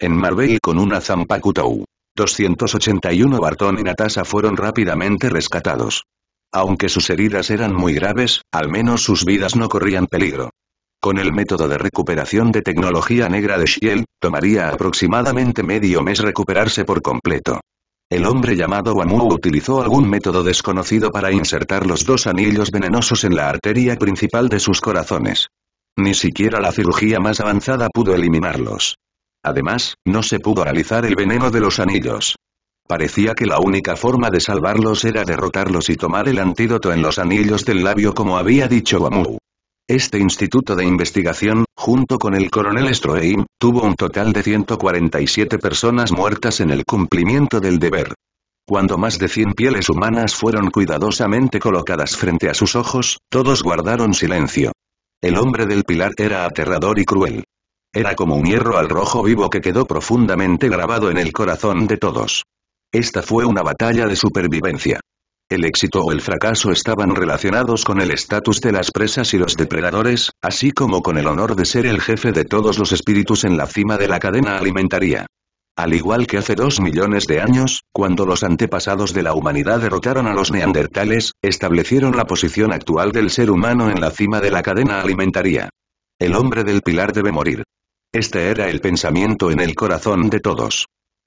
En Marbella con una zampa 281 Barton y Natasa fueron rápidamente rescatados. Aunque sus heridas eran muy graves, al menos sus vidas no corrían peligro. Con el método de recuperación de tecnología negra de Shiel, tomaría aproximadamente medio mes recuperarse por completo. El hombre llamado Wamu utilizó algún método desconocido para insertar los dos anillos venenosos en la arteria principal de sus corazones. Ni siquiera la cirugía más avanzada pudo eliminarlos. Además, no se pudo realizar el veneno de los anillos. Parecía que la única forma de salvarlos era derrotarlos y tomar el antídoto en los anillos del labio como había dicho Wamu. Este instituto de investigación, junto con el coronel Stroheim, tuvo un total de 147 personas muertas en el cumplimiento del deber. Cuando más de 100 pieles humanas fueron cuidadosamente colocadas frente a sus ojos, todos guardaron silencio. El hombre del pilar era aterrador y cruel. Era como un hierro al rojo vivo que quedó profundamente grabado en el corazón de todos. Esta fue una batalla de supervivencia. El éxito o el fracaso estaban relacionados con el estatus de las presas y los depredadores, así como con el honor de ser el jefe de todos los espíritus en la cima de la cadena alimentaria. Al igual que hace dos millones de años, cuando los antepasados de la humanidad derrotaron a los neandertales, establecieron la posición actual del ser humano en la cima de la cadena alimentaria. El hombre del pilar debe morir. Este era el pensamiento en el corazón de todos.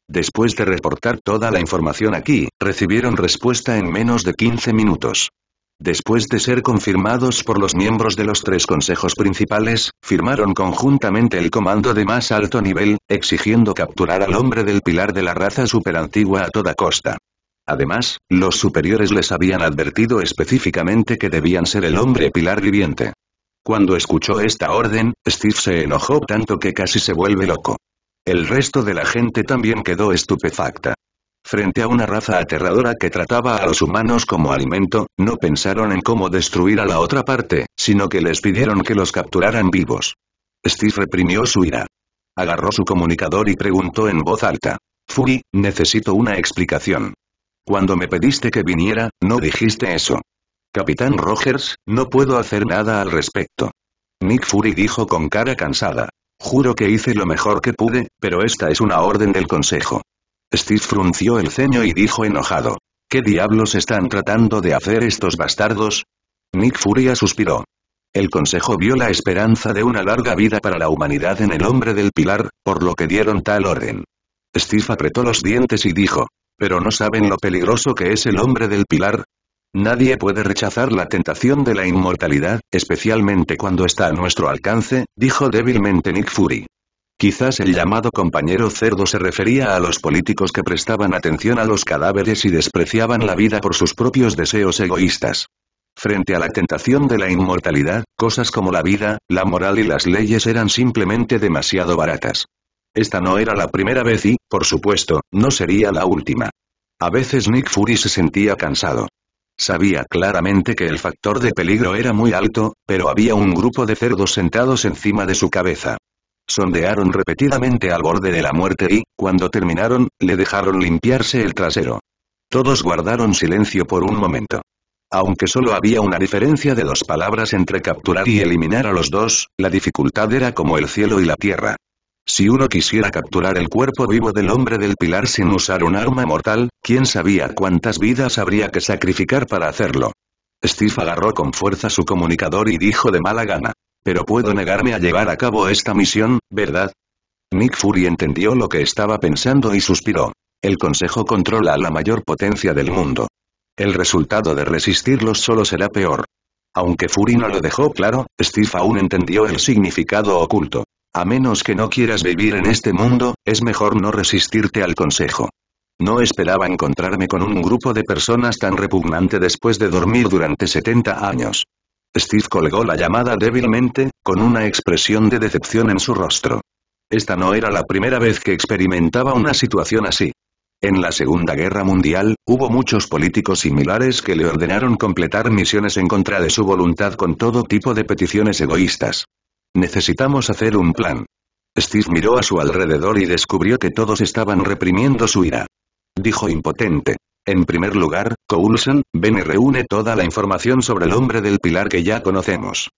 Después de reportar toda la información aquí, recibieron respuesta en menos de 15 minutos. Después de ser confirmados por los miembros de los tres consejos principales, firmaron conjuntamente el comando de más alto nivel, exigiendo capturar al hombre del pilar de la raza superantigua a toda costa. Además, los superiores les habían advertido específicamente que debían ser el hombre pilar viviente. Cuando escuchó esta orden, Steve se enojó tanto que casi se vuelve loco. El resto de la gente también quedó estupefacta. Frente a una raza aterradora que trataba a los humanos como alimento, no pensaron en cómo destruir a la otra parte, sino que les pidieron que los capturaran vivos. Steve reprimió su ira. Agarró su comunicador y preguntó en voz alta. Fury, necesito una explicación. Cuando me pediste que viniera, no dijiste eso. Capitán Rogers, no puedo hacer nada al respecto. Nick Fury dijo con cara cansada. Juro que hice lo mejor que pude, pero esta es una orden del Consejo. Steve frunció el ceño y dijo enojado. ¿Qué diablos están tratando de hacer estos bastardos? Nick Fury suspiró. El Consejo vio la esperanza de una larga vida para la humanidad en el hombre del pilar, por lo que dieron tal orden. Steve apretó los dientes y dijo, pero no saben lo peligroso que es el hombre del pilar, Nadie puede rechazar la tentación de la inmortalidad, especialmente cuando está a nuestro alcance, dijo débilmente Nick Fury. Quizás el llamado compañero cerdo se refería a los políticos que prestaban atención a los cadáveres y despreciaban la vida por sus propios deseos egoístas. Frente a la tentación de la inmortalidad, cosas como la vida, la moral y las leyes eran simplemente demasiado baratas. Esta no era la primera vez y, por supuesto, no sería la última. A veces Nick Fury se sentía cansado. Sabía claramente que el factor de peligro era muy alto, pero había un grupo de cerdos sentados encima de su cabeza. Sondearon repetidamente al borde de la muerte y, cuando terminaron, le dejaron limpiarse el trasero. Todos guardaron silencio por un momento. Aunque solo había una diferencia de dos palabras entre capturar y eliminar a los dos, la dificultad era como el cielo y la tierra. Si uno quisiera capturar el cuerpo vivo del hombre del pilar sin usar un arma mortal, quién sabía cuántas vidas habría que sacrificar para hacerlo. Steve agarró con fuerza su comunicador y dijo de mala gana. Pero puedo negarme a llevar a cabo esta misión, ¿verdad? Nick Fury entendió lo que estaba pensando y suspiró. El Consejo controla a la mayor potencia del mundo. El resultado de resistirlos solo será peor. Aunque Fury no lo dejó claro, Steve aún entendió el significado oculto. A menos que no quieras vivir en este mundo, es mejor no resistirte al consejo. No esperaba encontrarme con un grupo de personas tan repugnante después de dormir durante 70 años. Steve colgó la llamada débilmente, con una expresión de decepción en su rostro. Esta no era la primera vez que experimentaba una situación así. En la Segunda Guerra Mundial, hubo muchos políticos similares que le ordenaron completar misiones en contra de su voluntad con todo tipo de peticiones egoístas. Necesitamos hacer un plan. Steve miró a su alrededor y descubrió que todos estaban reprimiendo su ira. Dijo impotente. En primer lugar, Coulson, ven y reúne toda la información sobre el hombre del pilar que ya conocemos.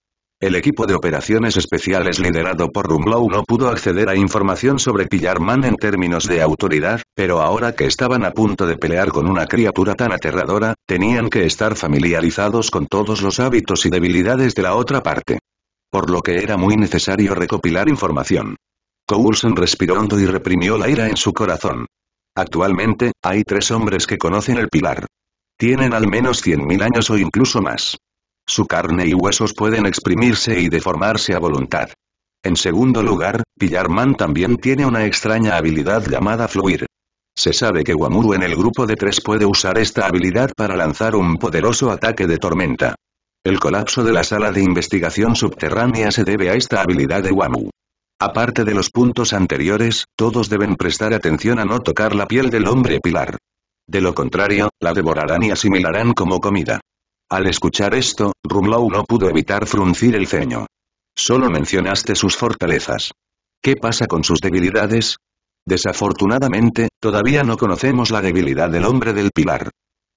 El equipo de operaciones especiales liderado por Rumlow no pudo acceder a información sobre Pillarman en términos de autoridad, pero ahora que estaban a punto de pelear con una criatura tan aterradora, tenían que estar familiarizados con todos los hábitos y debilidades de la otra parte por lo que era muy necesario recopilar información. Coulson respiró hondo y reprimió la ira en su corazón. Actualmente, hay tres hombres que conocen el pilar. Tienen al menos 100.000 años o incluso más. Su carne y huesos pueden exprimirse y deformarse a voluntad. En segundo lugar, Pillarman también tiene una extraña habilidad llamada fluir. Se sabe que Wamuru en el grupo de tres puede usar esta habilidad para lanzar un poderoso ataque de tormenta. El colapso de la sala de investigación subterránea se debe a esta habilidad de Wamu. Aparte de los puntos anteriores, todos deben prestar atención a no tocar la piel del hombre pilar. De lo contrario, la devorarán y asimilarán como comida. Al escuchar esto, Rumlow no pudo evitar fruncir el ceño. Solo mencionaste sus fortalezas. ¿Qué pasa con sus debilidades? Desafortunadamente, todavía no conocemos la debilidad del hombre del pilar.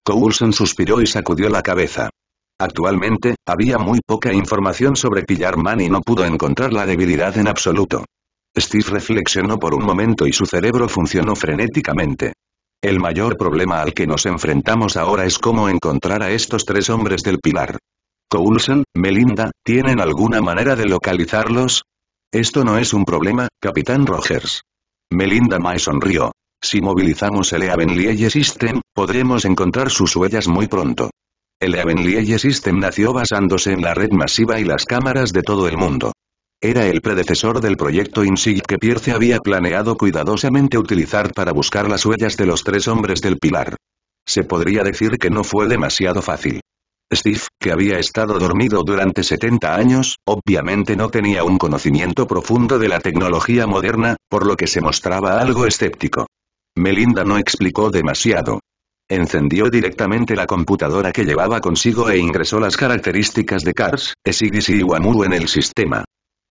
Coulson suspiró y sacudió la cabeza. Actualmente, había muy poca información sobre Pillarman y no pudo encontrar la debilidad en absoluto. Steve reflexionó por un momento y su cerebro funcionó frenéticamente. El mayor problema al que nos enfrentamos ahora es cómo encontrar a estos tres hombres del pilar. Coulson, Melinda, ¿tienen alguna manera de localizarlos? Esto no es un problema, Capitán Rogers. Melinda May sonrió. Si movilizamos el y System, podremos encontrar sus huellas muy pronto. El Heavenly System nació basándose en la red masiva y las cámaras de todo el mundo. Era el predecesor del proyecto INSIG que Pierce había planeado cuidadosamente utilizar para buscar las huellas de los tres hombres del pilar. Se podría decir que no fue demasiado fácil. Steve, que había estado dormido durante 70 años, obviamente no tenía un conocimiento profundo de la tecnología moderna, por lo que se mostraba algo escéptico. Melinda no explicó demasiado, Encendió directamente la computadora que llevaba consigo e ingresó las características de Cars, Esigis y Wamuru en el sistema.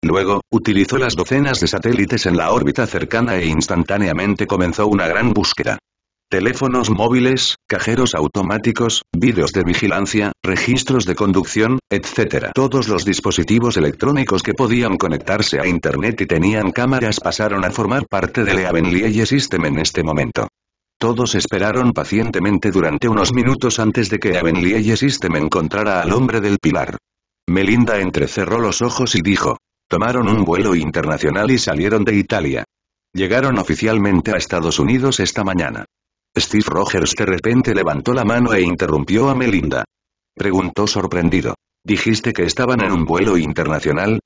Luego, utilizó las docenas de satélites en la órbita cercana e instantáneamente comenzó una gran búsqueda. Teléfonos móviles, cajeros automáticos, vídeos de vigilancia, registros de conducción, etc. Todos los dispositivos electrónicos que podían conectarse a Internet y tenían cámaras pasaron a formar parte del Heavenly System en este momento. Todos esperaron pacientemente durante unos minutos antes de que Avonlea y System encontrara al hombre del pilar. Melinda entrecerró los ojos y dijo. Tomaron un vuelo internacional y salieron de Italia. Llegaron oficialmente a Estados Unidos esta mañana. Steve Rogers de repente levantó la mano e interrumpió a Melinda. Preguntó sorprendido. ¿Dijiste que estaban en un vuelo internacional?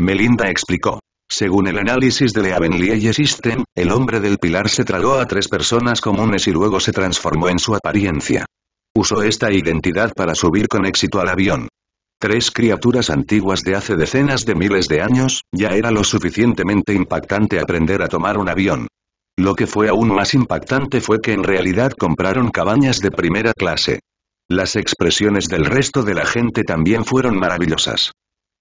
Melinda explicó. Según el análisis de Leavenly System, el hombre del pilar se tragó a tres personas comunes y luego se transformó en su apariencia. Usó esta identidad para subir con éxito al avión. Tres criaturas antiguas de hace decenas de miles de años, ya era lo suficientemente impactante aprender a tomar un avión. Lo que fue aún más impactante fue que en realidad compraron cabañas de primera clase. Las expresiones del resto de la gente también fueron maravillosas.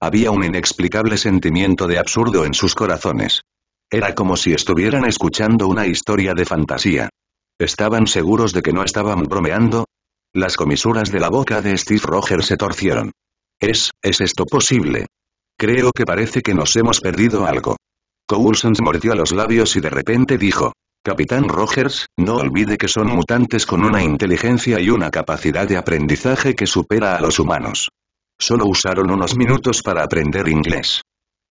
Había un inexplicable sentimiento de absurdo en sus corazones. Era como si estuvieran escuchando una historia de fantasía. ¿Estaban seguros de que no estaban bromeando? Las comisuras de la boca de Steve Rogers se torcieron. ¿Es, es esto posible? Creo que parece que nos hemos perdido algo. Coulson mordió los labios y de repente dijo. Capitán Rogers, no olvide que son mutantes con una inteligencia y una capacidad de aprendizaje que supera a los humanos. Solo usaron unos minutos para aprender inglés.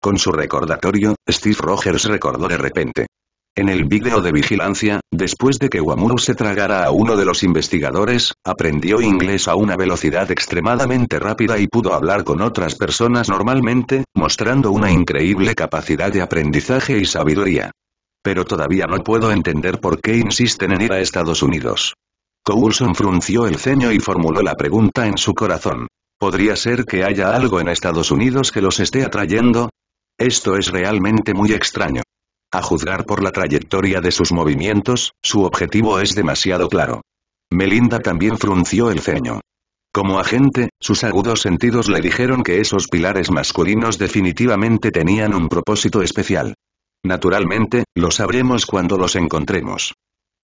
Con su recordatorio, Steve Rogers recordó de repente. En el vídeo de vigilancia, después de que Wamuru se tragara a uno de los investigadores, aprendió inglés a una velocidad extremadamente rápida y pudo hablar con otras personas normalmente, mostrando una increíble capacidad de aprendizaje y sabiduría. Pero todavía no puedo entender por qué insisten en ir a Estados Unidos. Coulson frunció el ceño y formuló la pregunta en su corazón. ¿Podría ser que haya algo en Estados Unidos que los esté atrayendo? Esto es realmente muy extraño. A juzgar por la trayectoria de sus movimientos, su objetivo es demasiado claro. Melinda también frunció el ceño. Como agente, sus agudos sentidos le dijeron que esos pilares masculinos definitivamente tenían un propósito especial. Naturalmente, lo sabremos cuando los encontremos.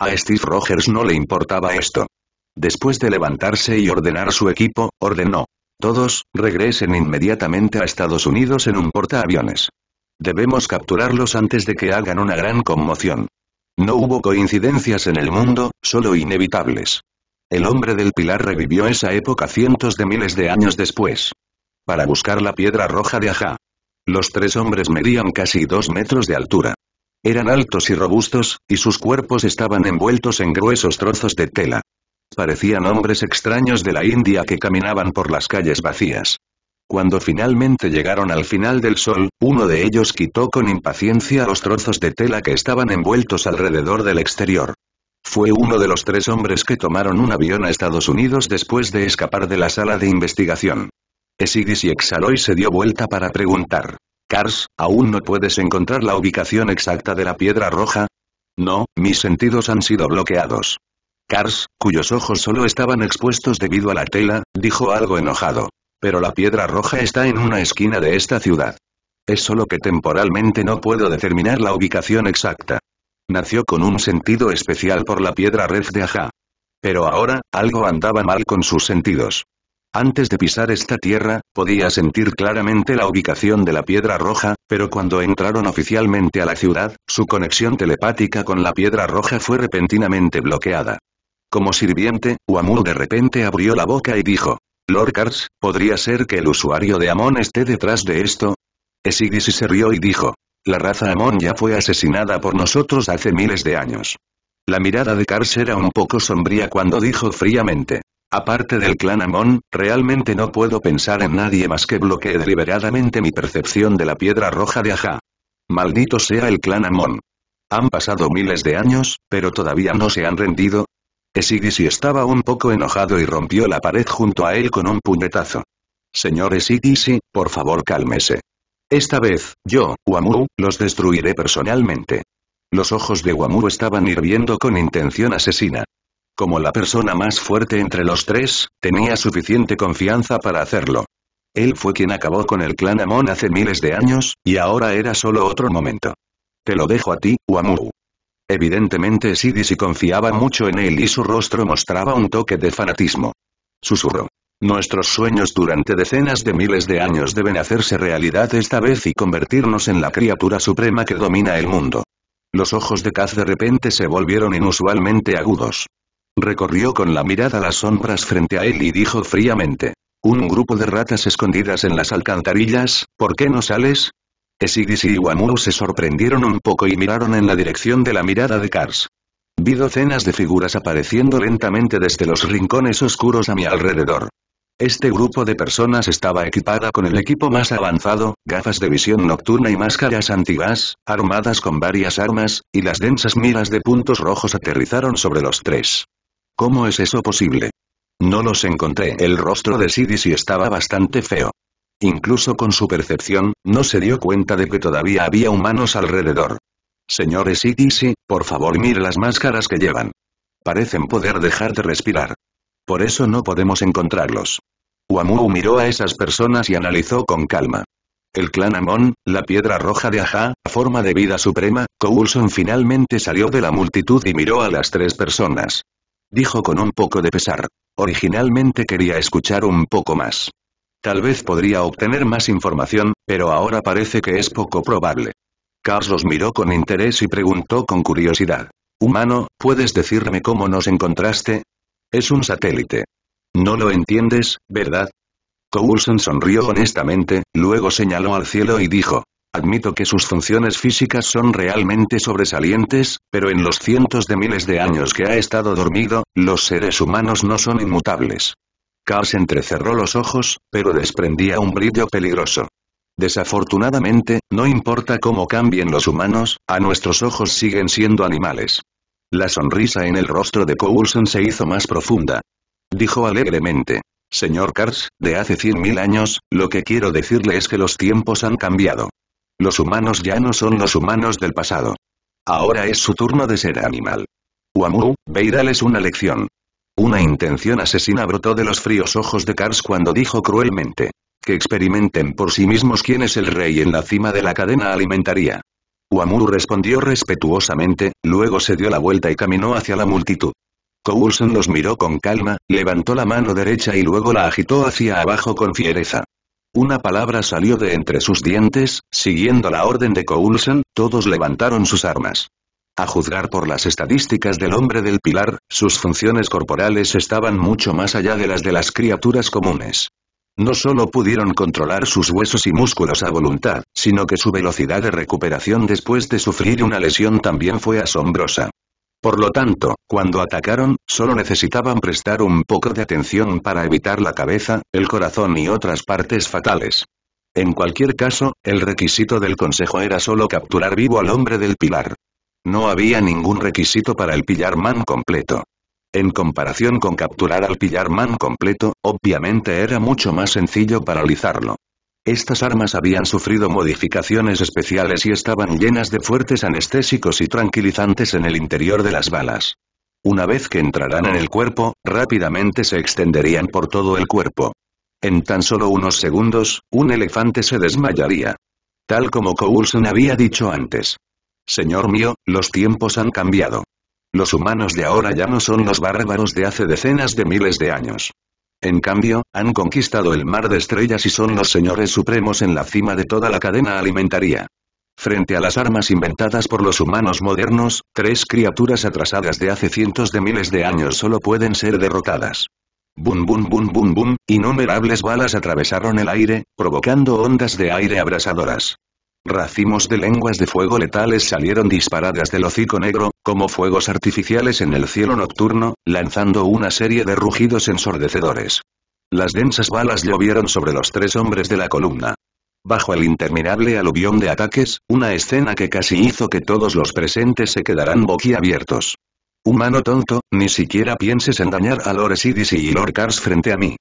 A Steve Rogers no le importaba esto. Después de levantarse y ordenar su equipo, ordenó, todos, regresen inmediatamente a Estados Unidos en un portaaviones. Debemos capturarlos antes de que hagan una gran conmoción. No hubo coincidencias en el mundo, solo inevitables. El hombre del pilar revivió esa época cientos de miles de años después. Para buscar la piedra roja de Aja. Los tres hombres medían casi dos metros de altura. Eran altos y robustos, y sus cuerpos estaban envueltos en gruesos trozos de tela parecían hombres extraños de la India que caminaban por las calles vacías. Cuando finalmente llegaron al final del sol, uno de ellos quitó con impaciencia los trozos de tela que estaban envueltos alrededor del exterior. Fue uno de los tres hombres que tomaron un avión a Estados Unidos después de escapar de la sala de investigación. Esigis y Exaloy se dio vuelta para preguntar. Cars, ¿aún no puedes encontrar la ubicación exacta de la piedra roja? No, mis sentidos han sido bloqueados. Kars, cuyos ojos solo estaban expuestos debido a la tela, dijo algo enojado. Pero la piedra roja está en una esquina de esta ciudad. Es solo que temporalmente no puedo determinar la ubicación exacta. Nació con un sentido especial por la piedra red de Aja. Pero ahora, algo andaba mal con sus sentidos. Antes de pisar esta tierra, podía sentir claramente la ubicación de la piedra roja, pero cuando entraron oficialmente a la ciudad, su conexión telepática con la piedra roja fue repentinamente bloqueada. Como sirviente, Wamur de repente abrió la boca y dijo. Lord Kars, ¿podría ser que el usuario de Amon esté detrás de esto? Esigisi se rió y dijo. La raza Amon ya fue asesinada por nosotros hace miles de años. La mirada de Kars era un poco sombría cuando dijo fríamente. Aparte del clan Amon, realmente no puedo pensar en nadie más que bloquee deliberadamente mi percepción de la piedra roja de Aja. Maldito sea el clan Amon. Han pasado miles de años, pero todavía no se han rendido, Esigisi estaba un poco enojado y rompió la pared junto a él con un puñetazo. Señor Esigisi, por favor cálmese. Esta vez, yo, wamu los destruiré personalmente. Los ojos de Wamu estaban hirviendo con intención asesina. Como la persona más fuerte entre los tres, tenía suficiente confianza para hacerlo. Él fue quien acabó con el clan Amon hace miles de años, y ahora era solo otro momento. Te lo dejo a ti, wamu Evidentemente si confiaba mucho en él y su rostro mostraba un toque de fanatismo. Susurró. Nuestros sueños durante decenas de miles de años deben hacerse realidad esta vez y convertirnos en la criatura suprema que domina el mundo. Los ojos de Kaz de repente se volvieron inusualmente agudos. Recorrió con la mirada las sombras frente a él y dijo fríamente. Un grupo de ratas escondidas en las alcantarillas, ¿por qué no sales? Esidis y wamur se sorprendieron un poco y miraron en la dirección de la mirada de Kars. Vi docenas de figuras apareciendo lentamente desde los rincones oscuros a mi alrededor. Este grupo de personas estaba equipada con el equipo más avanzado, gafas de visión nocturna y máscaras antigas, armadas con varias armas, y las densas miras de puntos rojos aterrizaron sobre los tres. ¿Cómo es eso posible? No los encontré. El rostro de Sidis y estaba bastante feo. Incluso con su percepción, no se dio cuenta de que todavía había humanos alrededor. Señores sí, por favor mire las máscaras que llevan. Parecen poder dejar de respirar. Por eso no podemos encontrarlos. Wamuu miró a esas personas y analizó con calma. El clan Amon, la piedra roja de Aja, forma de vida suprema, Coulson finalmente salió de la multitud y miró a las tres personas. Dijo con un poco de pesar. Originalmente quería escuchar un poco más. Tal vez podría obtener más información, pero ahora parece que es poco probable. Carlos miró con interés y preguntó con curiosidad. Humano, ¿puedes decirme cómo nos encontraste? Es un satélite. No lo entiendes, ¿verdad? Coulson sonrió honestamente, luego señaló al cielo y dijo. Admito que sus funciones físicas son realmente sobresalientes, pero en los cientos de miles de años que ha estado dormido, los seres humanos no son inmutables. Cars entrecerró los ojos, pero desprendía un brillo peligroso. Desafortunadamente, no importa cómo cambien los humanos, a nuestros ojos siguen siendo animales. La sonrisa en el rostro de Coulson se hizo más profunda. Dijo alegremente. Señor Cars, de hace cien mil años, lo que quiero decirle es que los tiempos han cambiado. Los humanos ya no son los humanos del pasado. Ahora es su turno de ser animal. Wamu, ve una lección. Una intención asesina brotó de los fríos ojos de Kars cuando dijo cruelmente. Que experimenten por sí mismos quién es el rey en la cima de la cadena alimentaria. Wamuru respondió respetuosamente, luego se dio la vuelta y caminó hacia la multitud. Coulson los miró con calma, levantó la mano derecha y luego la agitó hacia abajo con fiereza. Una palabra salió de entre sus dientes, siguiendo la orden de Coulson, todos levantaron sus armas. A juzgar por las estadísticas del hombre del pilar, sus funciones corporales estaban mucho más allá de las de las criaturas comunes. No solo pudieron controlar sus huesos y músculos a voluntad, sino que su velocidad de recuperación después de sufrir una lesión también fue asombrosa. Por lo tanto, cuando atacaron, solo necesitaban prestar un poco de atención para evitar la cabeza, el corazón y otras partes fatales. En cualquier caso, el requisito del consejo era solo capturar vivo al hombre del pilar. No había ningún requisito para el pillar man completo. En comparación con capturar al pillar man completo, obviamente era mucho más sencillo paralizarlo. Estas armas habían sufrido modificaciones especiales y estaban llenas de fuertes anestésicos y tranquilizantes en el interior de las balas. Una vez que entraran en el cuerpo, rápidamente se extenderían por todo el cuerpo. En tan solo unos segundos, un elefante se desmayaría. Tal como Coulson había dicho antes. Señor mío, los tiempos han cambiado. Los humanos de ahora ya no son los bárbaros de hace decenas de miles de años. En cambio, han conquistado el mar de estrellas y son los señores supremos en la cima de toda la cadena alimentaria. Frente a las armas inventadas por los humanos modernos, tres criaturas atrasadas de hace cientos de miles de años solo pueden ser derrotadas. Bum bum bum bum bum, innumerables balas atravesaron el aire, provocando ondas de aire abrasadoras. Racimos de lenguas de fuego letales salieron disparadas del hocico negro, como fuegos artificiales en el cielo nocturno, lanzando una serie de rugidos ensordecedores. Las densas balas llovieron sobre los tres hombres de la columna. Bajo el interminable aluvión de ataques, una escena que casi hizo que todos los presentes se quedaran boquiabiertos. Humano tonto, ni siquiera pienses en dañar a Lord Sidis y Lord frente a mí.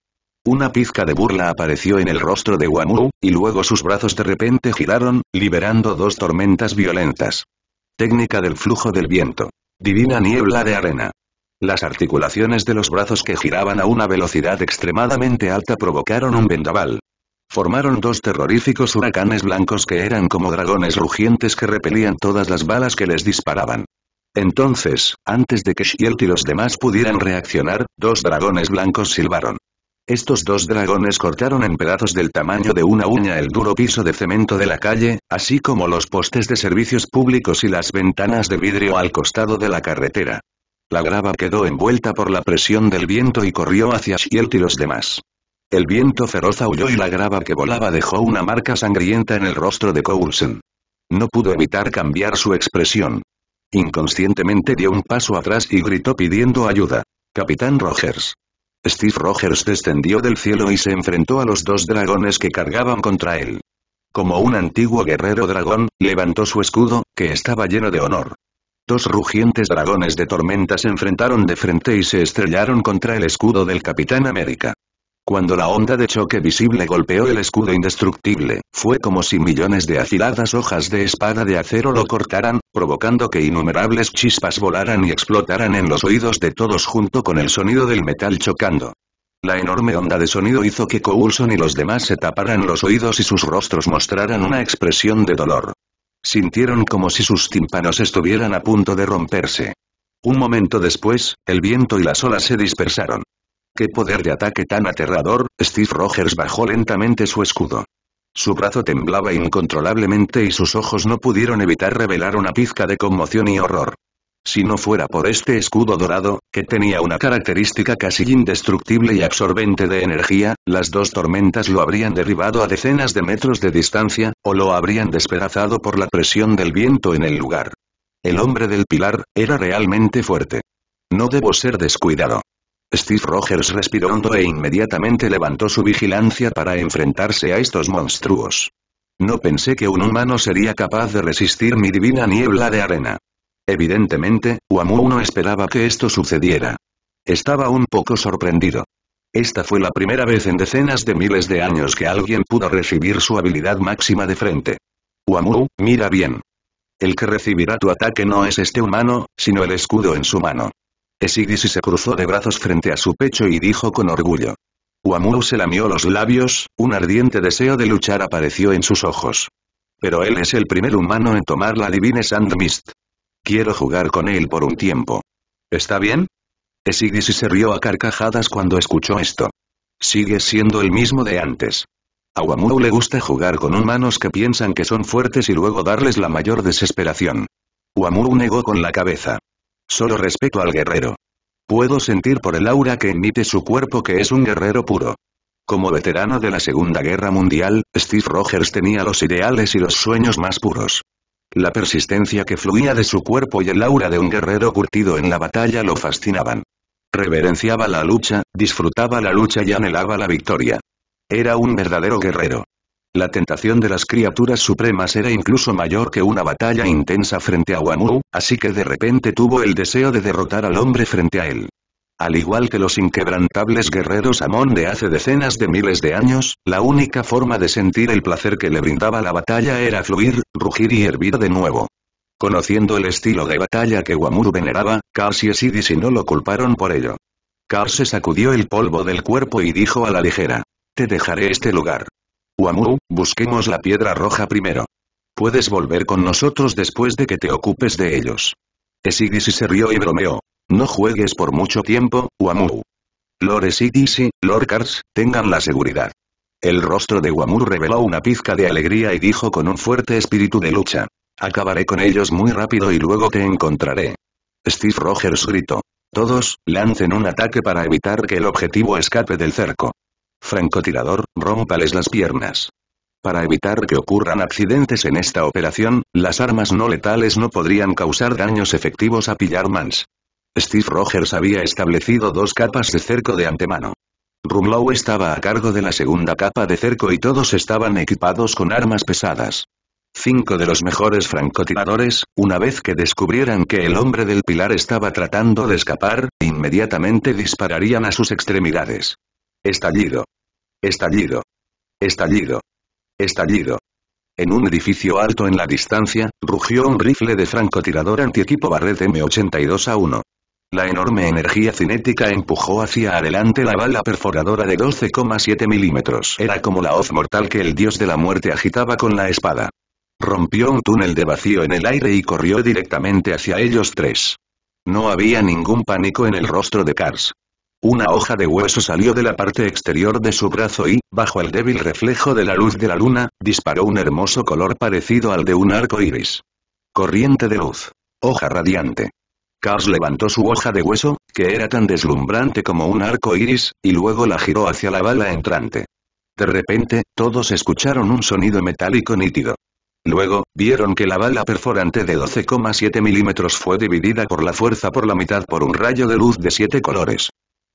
Una pizca de burla apareció en el rostro de Wamu, y luego sus brazos de repente giraron, liberando dos tormentas violentas. Técnica del flujo del viento. Divina niebla de arena. Las articulaciones de los brazos que giraban a una velocidad extremadamente alta provocaron un vendaval. Formaron dos terroríficos huracanes blancos que eran como dragones rugientes que repelían todas las balas que les disparaban. Entonces, antes de que Shield y los demás pudieran reaccionar, dos dragones blancos silbaron. Estos dos dragones cortaron en pedazos del tamaño de una uña el duro piso de cemento de la calle, así como los postes de servicios públicos y las ventanas de vidrio al costado de la carretera. La grava quedó envuelta por la presión del viento y corrió hacia Shield y los demás. El viento feroz aulló y la grava que volaba dejó una marca sangrienta en el rostro de Coulson. No pudo evitar cambiar su expresión. Inconscientemente dio un paso atrás y gritó pidiendo ayuda. Capitán Rogers. Steve Rogers descendió del cielo y se enfrentó a los dos dragones que cargaban contra él. Como un antiguo guerrero dragón, levantó su escudo, que estaba lleno de honor. Dos rugientes dragones de tormenta se enfrentaron de frente y se estrellaron contra el escudo del Capitán América. Cuando la onda de choque visible golpeó el escudo indestructible, fue como si millones de afiladas hojas de espada de acero lo cortaran, provocando que innumerables chispas volaran y explotaran en los oídos de todos junto con el sonido del metal chocando. La enorme onda de sonido hizo que Coulson y los demás se taparan los oídos y sus rostros mostraran una expresión de dolor. Sintieron como si sus tímpanos estuvieran a punto de romperse. Un momento después, el viento y las olas se dispersaron. ¡Qué poder de ataque tan aterrador! Steve Rogers bajó lentamente su escudo. Su brazo temblaba incontrolablemente y sus ojos no pudieron evitar revelar una pizca de conmoción y horror. Si no fuera por este escudo dorado, que tenía una característica casi indestructible y absorbente de energía, las dos tormentas lo habrían derribado a decenas de metros de distancia, o lo habrían despedazado por la presión del viento en el lugar. El hombre del pilar, era realmente fuerte. No debo ser descuidado. Steve Rogers respiró hondo e inmediatamente levantó su vigilancia para enfrentarse a estos monstruos. No pensé que un humano sería capaz de resistir mi divina niebla de arena. Evidentemente, Wamu no esperaba que esto sucediera. Estaba un poco sorprendido. Esta fue la primera vez en decenas de miles de años que alguien pudo recibir su habilidad máxima de frente. Wamu, mira bien. El que recibirá tu ataque no es este humano, sino el escudo en su mano. Esigisi se cruzó de brazos frente a su pecho y dijo con orgullo. Uamuru se lamió los labios, un ardiente deseo de luchar apareció en sus ojos. Pero él es el primer humano en tomar la Divine Sand Mist. Quiero jugar con él por un tiempo. ¿Está bien? Esigisi se rió a carcajadas cuando escuchó esto. Sigue siendo el mismo de antes. A Wamuru le gusta jugar con humanos que piensan que son fuertes y luego darles la mayor desesperación. Wamuru negó con la cabeza. Solo respeto al guerrero. Puedo sentir por el aura que emite su cuerpo que es un guerrero puro. Como veterano de la Segunda Guerra Mundial, Steve Rogers tenía los ideales y los sueños más puros. La persistencia que fluía de su cuerpo y el aura de un guerrero curtido en la batalla lo fascinaban. Reverenciaba la lucha, disfrutaba la lucha y anhelaba la victoria. Era un verdadero guerrero. La tentación de las criaturas supremas era incluso mayor que una batalla intensa frente a Wamuru, así que de repente tuvo el deseo de derrotar al hombre frente a él. Al igual que los inquebrantables guerreros Amon de hace decenas de miles de años, la única forma de sentir el placer que le brindaba la batalla era fluir, rugir y hervir de nuevo. Conociendo el estilo de batalla que Wamuru veneraba, Kars y Esidis no lo culparon por ello. Kars se sacudió el polvo del cuerpo y dijo a la ligera. Te dejaré este lugar. «Wamuu, busquemos la piedra roja primero. Puedes volver con nosotros después de que te ocupes de ellos. Esigisi se rió y bromeó. No juegues por mucho tiempo, Wamuu. Lord Esigisi, Lord Cars, tengan la seguridad. El rostro de Wamu reveló una pizca de alegría y dijo con un fuerte espíritu de lucha. Acabaré con ellos muy rápido y luego te encontraré. Steve Rogers gritó. Todos, lancen un ataque para evitar que el objetivo escape del cerco francotirador, rompales las piernas. Para evitar que ocurran accidentes en esta operación, las armas no letales no podrían causar daños efectivos a Pillarmans. Steve Rogers había establecido dos capas de cerco de antemano. Rumlow estaba a cargo de la segunda capa de cerco y todos estaban equipados con armas pesadas. Cinco de los mejores francotiradores, una vez que descubrieran que el hombre del pilar estaba tratando de escapar, inmediatamente dispararían a sus extremidades. Estallido. Estallido. Estallido. Estallido. En un edificio alto en la distancia, rugió un rifle de francotirador antiequipo Barret M82 a 1. La enorme energía cinética empujó hacia adelante la bala perforadora de 12,7 milímetros. Era como la hoz mortal que el dios de la muerte agitaba con la espada. Rompió un túnel de vacío en el aire y corrió directamente hacia ellos tres. No había ningún pánico en el rostro de Kars. Una hoja de hueso salió de la parte exterior de su brazo y, bajo el débil reflejo de la luz de la luna, disparó un hermoso color parecido al de un arco iris. Corriente de luz. Hoja radiante. Kars levantó su hoja de hueso, que era tan deslumbrante como un arco iris, y luego la giró hacia la bala entrante. De repente, todos escucharon un sonido metálico nítido. Luego, vieron que la bala perforante de 12,7 milímetros fue dividida por la fuerza por la mitad por un rayo de luz de siete colores.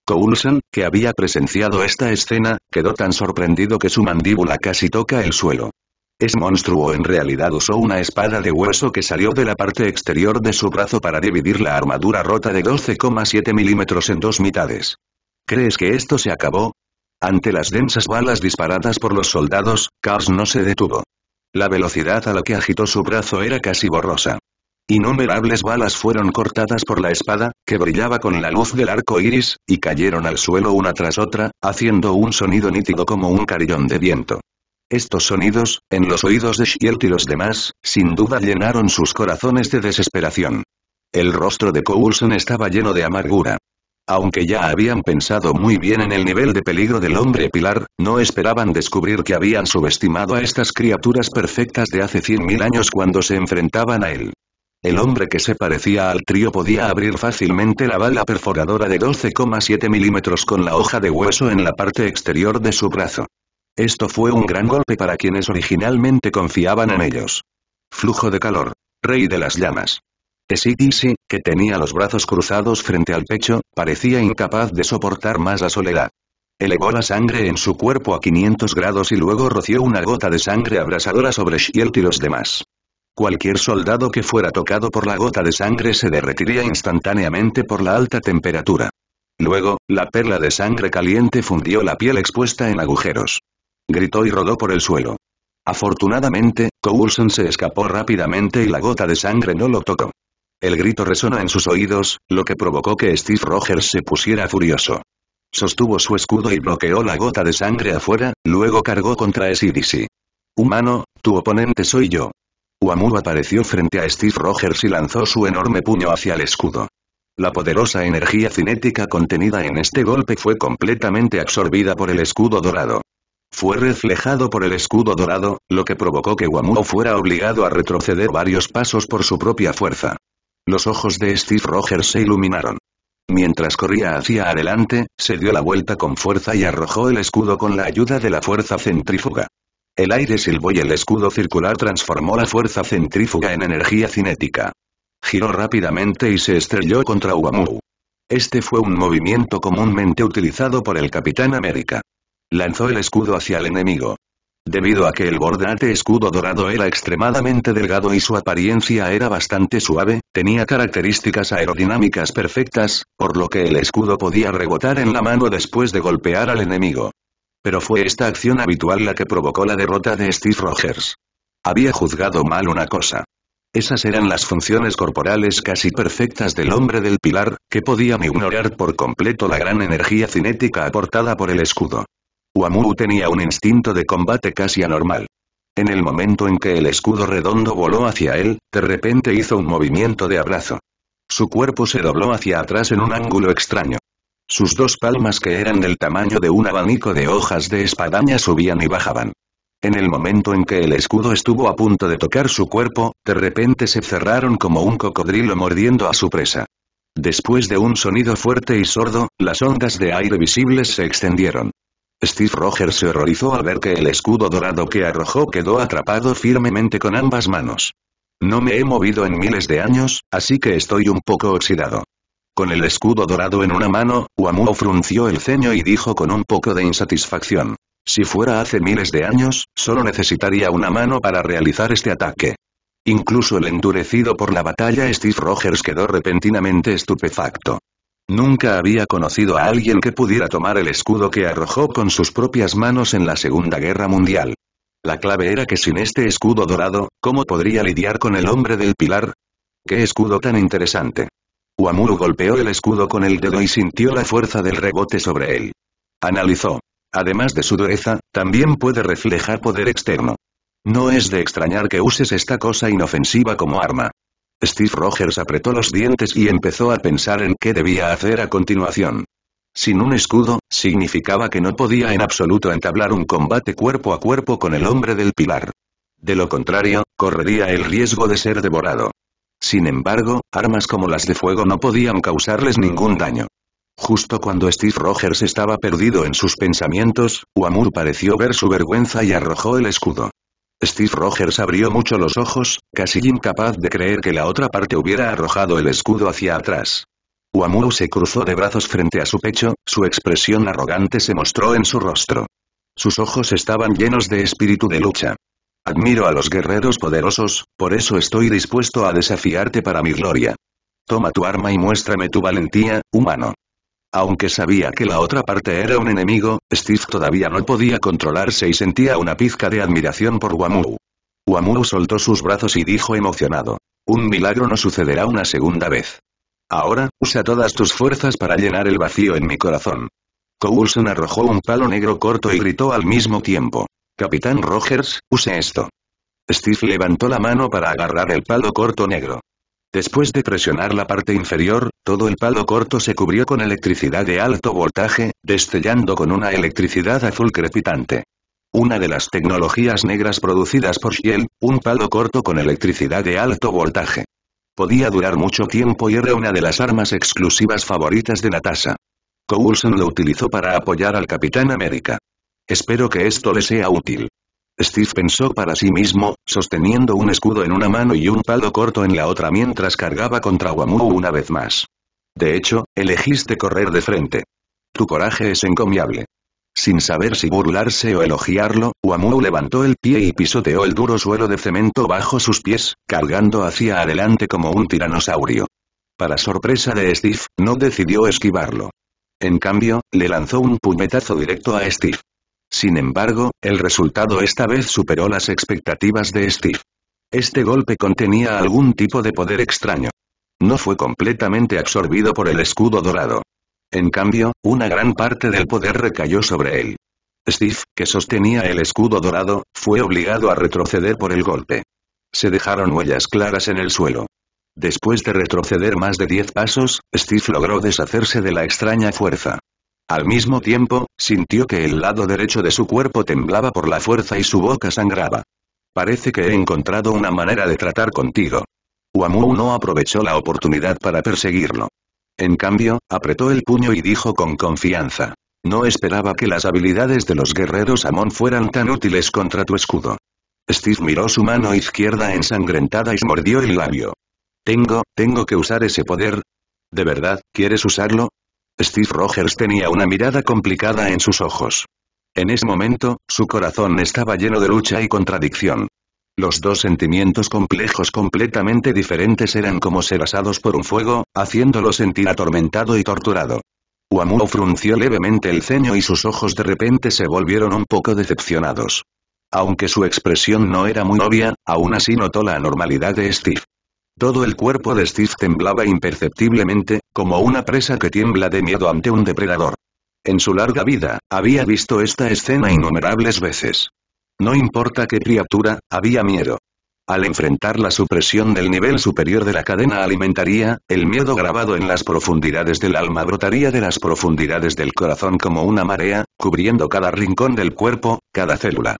Coulson, que había presenciado esta escena, quedó tan sorprendido que su mandíbula casi toca el suelo. Es monstruo en realidad usó una espada de hueso que salió de la parte exterior de su brazo para dividir la armadura rota de 12,7 milímetros en dos mitades. ¿Crees que esto se acabó? Ante las densas balas disparadas por los soldados, Cars no se detuvo. La velocidad a la que agitó su brazo era casi borrosa. Innumerables balas fueron cortadas por la espada, que brillaba con la luz del arco iris, y cayeron al suelo una tras otra, haciendo un sonido nítido como un carillón de viento. Estos sonidos, en los oídos de Shield y los demás, sin duda llenaron sus corazones de desesperación. El rostro de Coulson estaba lleno de amargura. Aunque ya habían pensado muy bien en el nivel de peligro del hombre pilar, no esperaban descubrir que habían subestimado a estas criaturas perfectas de hace 100.000 años cuando se enfrentaban a él. El hombre que se parecía al trío podía abrir fácilmente la bala perforadora de 12,7 milímetros con la hoja de hueso en la parte exterior de su brazo. Esto fue un gran golpe para quienes originalmente confiaban en ellos. Flujo de calor. Rey de las llamas. Easy, que tenía los brazos cruzados frente al pecho, parecía incapaz de soportar más la soledad. Elevó la sangre en su cuerpo a 500 grados y luego roció una gota de sangre abrasadora sobre Shield y los demás. Cualquier soldado que fuera tocado por la gota de sangre se derretiría instantáneamente por la alta temperatura. Luego, la perla de sangre caliente fundió la piel expuesta en agujeros. Gritó y rodó por el suelo. Afortunadamente, Coulson se escapó rápidamente y la gota de sangre no lo tocó. El grito resonó en sus oídos, lo que provocó que Steve Rogers se pusiera furioso. Sostuvo su escudo y bloqueó la gota de sangre afuera, luego cargó contra Esidisi. Humano, tu oponente soy yo. Wamu apareció frente a Steve Rogers y lanzó su enorme puño hacia el escudo. La poderosa energía cinética contenida en este golpe fue completamente absorbida por el escudo dorado. Fue reflejado por el escudo dorado, lo que provocó que Wamu fuera obligado a retroceder varios pasos por su propia fuerza. Los ojos de Steve Rogers se iluminaron. Mientras corría hacia adelante, se dio la vuelta con fuerza y arrojó el escudo con la ayuda de la fuerza centrífuga. El aire silbó y el escudo circular transformó la fuerza centrífuga en energía cinética. Giró rápidamente y se estrelló contra Uamu. Este fue un movimiento comúnmente utilizado por el Capitán América. Lanzó el escudo hacia el enemigo. Debido a que el bordate escudo dorado era extremadamente delgado y su apariencia era bastante suave, tenía características aerodinámicas perfectas, por lo que el escudo podía rebotar en la mano después de golpear al enemigo. Pero fue esta acción habitual la que provocó la derrota de Steve Rogers. Había juzgado mal una cosa. Esas eran las funciones corporales casi perfectas del hombre del pilar, que podían ignorar por completo la gran energía cinética aportada por el escudo. Wamu tenía un instinto de combate casi anormal. En el momento en que el escudo redondo voló hacia él, de repente hizo un movimiento de abrazo. Su cuerpo se dobló hacia atrás en un ángulo extraño. Sus dos palmas que eran del tamaño de un abanico de hojas de espadaña subían y bajaban. En el momento en que el escudo estuvo a punto de tocar su cuerpo, de repente se cerraron como un cocodrilo mordiendo a su presa. Después de un sonido fuerte y sordo, las ondas de aire visibles se extendieron. Steve Rogers se horrorizó al ver que el escudo dorado que arrojó quedó atrapado firmemente con ambas manos. No me he movido en miles de años, así que estoy un poco oxidado. Con el escudo dorado en una mano, Wamuo frunció el ceño y dijo con un poco de insatisfacción. Si fuera hace miles de años, solo necesitaría una mano para realizar este ataque. Incluso el endurecido por la batalla Steve Rogers quedó repentinamente estupefacto. Nunca había conocido a alguien que pudiera tomar el escudo que arrojó con sus propias manos en la Segunda Guerra Mundial. La clave era que sin este escudo dorado, ¿cómo podría lidiar con el hombre del pilar? ¡Qué escudo tan interesante! Uamuru golpeó el escudo con el dedo y sintió la fuerza del rebote sobre él. Analizó. Además de su dureza, también puede reflejar poder externo. No es de extrañar que uses esta cosa inofensiva como arma. Steve Rogers apretó los dientes y empezó a pensar en qué debía hacer a continuación. Sin un escudo, significaba que no podía en absoluto entablar un combate cuerpo a cuerpo con el hombre del pilar. De lo contrario, correría el riesgo de ser devorado. Sin embargo, armas como las de fuego no podían causarles ningún daño. Justo cuando Steve Rogers estaba perdido en sus pensamientos, Wamur pareció ver su vergüenza y arrojó el escudo. Steve Rogers abrió mucho los ojos, casi incapaz de creer que la otra parte hubiera arrojado el escudo hacia atrás. Wamur se cruzó de brazos frente a su pecho, su expresión arrogante se mostró en su rostro. Sus ojos estaban llenos de espíritu de lucha. Admiro a los guerreros poderosos, por eso estoy dispuesto a desafiarte para mi gloria. Toma tu arma y muéstrame tu valentía, humano. Aunque sabía que la otra parte era un enemigo, Steve todavía no podía controlarse y sentía una pizca de admiración por Wamu. Wamu soltó sus brazos y dijo emocionado. Un milagro no sucederá una segunda vez. Ahora, usa todas tus fuerzas para llenar el vacío en mi corazón. Coulson arrojó un palo negro corto y gritó al mismo tiempo. Capitán Rogers, use esto. Steve levantó la mano para agarrar el palo corto negro. Después de presionar la parte inferior, todo el palo corto se cubrió con electricidad de alto voltaje, destellando con una electricidad azul crepitante. Una de las tecnologías negras producidas por Shell, un palo corto con electricidad de alto voltaje. Podía durar mucho tiempo y era una de las armas exclusivas favoritas de Natasha. Coulson lo utilizó para apoyar al Capitán América. Espero que esto le sea útil. Steve pensó para sí mismo, sosteniendo un escudo en una mano y un palo corto en la otra mientras cargaba contra Wamu una vez más. De hecho, elegiste correr de frente. Tu coraje es encomiable. Sin saber si burlarse o elogiarlo, Wamu levantó el pie y pisoteó el duro suelo de cemento bajo sus pies, cargando hacia adelante como un tiranosaurio. Para sorpresa de Steve, no decidió esquivarlo. En cambio, le lanzó un puñetazo directo a Steve. Sin embargo, el resultado esta vez superó las expectativas de Steve. Este golpe contenía algún tipo de poder extraño. No fue completamente absorbido por el escudo dorado. En cambio, una gran parte del poder recayó sobre él. Steve, que sostenía el escudo dorado, fue obligado a retroceder por el golpe. Se dejaron huellas claras en el suelo. Después de retroceder más de diez pasos, Steve logró deshacerse de la extraña fuerza. Al mismo tiempo, sintió que el lado derecho de su cuerpo temblaba por la fuerza y su boca sangraba. Parece que he encontrado una manera de tratar contigo. Huamu no aprovechó la oportunidad para perseguirlo. En cambio, apretó el puño y dijo con confianza. No esperaba que las habilidades de los guerreros Amon fueran tan útiles contra tu escudo. Steve miró su mano izquierda ensangrentada y mordió el labio. Tengo, tengo que usar ese poder. ¿De verdad, quieres usarlo? Steve Rogers tenía una mirada complicada en sus ojos. En ese momento, su corazón estaba lleno de lucha y contradicción. Los dos sentimientos complejos completamente diferentes eran como ser asados por un fuego, haciéndolo sentir atormentado y torturado. Wamuo frunció levemente el ceño y sus ojos de repente se volvieron un poco decepcionados. Aunque su expresión no era muy obvia, aún así notó la anormalidad de Steve. Todo el cuerpo de Steve temblaba imperceptiblemente, como una presa que tiembla de miedo ante un depredador. En su larga vida, había visto esta escena innumerables veces. No importa qué criatura, había miedo. Al enfrentar la supresión del nivel superior de la cadena alimentaria, el miedo grabado en las profundidades del alma brotaría de las profundidades del corazón como una marea, cubriendo cada rincón del cuerpo, cada célula.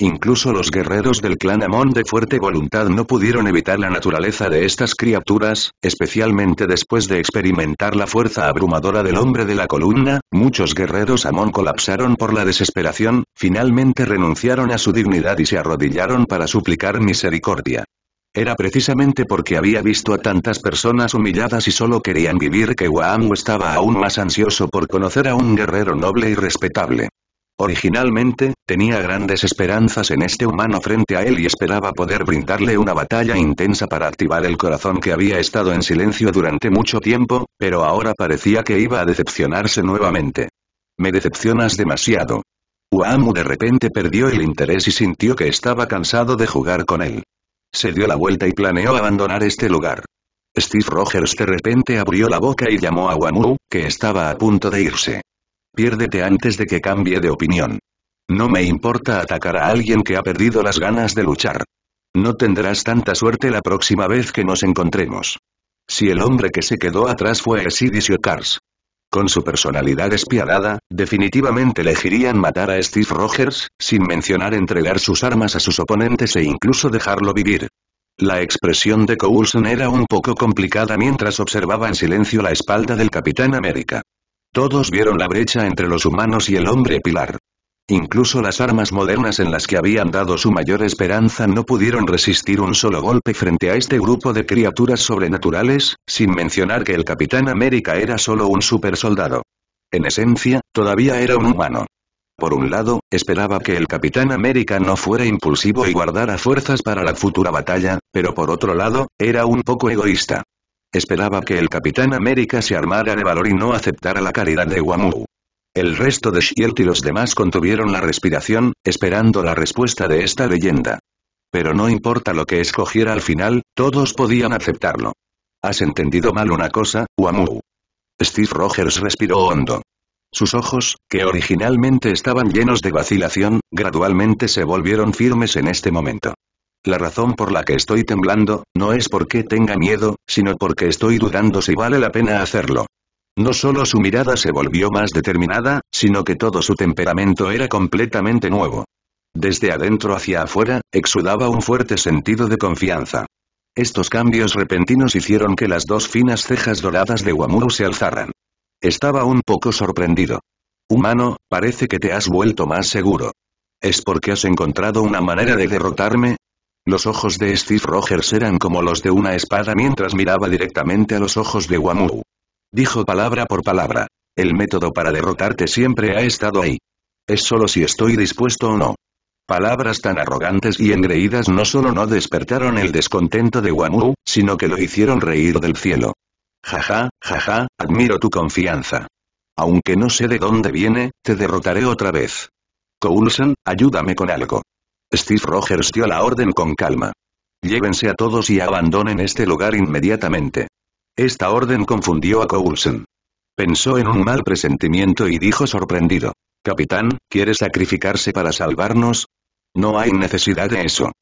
Incluso los guerreros del clan Amon de fuerte voluntad no pudieron evitar la naturaleza de estas criaturas, especialmente después de experimentar la fuerza abrumadora del hombre de la columna, muchos guerreros Amon colapsaron por la desesperación, finalmente renunciaron a su dignidad y se arrodillaron para suplicar misericordia. Era precisamente porque había visto a tantas personas humilladas y solo querían vivir que Wahamu estaba aún más ansioso por conocer a un guerrero noble y respetable. Originalmente, tenía grandes esperanzas en este humano frente a él y esperaba poder brindarle una batalla intensa para activar el corazón que había estado en silencio durante mucho tiempo, pero ahora parecía que iba a decepcionarse nuevamente. Me decepcionas demasiado. Uamu de repente perdió el interés y sintió que estaba cansado de jugar con él. Se dio la vuelta y planeó abandonar este lugar. Steve Rogers de repente abrió la boca y llamó a Uamu, que estaba a punto de irse. Piérdete antes de que cambie de opinión. No me importa atacar a alguien que ha perdido las ganas de luchar. No tendrás tanta suerte la próxima vez que nos encontremos. Si el hombre que se quedó atrás fue y Cars. Con su personalidad espiadada, definitivamente elegirían matar a Steve Rogers, sin mencionar entregar sus armas a sus oponentes e incluso dejarlo vivir. La expresión de Coulson era un poco complicada mientras observaba en silencio la espalda del Capitán América. Todos vieron la brecha entre los humanos y el hombre pilar. Incluso las armas modernas en las que habían dado su mayor esperanza no pudieron resistir un solo golpe frente a este grupo de criaturas sobrenaturales, sin mencionar que el Capitán América era solo un supersoldado. En esencia, todavía era un humano. Por un lado, esperaba que el Capitán América no fuera impulsivo y guardara fuerzas para la futura batalla, pero por otro lado, era un poco egoísta. Esperaba que el Capitán América se armara de valor y no aceptara la caridad de Wamu. El resto de Shield y los demás contuvieron la respiración, esperando la respuesta de esta leyenda. Pero no importa lo que escogiera al final, todos podían aceptarlo. Has entendido mal una cosa, Wamu. Steve Rogers respiró hondo. Sus ojos, que originalmente estaban llenos de vacilación, gradualmente se volvieron firmes en este momento. La razón por la que estoy temblando, no es porque tenga miedo, sino porque estoy dudando si vale la pena hacerlo. No solo su mirada se volvió más determinada, sino que todo su temperamento era completamente nuevo. Desde adentro hacia afuera, exudaba un fuerte sentido de confianza. Estos cambios repentinos hicieron que las dos finas cejas doradas de Wamuru se alzaran. Estaba un poco sorprendido. Humano, parece que te has vuelto más seguro. ¿Es porque has encontrado una manera de derrotarme? Los ojos de Steve Rogers eran como los de una espada mientras miraba directamente a los ojos de Wamu. Dijo palabra por palabra. El método para derrotarte siempre ha estado ahí. Es solo si estoy dispuesto o no. Palabras tan arrogantes y engreídas no solo no despertaron el descontento de Wamu, sino que lo hicieron reír del cielo. Jaja, jaja, admiro tu confianza. Aunque no sé de dónde viene, te derrotaré otra vez. Coulson, ayúdame con algo. Steve Rogers dio la orden con calma. Llévense a todos y abandonen este lugar inmediatamente. Esta orden confundió a Coulson. Pensó en un mal presentimiento y dijo sorprendido. Capitán, ¿quiere sacrificarse para salvarnos? No hay necesidad de eso.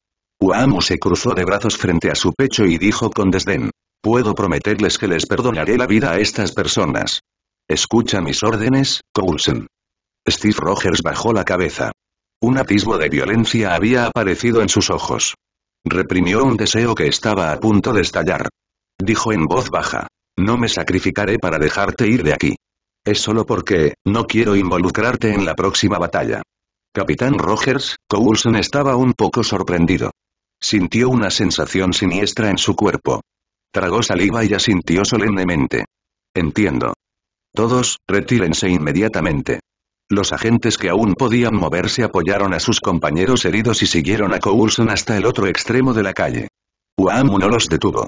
Uamu se cruzó de brazos frente a su pecho y dijo con desdén. Puedo prometerles que les perdonaré la vida a estas personas. Escucha mis órdenes, Coulson. Steve Rogers bajó la cabeza. Un atisbo de violencia había aparecido en sus ojos. Reprimió un deseo que estaba a punto de estallar. Dijo en voz baja. No me sacrificaré para dejarte ir de aquí. Es solo porque, no quiero involucrarte en la próxima batalla. Capitán Rogers, Coulson estaba un poco sorprendido. Sintió una sensación siniestra en su cuerpo. Tragó saliva y asintió solemnemente. Entiendo. Todos, retírense inmediatamente. Los agentes que aún podían moverse apoyaron a sus compañeros heridos y siguieron a Coulson hasta el otro extremo de la calle. Uamu no los detuvo.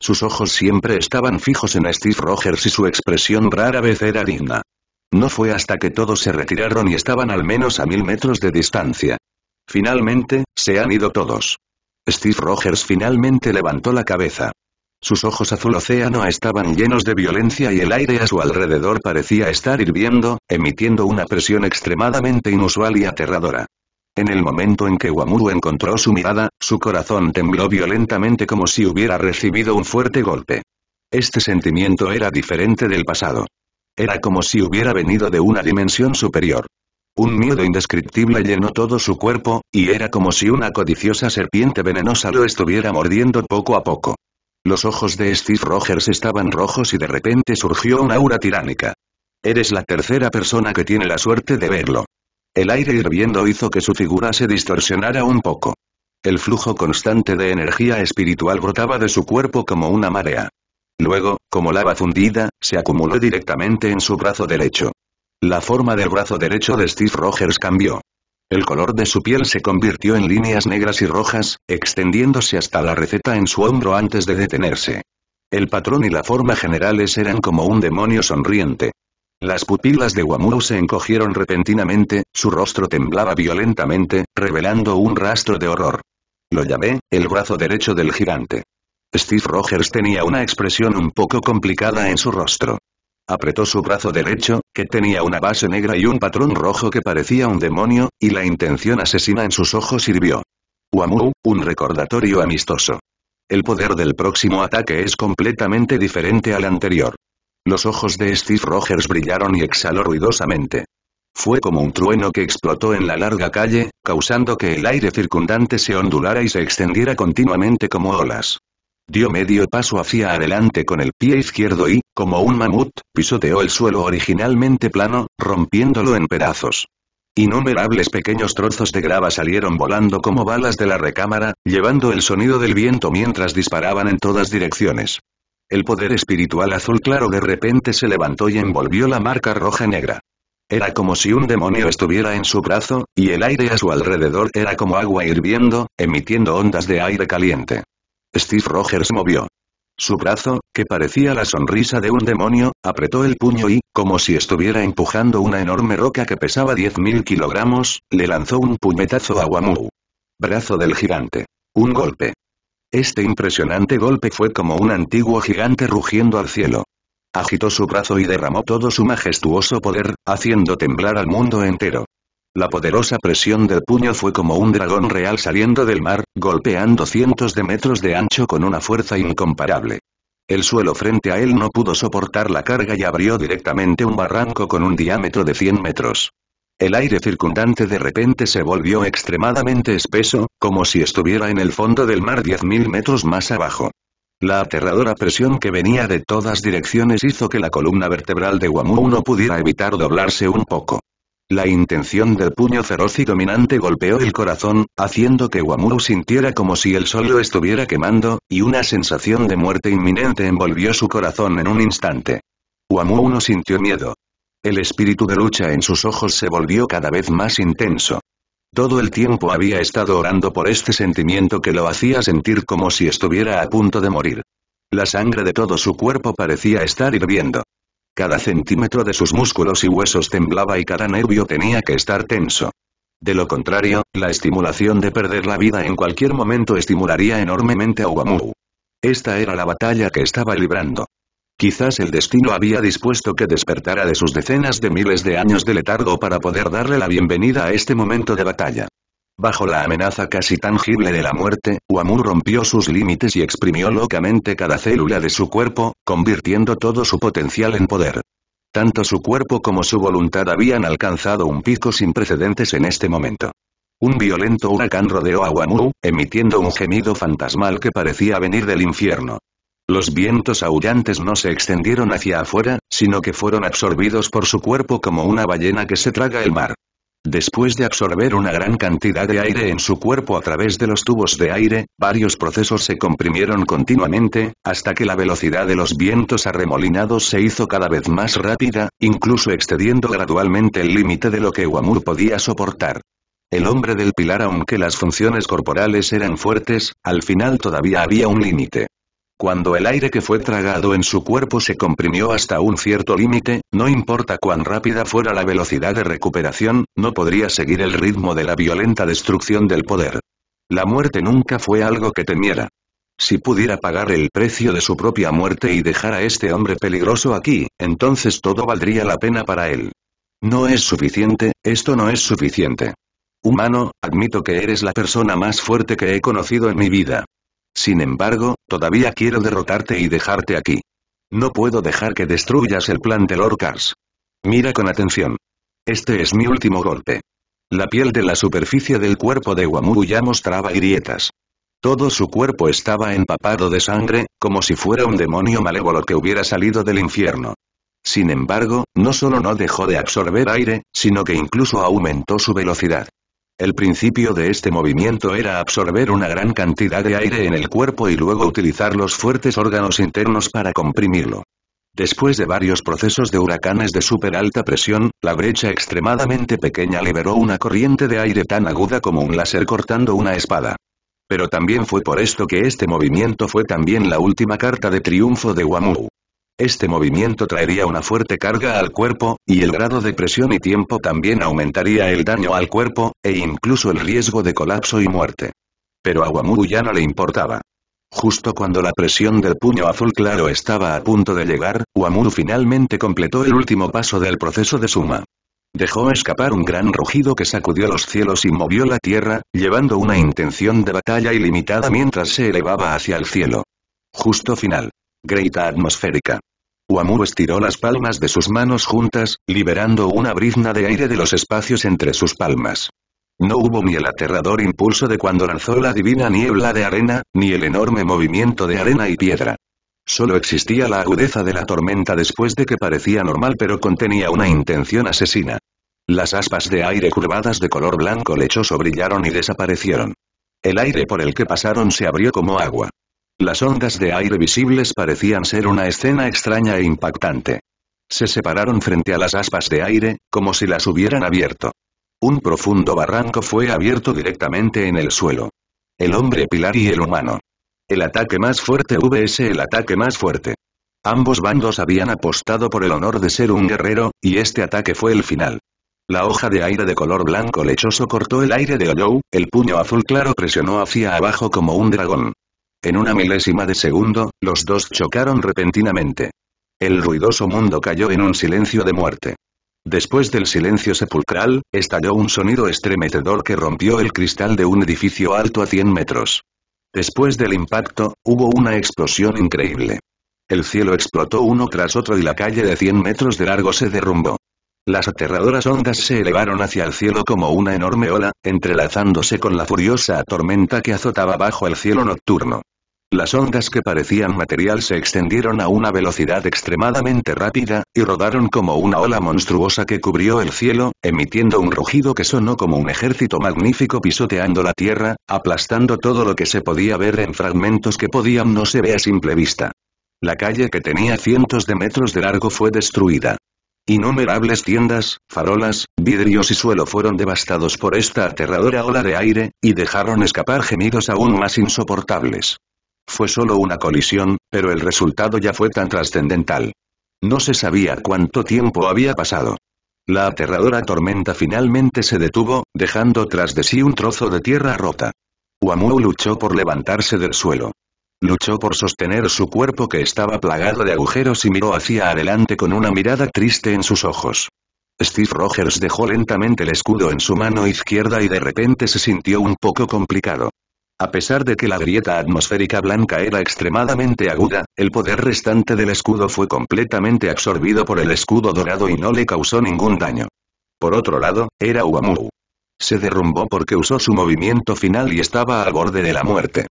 Sus ojos siempre estaban fijos en Steve Rogers y su expresión rara vez era digna. No fue hasta que todos se retiraron y estaban al menos a mil metros de distancia. Finalmente, se han ido todos. Steve Rogers finalmente levantó la cabeza. Sus ojos azul océano estaban llenos de violencia y el aire a su alrededor parecía estar hirviendo, emitiendo una presión extremadamente inusual y aterradora. En el momento en que Wamuru encontró su mirada, su corazón tembló violentamente como si hubiera recibido un fuerte golpe. Este sentimiento era diferente del pasado. Era como si hubiera venido de una dimensión superior. Un miedo indescriptible llenó todo su cuerpo, y era como si una codiciosa serpiente venenosa lo estuviera mordiendo poco a poco. Los ojos de Steve Rogers estaban rojos y de repente surgió una aura tiránica. Eres la tercera persona que tiene la suerte de verlo. El aire hirviendo hizo que su figura se distorsionara un poco. El flujo constante de energía espiritual brotaba de su cuerpo como una marea. Luego, como lava fundida, se acumuló directamente en su brazo derecho. La forma del brazo derecho de Steve Rogers cambió. El color de su piel se convirtió en líneas negras y rojas, extendiéndose hasta la receta en su hombro antes de detenerse. El patrón y la forma generales eran como un demonio sonriente. Las pupilas de Wamuu se encogieron repentinamente, su rostro temblaba violentamente, revelando un rastro de horror. Lo llamé, el brazo derecho del gigante. Steve Rogers tenía una expresión un poco complicada en su rostro. Apretó su brazo derecho, que tenía una base negra y un patrón rojo que parecía un demonio, y la intención asesina en sus ojos sirvió. WAMU, un recordatorio amistoso. El poder del próximo ataque es completamente diferente al anterior. Los ojos de Steve Rogers brillaron y exhaló ruidosamente. Fue como un trueno que explotó en la larga calle, causando que el aire circundante se ondulara y se extendiera continuamente como olas. Dio medio paso hacia adelante con el pie izquierdo y, como un mamut, pisoteó el suelo originalmente plano, rompiéndolo en pedazos. Innumerables pequeños trozos de grava salieron volando como balas de la recámara, llevando el sonido del viento mientras disparaban en todas direcciones. El poder espiritual azul claro de repente se levantó y envolvió la marca roja negra. Era como si un demonio estuviera en su brazo, y el aire a su alrededor era como agua hirviendo, emitiendo ondas de aire caliente. Steve Rogers movió. Su brazo, que parecía la sonrisa de un demonio, apretó el puño y, como si estuviera empujando una enorme roca que pesaba 10.000 kilogramos, le lanzó un puñetazo a Wamu. Brazo del gigante. Un golpe. Este impresionante golpe fue como un antiguo gigante rugiendo al cielo. Agitó su brazo y derramó todo su majestuoso poder, haciendo temblar al mundo entero. La poderosa presión del puño fue como un dragón real saliendo del mar, golpeando cientos de metros de ancho con una fuerza incomparable. El suelo frente a él no pudo soportar la carga y abrió directamente un barranco con un diámetro de 100 metros. El aire circundante de repente se volvió extremadamente espeso, como si estuviera en el fondo del mar 10.000 metros más abajo. La aterradora presión que venía de todas direcciones hizo que la columna vertebral de Wamu no pudiera evitar doblarse un poco. La intención del puño feroz y dominante golpeó el corazón, haciendo que Wamuru sintiera como si el sol lo estuviera quemando, y una sensación de muerte inminente envolvió su corazón en un instante. Wamuru no sintió miedo. El espíritu de lucha en sus ojos se volvió cada vez más intenso. Todo el tiempo había estado orando por este sentimiento que lo hacía sentir como si estuviera a punto de morir. La sangre de todo su cuerpo parecía estar hirviendo. Cada centímetro de sus músculos y huesos temblaba y cada nervio tenía que estar tenso. De lo contrario, la estimulación de perder la vida en cualquier momento estimularía enormemente a Wamuu. Esta era la batalla que estaba librando. Quizás el destino había dispuesto que despertara de sus decenas de miles de años de letargo para poder darle la bienvenida a este momento de batalla. Bajo la amenaza casi tangible de la muerte, Wamu rompió sus límites y exprimió locamente cada célula de su cuerpo, convirtiendo todo su potencial en poder. Tanto su cuerpo como su voluntad habían alcanzado un pico sin precedentes en este momento. Un violento huracán rodeó a Wamu, emitiendo un gemido fantasmal que parecía venir del infierno. Los vientos aullantes no se extendieron hacia afuera, sino que fueron absorbidos por su cuerpo como una ballena que se traga el mar. Después de absorber una gran cantidad de aire en su cuerpo a través de los tubos de aire, varios procesos se comprimieron continuamente, hasta que la velocidad de los vientos arremolinados se hizo cada vez más rápida, incluso excediendo gradualmente el límite de lo que Wamur podía soportar. El hombre del pilar aunque las funciones corporales eran fuertes, al final todavía había un límite. Cuando el aire que fue tragado en su cuerpo se comprimió hasta un cierto límite, no importa cuán rápida fuera la velocidad de recuperación, no podría seguir el ritmo de la violenta destrucción del poder. La muerte nunca fue algo que temiera. Si pudiera pagar el precio de su propia muerte y dejar a este hombre peligroso aquí, entonces todo valdría la pena para él. No es suficiente, esto no es suficiente. Humano, admito que eres la persona más fuerte que he conocido en mi vida. Sin embargo, todavía quiero derrotarte y dejarte aquí. No puedo dejar que destruyas el plan de Lord Mira con atención. Este es mi último golpe. La piel de la superficie del cuerpo de Wamuu ya mostraba grietas. Todo su cuerpo estaba empapado de sangre, como si fuera un demonio malévolo que hubiera salido del infierno. Sin embargo, no solo no dejó de absorber aire, sino que incluso aumentó su velocidad. El principio de este movimiento era absorber una gran cantidad de aire en el cuerpo y luego utilizar los fuertes órganos internos para comprimirlo. Después de varios procesos de huracanes de super alta presión, la brecha extremadamente pequeña liberó una corriente de aire tan aguda como un láser cortando una espada. Pero también fue por esto que este movimiento fue también la última carta de triunfo de Wamu. Este movimiento traería una fuerte carga al cuerpo, y el grado de presión y tiempo también aumentaría el daño al cuerpo, e incluso el riesgo de colapso y muerte. Pero a Wamuru ya no le importaba. Justo cuando la presión del puño azul claro estaba a punto de llegar, Wamuru finalmente completó el último paso del proceso de suma. Dejó escapar un gran rugido que sacudió los cielos y movió la tierra, llevando una intención de batalla ilimitada mientras se elevaba hacia el cielo. Justo final. Greita atmosférica. Wamu estiró las palmas de sus manos juntas, liberando una brizna de aire de los espacios entre sus palmas. No hubo ni el aterrador impulso de cuando lanzó la divina niebla de arena, ni el enorme movimiento de arena y piedra. Solo existía la agudeza de la tormenta después de que parecía normal pero contenía una intención asesina. Las aspas de aire curvadas de color blanco lechoso brillaron y desaparecieron. El aire por el que pasaron se abrió como agua. Las ondas de aire visibles parecían ser una escena extraña e impactante. Se separaron frente a las aspas de aire, como si las hubieran abierto. Un profundo barranco fue abierto directamente en el suelo. El hombre pilar y el humano. El ataque más fuerte vs el ataque más fuerte. Ambos bandos habían apostado por el honor de ser un guerrero, y este ataque fue el final. La hoja de aire de color blanco lechoso cortó el aire de Ojo, el puño azul claro presionó hacia abajo como un dragón. En una milésima de segundo, los dos chocaron repentinamente. El ruidoso mundo cayó en un silencio de muerte. Después del silencio sepulcral, estalló un sonido estremecedor que rompió el cristal de un edificio alto a 100 metros. Después del impacto, hubo una explosión increíble. El cielo explotó uno tras otro y la calle de 100 metros de largo se derrumbó. Las aterradoras ondas se elevaron hacia el cielo como una enorme ola, entrelazándose con la furiosa tormenta que azotaba bajo el cielo nocturno. Las ondas que parecían material se extendieron a una velocidad extremadamente rápida, y rodaron como una ola monstruosa que cubrió el cielo, emitiendo un rugido que sonó como un ejército magnífico pisoteando la tierra, aplastando todo lo que se podía ver en fragmentos que podían no se ver a simple vista. La calle que tenía cientos de metros de largo fue destruida. Innumerables tiendas, farolas, vidrios y suelo fueron devastados por esta aterradora ola de aire, y dejaron escapar gemidos aún más insoportables. Fue solo una colisión, pero el resultado ya fue tan trascendental. No se sabía cuánto tiempo había pasado. La aterradora tormenta finalmente se detuvo, dejando tras de sí un trozo de tierra rota. Huamu luchó por levantarse del suelo. Luchó por sostener su cuerpo que estaba plagado de agujeros y miró hacia adelante con una mirada triste en sus ojos. Steve Rogers dejó lentamente el escudo en su mano izquierda y de repente se sintió un poco complicado. A pesar de que la grieta atmosférica blanca era extremadamente aguda, el poder restante del escudo fue completamente absorbido por el escudo dorado y no le causó ningún daño. Por otro lado, era Uamu. Se derrumbó porque usó su movimiento final y estaba al borde de la muerte.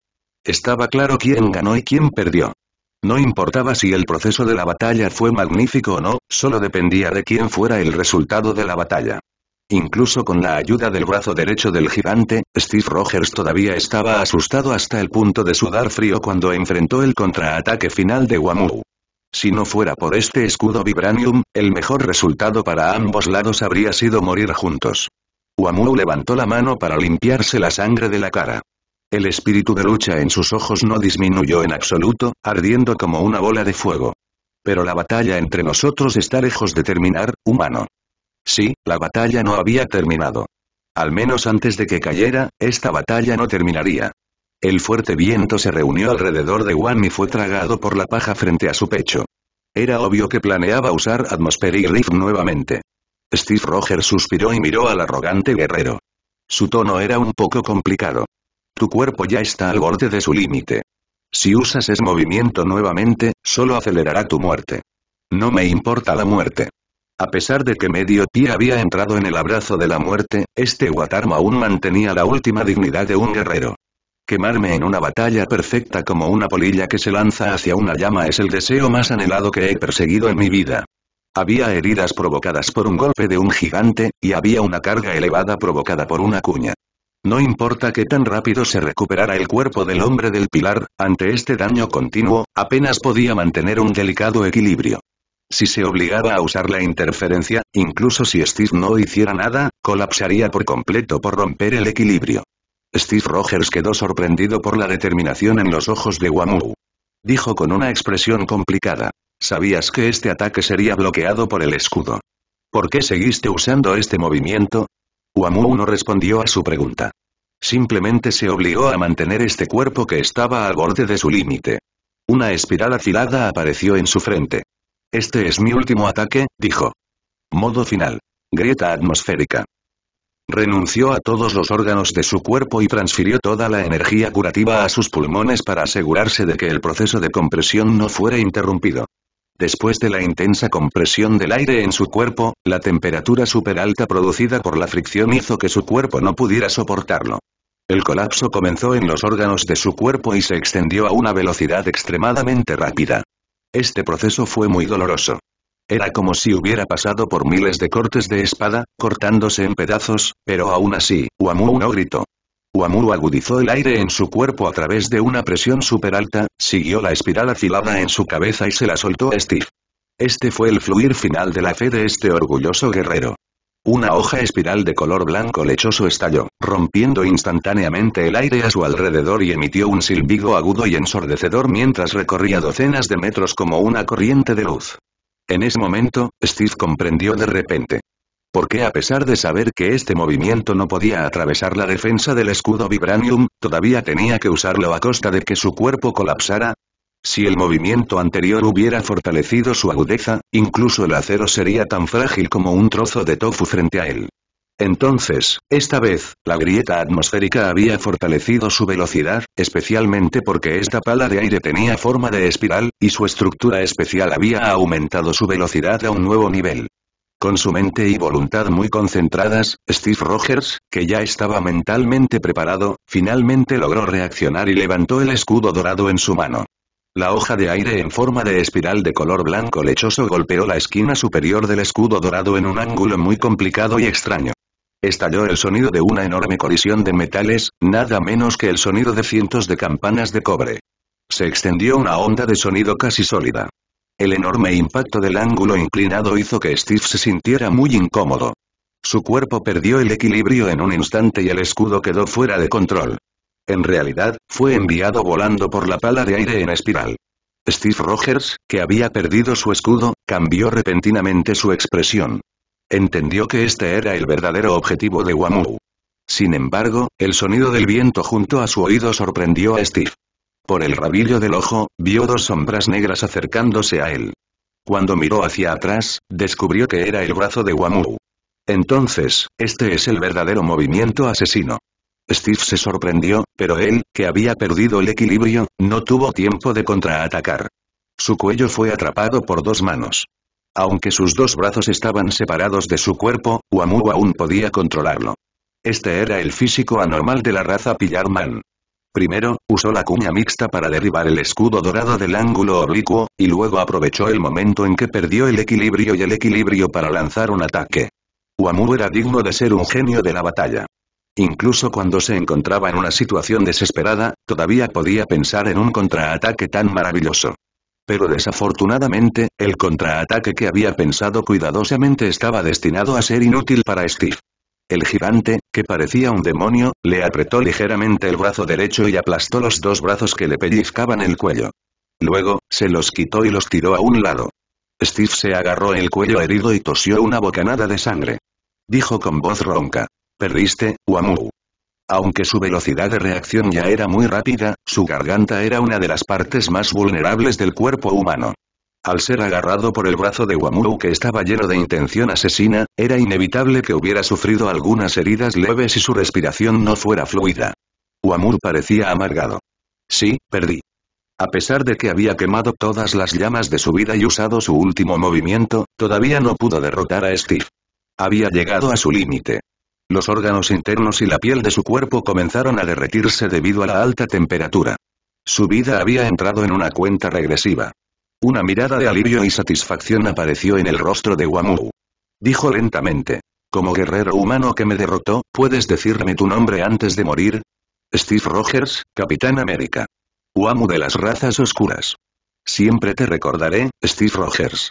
Estaba claro quién ganó y quién perdió. No importaba si el proceso de la batalla fue magnífico o no, solo dependía de quién fuera el resultado de la batalla. Incluso con la ayuda del brazo derecho del gigante, Steve Rogers todavía estaba asustado hasta el punto de sudar frío cuando enfrentó el contraataque final de Wamu. Si no fuera por este escudo Vibranium, el mejor resultado para ambos lados habría sido morir juntos. Wamu levantó la mano para limpiarse la sangre de la cara. El espíritu de lucha en sus ojos no disminuyó en absoluto, ardiendo como una bola de fuego. Pero la batalla entre nosotros está lejos de terminar, humano. Sí, la batalla no había terminado. Al menos antes de que cayera, esta batalla no terminaría. El fuerte viento se reunió alrededor de Wan y fue tragado por la paja frente a su pecho. Era obvio que planeaba usar Atmosphere y Rift nuevamente. Steve Rogers suspiró y miró al arrogante guerrero. Su tono era un poco complicado. Tu cuerpo ya está al borde de su límite. Si usas ese movimiento nuevamente, solo acelerará tu muerte. No me importa la muerte. A pesar de que medio pie había entrado en el abrazo de la muerte, este Watarma aún mantenía la última dignidad de un guerrero. Quemarme en una batalla perfecta como una polilla que se lanza hacia una llama es el deseo más anhelado que he perseguido en mi vida. Había heridas provocadas por un golpe de un gigante, y había una carga elevada provocada por una cuña. No importa qué tan rápido se recuperara el cuerpo del hombre del pilar, ante este daño continuo, apenas podía mantener un delicado equilibrio. Si se obligaba a usar la interferencia, incluso si Steve no hiciera nada, colapsaría por completo por romper el equilibrio. Steve Rogers quedó sorprendido por la determinación en los ojos de Wamu. Dijo con una expresión complicada. Sabías que este ataque sería bloqueado por el escudo. ¿Por qué seguiste usando este movimiento? Uamu no respondió a su pregunta. Simplemente se obligó a mantener este cuerpo que estaba al borde de su límite. Una espiral afilada apareció en su frente. Este es mi último ataque, dijo. Modo final. Grieta atmosférica. Renunció a todos los órganos de su cuerpo y transfirió toda la energía curativa a sus pulmones para asegurarse de que el proceso de compresión no fuera interrumpido. Después de la intensa compresión del aire en su cuerpo, la temperatura superalta producida por la fricción hizo que su cuerpo no pudiera soportarlo. El colapso comenzó en los órganos de su cuerpo y se extendió a una velocidad extremadamente rápida. Este proceso fue muy doloroso. Era como si hubiera pasado por miles de cortes de espada, cortándose en pedazos, pero aún así, Wamuu no gritó. Uamuru agudizó el aire en su cuerpo a través de una presión super alta, siguió la espiral afilada en su cabeza y se la soltó a Steve. Este fue el fluir final de la fe de este orgulloso guerrero. Una hoja espiral de color blanco lechoso estalló, rompiendo instantáneamente el aire a su alrededor y emitió un silbido agudo y ensordecedor mientras recorría docenas de metros como una corriente de luz. En ese momento, Steve comprendió de repente porque a pesar de saber que este movimiento no podía atravesar la defensa del escudo Vibranium, todavía tenía que usarlo a costa de que su cuerpo colapsara. Si el movimiento anterior hubiera fortalecido su agudeza, incluso el acero sería tan frágil como un trozo de tofu frente a él. Entonces, esta vez, la grieta atmosférica había fortalecido su velocidad, especialmente porque esta pala de aire tenía forma de espiral, y su estructura especial había aumentado su velocidad a un nuevo nivel. Con su mente y voluntad muy concentradas, Steve Rogers, que ya estaba mentalmente preparado, finalmente logró reaccionar y levantó el escudo dorado en su mano. La hoja de aire en forma de espiral de color blanco lechoso golpeó la esquina superior del escudo dorado en un ángulo muy complicado y extraño. Estalló el sonido de una enorme colisión de metales, nada menos que el sonido de cientos de campanas de cobre. Se extendió una onda de sonido casi sólida. El enorme impacto del ángulo inclinado hizo que Steve se sintiera muy incómodo. Su cuerpo perdió el equilibrio en un instante y el escudo quedó fuera de control. En realidad, fue enviado volando por la pala de aire en espiral. Steve Rogers, que había perdido su escudo, cambió repentinamente su expresión. Entendió que este era el verdadero objetivo de Wamu. Sin embargo, el sonido del viento junto a su oído sorprendió a Steve. Por el rabillo del ojo, vio dos sombras negras acercándose a él. Cuando miró hacia atrás, descubrió que era el brazo de Wamu. Entonces, este es el verdadero movimiento asesino. Steve se sorprendió, pero él, que había perdido el equilibrio, no tuvo tiempo de contraatacar. Su cuello fue atrapado por dos manos. Aunque sus dos brazos estaban separados de su cuerpo, Wamu aún podía controlarlo. Este era el físico anormal de la raza Pillarman. Primero, usó la cuña mixta para derribar el escudo dorado del ángulo oblicuo, y luego aprovechó el momento en que perdió el equilibrio y el equilibrio para lanzar un ataque. Wamu era digno de ser un genio de la batalla. Incluso cuando se encontraba en una situación desesperada, todavía podía pensar en un contraataque tan maravilloso. Pero desafortunadamente, el contraataque que había pensado cuidadosamente estaba destinado a ser inútil para Steve. El gigante, que parecía un demonio, le apretó ligeramente el brazo derecho y aplastó los dos brazos que le pellizcaban el cuello. Luego, se los quitó y los tiró a un lado. Steve se agarró el cuello herido y tosió una bocanada de sangre. Dijo con voz ronca. Perdiste, Wamu. Aunque su velocidad de reacción ya era muy rápida, su garganta era una de las partes más vulnerables del cuerpo humano. Al ser agarrado por el brazo de Wamuu que estaba lleno de intención asesina, era inevitable que hubiera sufrido algunas heridas leves y su respiración no fuera fluida. Wamuu parecía amargado. Sí, perdí. A pesar de que había quemado todas las llamas de su vida y usado su último movimiento, todavía no pudo derrotar a Steve. Había llegado a su límite. Los órganos internos y la piel de su cuerpo comenzaron a derretirse debido a la alta temperatura. Su vida había entrado en una cuenta regresiva. Una mirada de alivio y satisfacción apareció en el rostro de Wamu. Dijo lentamente. Como guerrero humano que me derrotó, ¿puedes decirme tu nombre antes de morir? Steve Rogers, Capitán América. Wamu de las razas oscuras. Siempre te recordaré, Steve Rogers.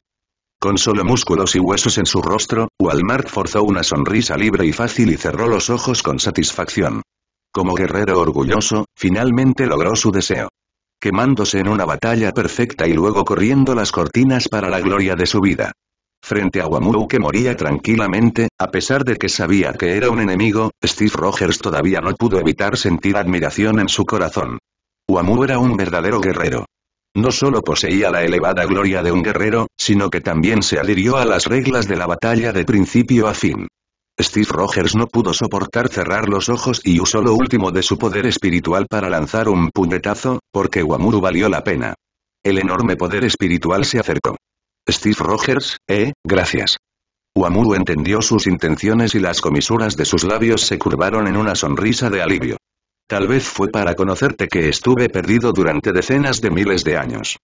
Con solo músculos y huesos en su rostro, Walmart forzó una sonrisa libre y fácil y cerró los ojos con satisfacción. Como guerrero orgulloso, finalmente logró su deseo quemándose en una batalla perfecta y luego corriendo las cortinas para la gloria de su vida. Frente a Wamuu que moría tranquilamente, a pesar de que sabía que era un enemigo, Steve Rogers todavía no pudo evitar sentir admiración en su corazón. Wamuu era un verdadero guerrero. No solo poseía la elevada gloria de un guerrero, sino que también se adhirió a las reglas de la batalla de principio a fin. Steve Rogers no pudo soportar cerrar los ojos y usó lo último de su poder espiritual para lanzar un puñetazo, porque Wamuru valió la pena. El enorme poder espiritual se acercó. Steve Rogers, eh, gracias. Wamuru entendió sus intenciones y las comisuras de sus labios se curvaron en una sonrisa de alivio. Tal vez fue para conocerte que estuve perdido durante decenas de miles de años.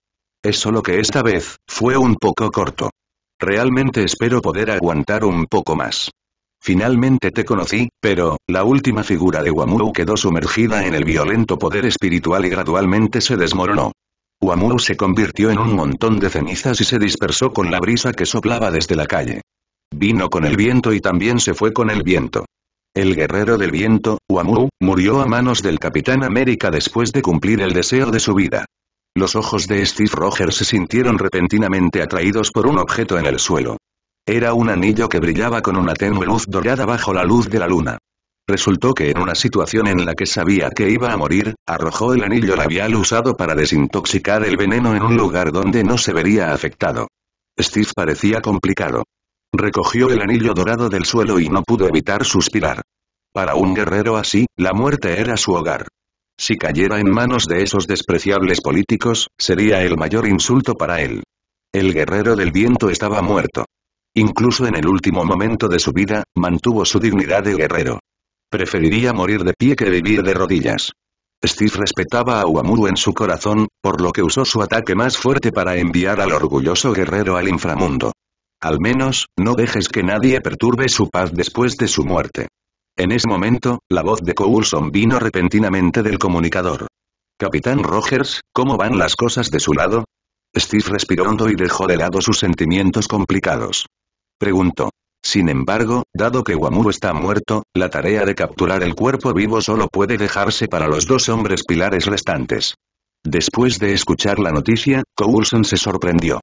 Es solo que esta vez, fue un poco corto. Realmente espero poder aguantar un poco más. Finalmente te conocí, pero, la última figura de Wamuu quedó sumergida en el violento poder espiritual y gradualmente se desmoronó. Wamuu se convirtió en un montón de cenizas y se dispersó con la brisa que soplaba desde la calle. Vino con el viento y también se fue con el viento. El guerrero del viento, Wamuu, murió a manos del Capitán América después de cumplir el deseo de su vida. Los ojos de Steve Rogers se sintieron repentinamente atraídos por un objeto en el suelo. Era un anillo que brillaba con una tenue luz dorada bajo la luz de la luna. Resultó que en una situación en la que sabía que iba a morir, arrojó el anillo labial usado para desintoxicar el veneno en un lugar donde no se vería afectado. Steve parecía complicado. Recogió el anillo dorado del suelo y no pudo evitar suspirar. Para un guerrero así, la muerte era su hogar. Si cayera en manos de esos despreciables políticos, sería el mayor insulto para él. El guerrero del viento estaba muerto. Incluso en el último momento de su vida, mantuvo su dignidad de guerrero. Preferiría morir de pie que vivir de rodillas. Steve respetaba a Uamuru en su corazón, por lo que usó su ataque más fuerte para enviar al orgulloso guerrero al inframundo. Al menos, no dejes que nadie perturbe su paz después de su muerte. En ese momento, la voz de Coulson vino repentinamente del comunicador. Capitán Rogers, ¿cómo van las cosas de su lado? Steve respiró hondo y dejó de lado sus sentimientos complicados. Preguntó. Sin embargo, dado que Wamuru está muerto, la tarea de capturar el cuerpo vivo solo puede dejarse para los dos hombres pilares restantes. Después de escuchar la noticia, Coulson se sorprendió.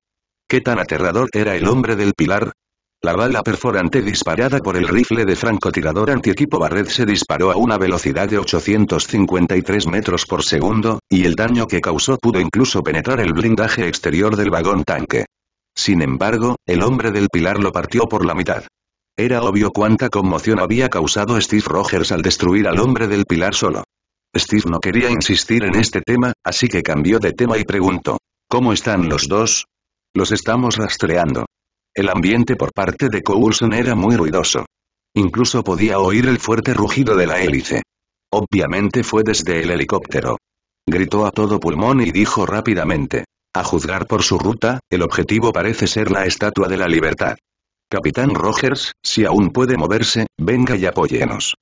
¿Qué tan aterrador era el hombre del pilar? La bala perforante disparada por el rifle de francotirador antiequipo Barret se disparó a una velocidad de 853 metros por segundo, y el daño que causó pudo incluso penetrar el blindaje exterior del vagón tanque. Sin embargo, el hombre del pilar lo partió por la mitad. Era obvio cuánta conmoción había causado Steve Rogers al destruir al hombre del pilar solo. Steve no quería insistir en este tema, así que cambió de tema y preguntó. ¿Cómo están los dos? Los estamos rastreando. El ambiente por parte de Coulson era muy ruidoso. Incluso podía oír el fuerte rugido de la hélice. Obviamente fue desde el helicóptero. Gritó a todo pulmón y dijo rápidamente. A juzgar por su ruta, el objetivo parece ser la Estatua de la Libertad. Capitán Rogers, si aún puede moverse, venga y apóyenos.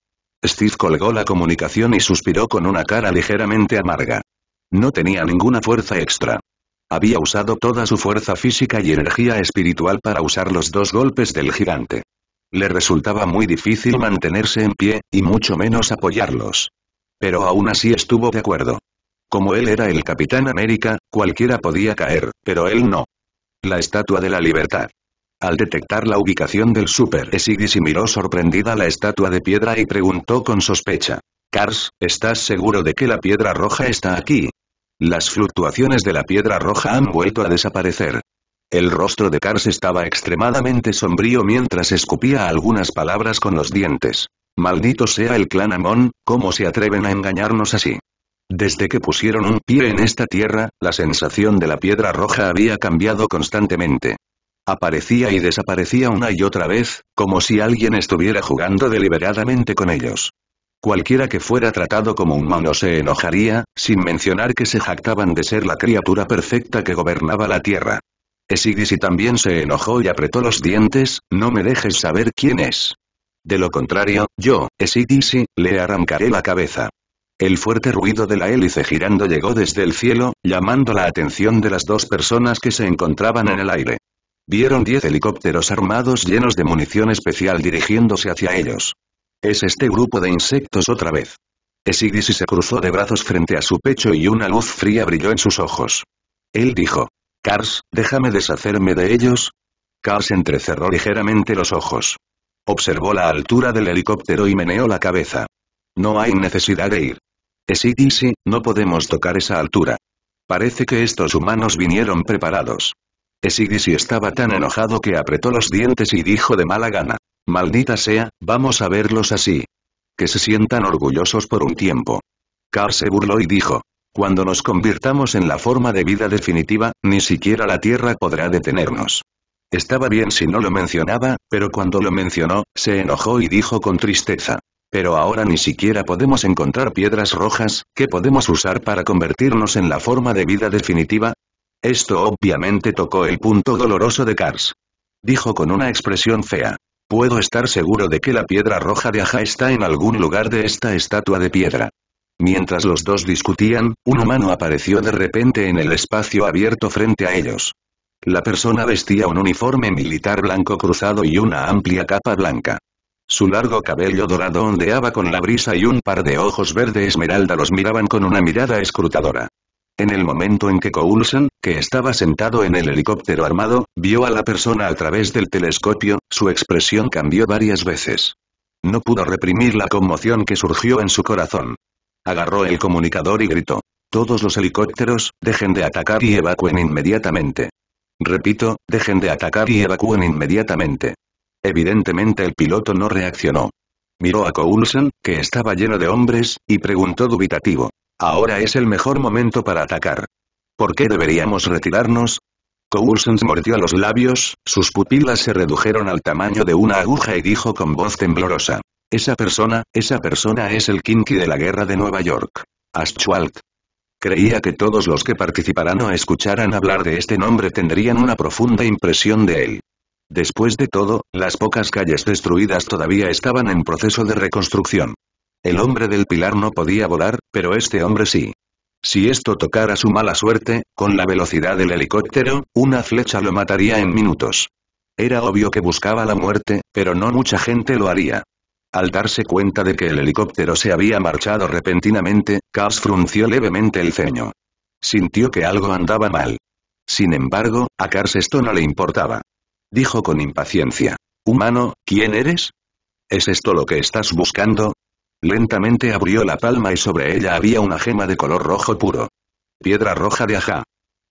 Steve colgó la comunicación y suspiró con una cara ligeramente amarga. No tenía ninguna fuerza extra. Había usado toda su fuerza física y energía espiritual para usar los dos golpes del gigante. Le resultaba muy difícil mantenerse en pie, y mucho menos apoyarlos. Pero aún así estuvo de acuerdo. Como él era el Capitán América, cualquiera podía caer, pero él no. La Estatua de la Libertad. Al detectar la ubicación del Super se miró sorprendida la estatua de piedra y preguntó con sospecha. Cars, ¿estás seguro de que la piedra roja está aquí? Las fluctuaciones de la piedra roja han vuelto a desaparecer. El rostro de Kars estaba extremadamente sombrío mientras escupía algunas palabras con los dientes. Maldito sea el clan Amon, ¿cómo se atreven a engañarnos así? Desde que pusieron un pie en esta tierra, la sensación de la piedra roja había cambiado constantemente. Aparecía y desaparecía una y otra vez, como si alguien estuviera jugando deliberadamente con ellos. Cualquiera que fuera tratado como un humano se enojaría, sin mencionar que se jactaban de ser la criatura perfecta que gobernaba la tierra. Esigisi también se enojó y apretó los dientes, no me dejes saber quién es. De lo contrario, yo, Esigisi, le arrancaré la cabeza. El fuerte ruido de la hélice girando llegó desde el cielo, llamando la atención de las dos personas que se encontraban en el aire. Vieron diez helicópteros armados llenos de munición especial dirigiéndose hacia ellos. Es este grupo de insectos otra vez. Esigisi se cruzó de brazos frente a su pecho y una luz fría brilló en sus ojos. Él dijo. Cars, déjame deshacerme de ellos. Cars entrecerró ligeramente los ojos. Observó la altura del helicóptero y meneó la cabeza. No hay necesidad de ir. Esigisi, no podemos tocar esa altura. Parece que estos humanos vinieron preparados. Esigisi estaba tan enojado que apretó los dientes y dijo de mala gana. Maldita sea, vamos a verlos así. Que se sientan orgullosos por un tiempo. Kars se burló y dijo. Cuando nos convirtamos en la forma de vida definitiva, ni siquiera la Tierra podrá detenernos. Estaba bien si no lo mencionaba, pero cuando lo mencionó, se enojó y dijo con tristeza. Pero ahora ni siquiera podemos encontrar piedras rojas, que podemos usar para convertirnos en la forma de vida definitiva. Esto obviamente tocó el punto doloroso de Kars. Dijo con una expresión fea. Puedo estar seguro de que la piedra roja de Aja está en algún lugar de esta estatua de piedra. Mientras los dos discutían, un humano apareció de repente en el espacio abierto frente a ellos. La persona vestía un uniforme militar blanco cruzado y una amplia capa blanca. Su largo cabello dorado ondeaba con la brisa y un par de ojos verde esmeralda los miraban con una mirada escrutadora. En el momento en que Coulson, que estaba sentado en el helicóptero armado, vio a la persona a través del telescopio, su expresión cambió varias veces. No pudo reprimir la conmoción que surgió en su corazón. Agarró el comunicador y gritó. Todos los helicópteros, dejen de atacar y evacúen inmediatamente. Repito, dejen de atacar y evacúen inmediatamente. Evidentemente el piloto no reaccionó. Miró a Coulson, que estaba lleno de hombres, y preguntó dubitativo. Ahora es el mejor momento para atacar. ¿Por qué deberíamos retirarnos? se mordió los labios, sus pupilas se redujeron al tamaño de una aguja y dijo con voz temblorosa. Esa persona, esa persona es el Kinky de la guerra de Nueva York. Aschwalt. Creía que todos los que participaran o escucharan hablar de este nombre tendrían una profunda impresión de él. Después de todo, las pocas calles destruidas todavía estaban en proceso de reconstrucción. El hombre del pilar no podía volar, pero este hombre sí. Si esto tocara su mala suerte, con la velocidad del helicóptero, una flecha lo mataría en minutos. Era obvio que buscaba la muerte, pero no mucha gente lo haría. Al darse cuenta de que el helicóptero se había marchado repentinamente, Cars frunció levemente el ceño. Sintió que algo andaba mal. Sin embargo, a Cars esto no le importaba. Dijo con impaciencia. Humano, ¿quién eres? ¿Es esto lo que estás buscando? Lentamente abrió la palma y sobre ella había una gema de color rojo puro. Piedra roja de Aja.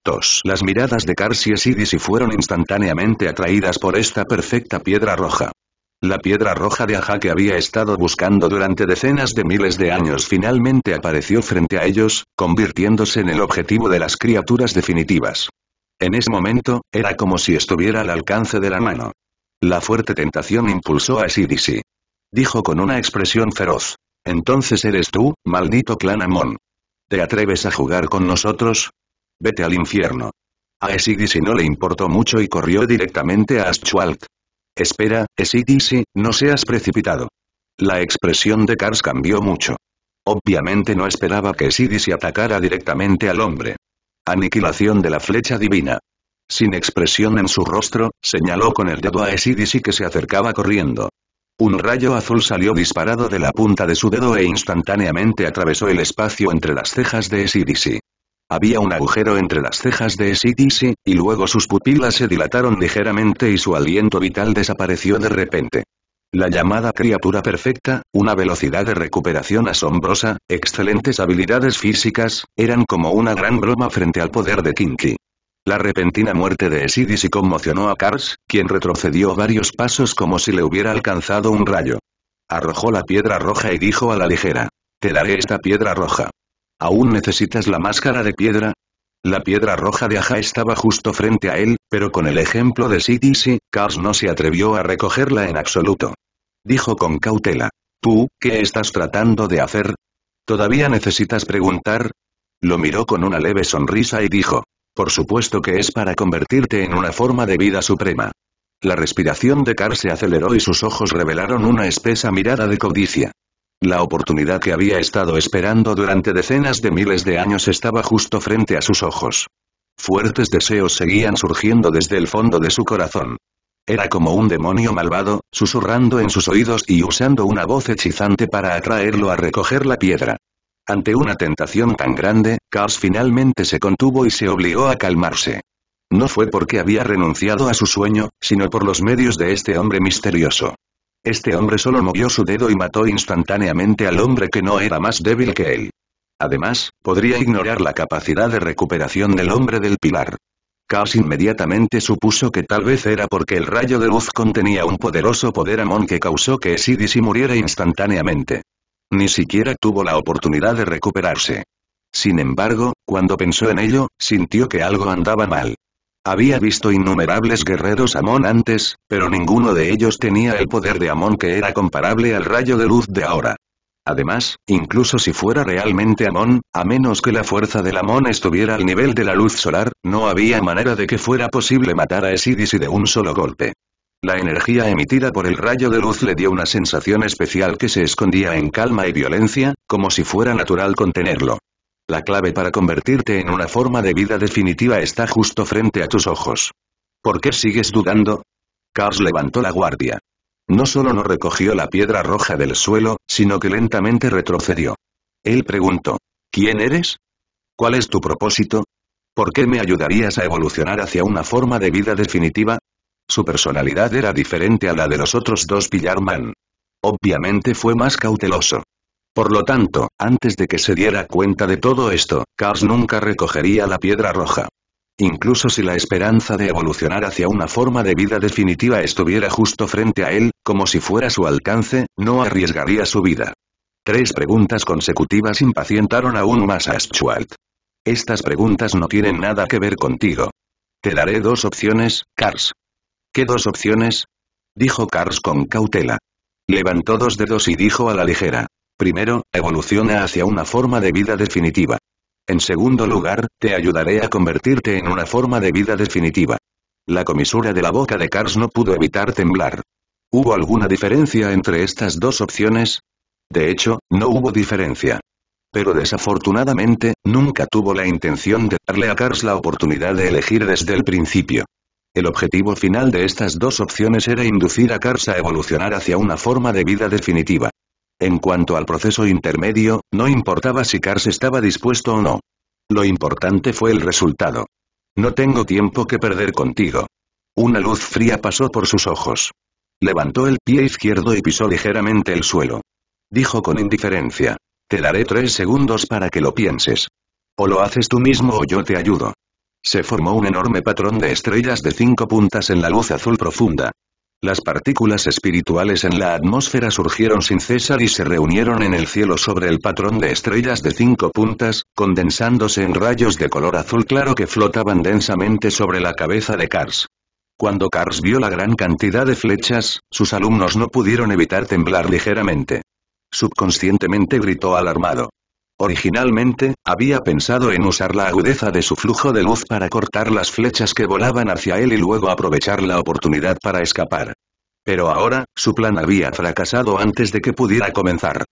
Tos. Las miradas de Carsi y y fueron instantáneamente atraídas por esta perfecta piedra roja. La piedra roja de Aja que había estado buscando durante decenas de miles de años finalmente apareció frente a ellos, convirtiéndose en el objetivo de las criaturas definitivas. En ese momento, era como si estuviera al alcance de la mano. La fuerte tentación impulsó a Sidisi dijo con una expresión feroz. Entonces eres tú, maldito clan Amon. ¿Te atreves a jugar con nosotros? Vete al infierno. A Esidisi no le importó mucho y corrió directamente a Aschualk. Espera, Esidisi, no seas precipitado. La expresión de Kars cambió mucho. Obviamente no esperaba que Esidisi atacara directamente al hombre. Aniquilación de la flecha divina. Sin expresión en su rostro, señaló con el dedo a Esidisi que se acercaba corriendo. Un rayo azul salió disparado de la punta de su dedo e instantáneamente atravesó el espacio entre las cejas de Sidisi. Había un agujero entre las cejas de Sidisi, y luego sus pupilas se dilataron ligeramente y su aliento vital desapareció de repente. La llamada criatura perfecta, una velocidad de recuperación asombrosa, excelentes habilidades físicas, eran como una gran broma frente al poder de Kinky. La repentina muerte de Esidis y conmocionó a Kars, quien retrocedió varios pasos como si le hubiera alcanzado un rayo. Arrojó la piedra roja y dijo a la ligera, «Te daré esta piedra roja. ¿Aún necesitas la máscara de piedra?» La piedra roja de Aja estaba justo frente a él, pero con el ejemplo de Sidisi, Kars no se atrevió a recogerla en absoluto. Dijo con cautela, «¿Tú, qué estás tratando de hacer? ¿Todavía necesitas preguntar?» Lo miró con una leve sonrisa y dijo, por supuesto que es para convertirte en una forma de vida suprema. La respiración de Carr se aceleró y sus ojos revelaron una espesa mirada de codicia. La oportunidad que había estado esperando durante decenas de miles de años estaba justo frente a sus ojos. Fuertes deseos seguían surgiendo desde el fondo de su corazón. Era como un demonio malvado, susurrando en sus oídos y usando una voz hechizante para atraerlo a recoger la piedra. Ante una tentación tan grande, Kars finalmente se contuvo y se obligó a calmarse. No fue porque había renunciado a su sueño, sino por los medios de este hombre misterioso. Este hombre solo movió su dedo y mató instantáneamente al hombre que no era más débil que él. Además, podría ignorar la capacidad de recuperación del hombre del pilar. Kars inmediatamente supuso que tal vez era porque el rayo de luz contenía un poderoso poder Amon que causó que Sidis muriera instantáneamente. Ni siquiera tuvo la oportunidad de recuperarse. Sin embargo, cuando pensó en ello, sintió que algo andaba mal. Había visto innumerables guerreros Amon antes, pero ninguno de ellos tenía el poder de Amon que era comparable al rayo de luz de ahora. Además, incluso si fuera realmente Amon, a menos que la fuerza del Amon estuviera al nivel de la luz solar, no había manera de que fuera posible matar a Esidis y de un solo golpe. La energía emitida por el rayo de luz le dio una sensación especial que se escondía en calma y violencia, como si fuera natural contenerlo. La clave para convertirte en una forma de vida definitiva está justo frente a tus ojos. ¿Por qué sigues dudando? Cars levantó la guardia. No solo no recogió la piedra roja del suelo, sino que lentamente retrocedió. Él preguntó, ¿quién eres? ¿Cuál es tu propósito? ¿Por qué me ayudarías a evolucionar hacia una forma de vida definitiva? Su personalidad era diferente a la de los otros dos Pillarman. Obviamente fue más cauteloso. Por lo tanto, antes de que se diera cuenta de todo esto, Cars nunca recogería la piedra roja. Incluso si la esperanza de evolucionar hacia una forma de vida definitiva estuviera justo frente a él, como si fuera su alcance, no arriesgaría su vida. Tres preguntas consecutivas impacientaron aún más a Schwalt. Estas preguntas no tienen nada que ver contigo. Te daré dos opciones, Cars. ¿Qué dos opciones? Dijo Kars con cautela. Levantó dos dedos y dijo a la ligera. Primero, evoluciona hacia una forma de vida definitiva. En segundo lugar, te ayudaré a convertirte en una forma de vida definitiva. La comisura de la boca de Kars no pudo evitar temblar. ¿Hubo alguna diferencia entre estas dos opciones? De hecho, no hubo diferencia. Pero desafortunadamente, nunca tuvo la intención de darle a Kars la oportunidad de elegir desde el principio. El objetivo final de estas dos opciones era inducir a Cars a evolucionar hacia una forma de vida definitiva. En cuanto al proceso intermedio, no importaba si Cars estaba dispuesto o no. Lo importante fue el resultado. No tengo tiempo que perder contigo. Una luz fría pasó por sus ojos. Levantó el pie izquierdo y pisó ligeramente el suelo. Dijo con indiferencia. Te daré tres segundos para que lo pienses. O lo haces tú mismo o yo te ayudo. Se formó un enorme patrón de estrellas de cinco puntas en la luz azul profunda. Las partículas espirituales en la atmósfera surgieron sin cesar y se reunieron en el cielo sobre el patrón de estrellas de cinco puntas, condensándose en rayos de color azul claro que flotaban densamente sobre la cabeza de Kars. Cuando Kars vio la gran cantidad de flechas, sus alumnos no pudieron evitar temblar ligeramente. Subconscientemente gritó alarmado. Originalmente, había pensado en usar la agudeza de su flujo de luz para cortar las flechas que volaban hacia él y luego aprovechar la oportunidad para escapar. Pero ahora, su plan había fracasado antes de que pudiera comenzar.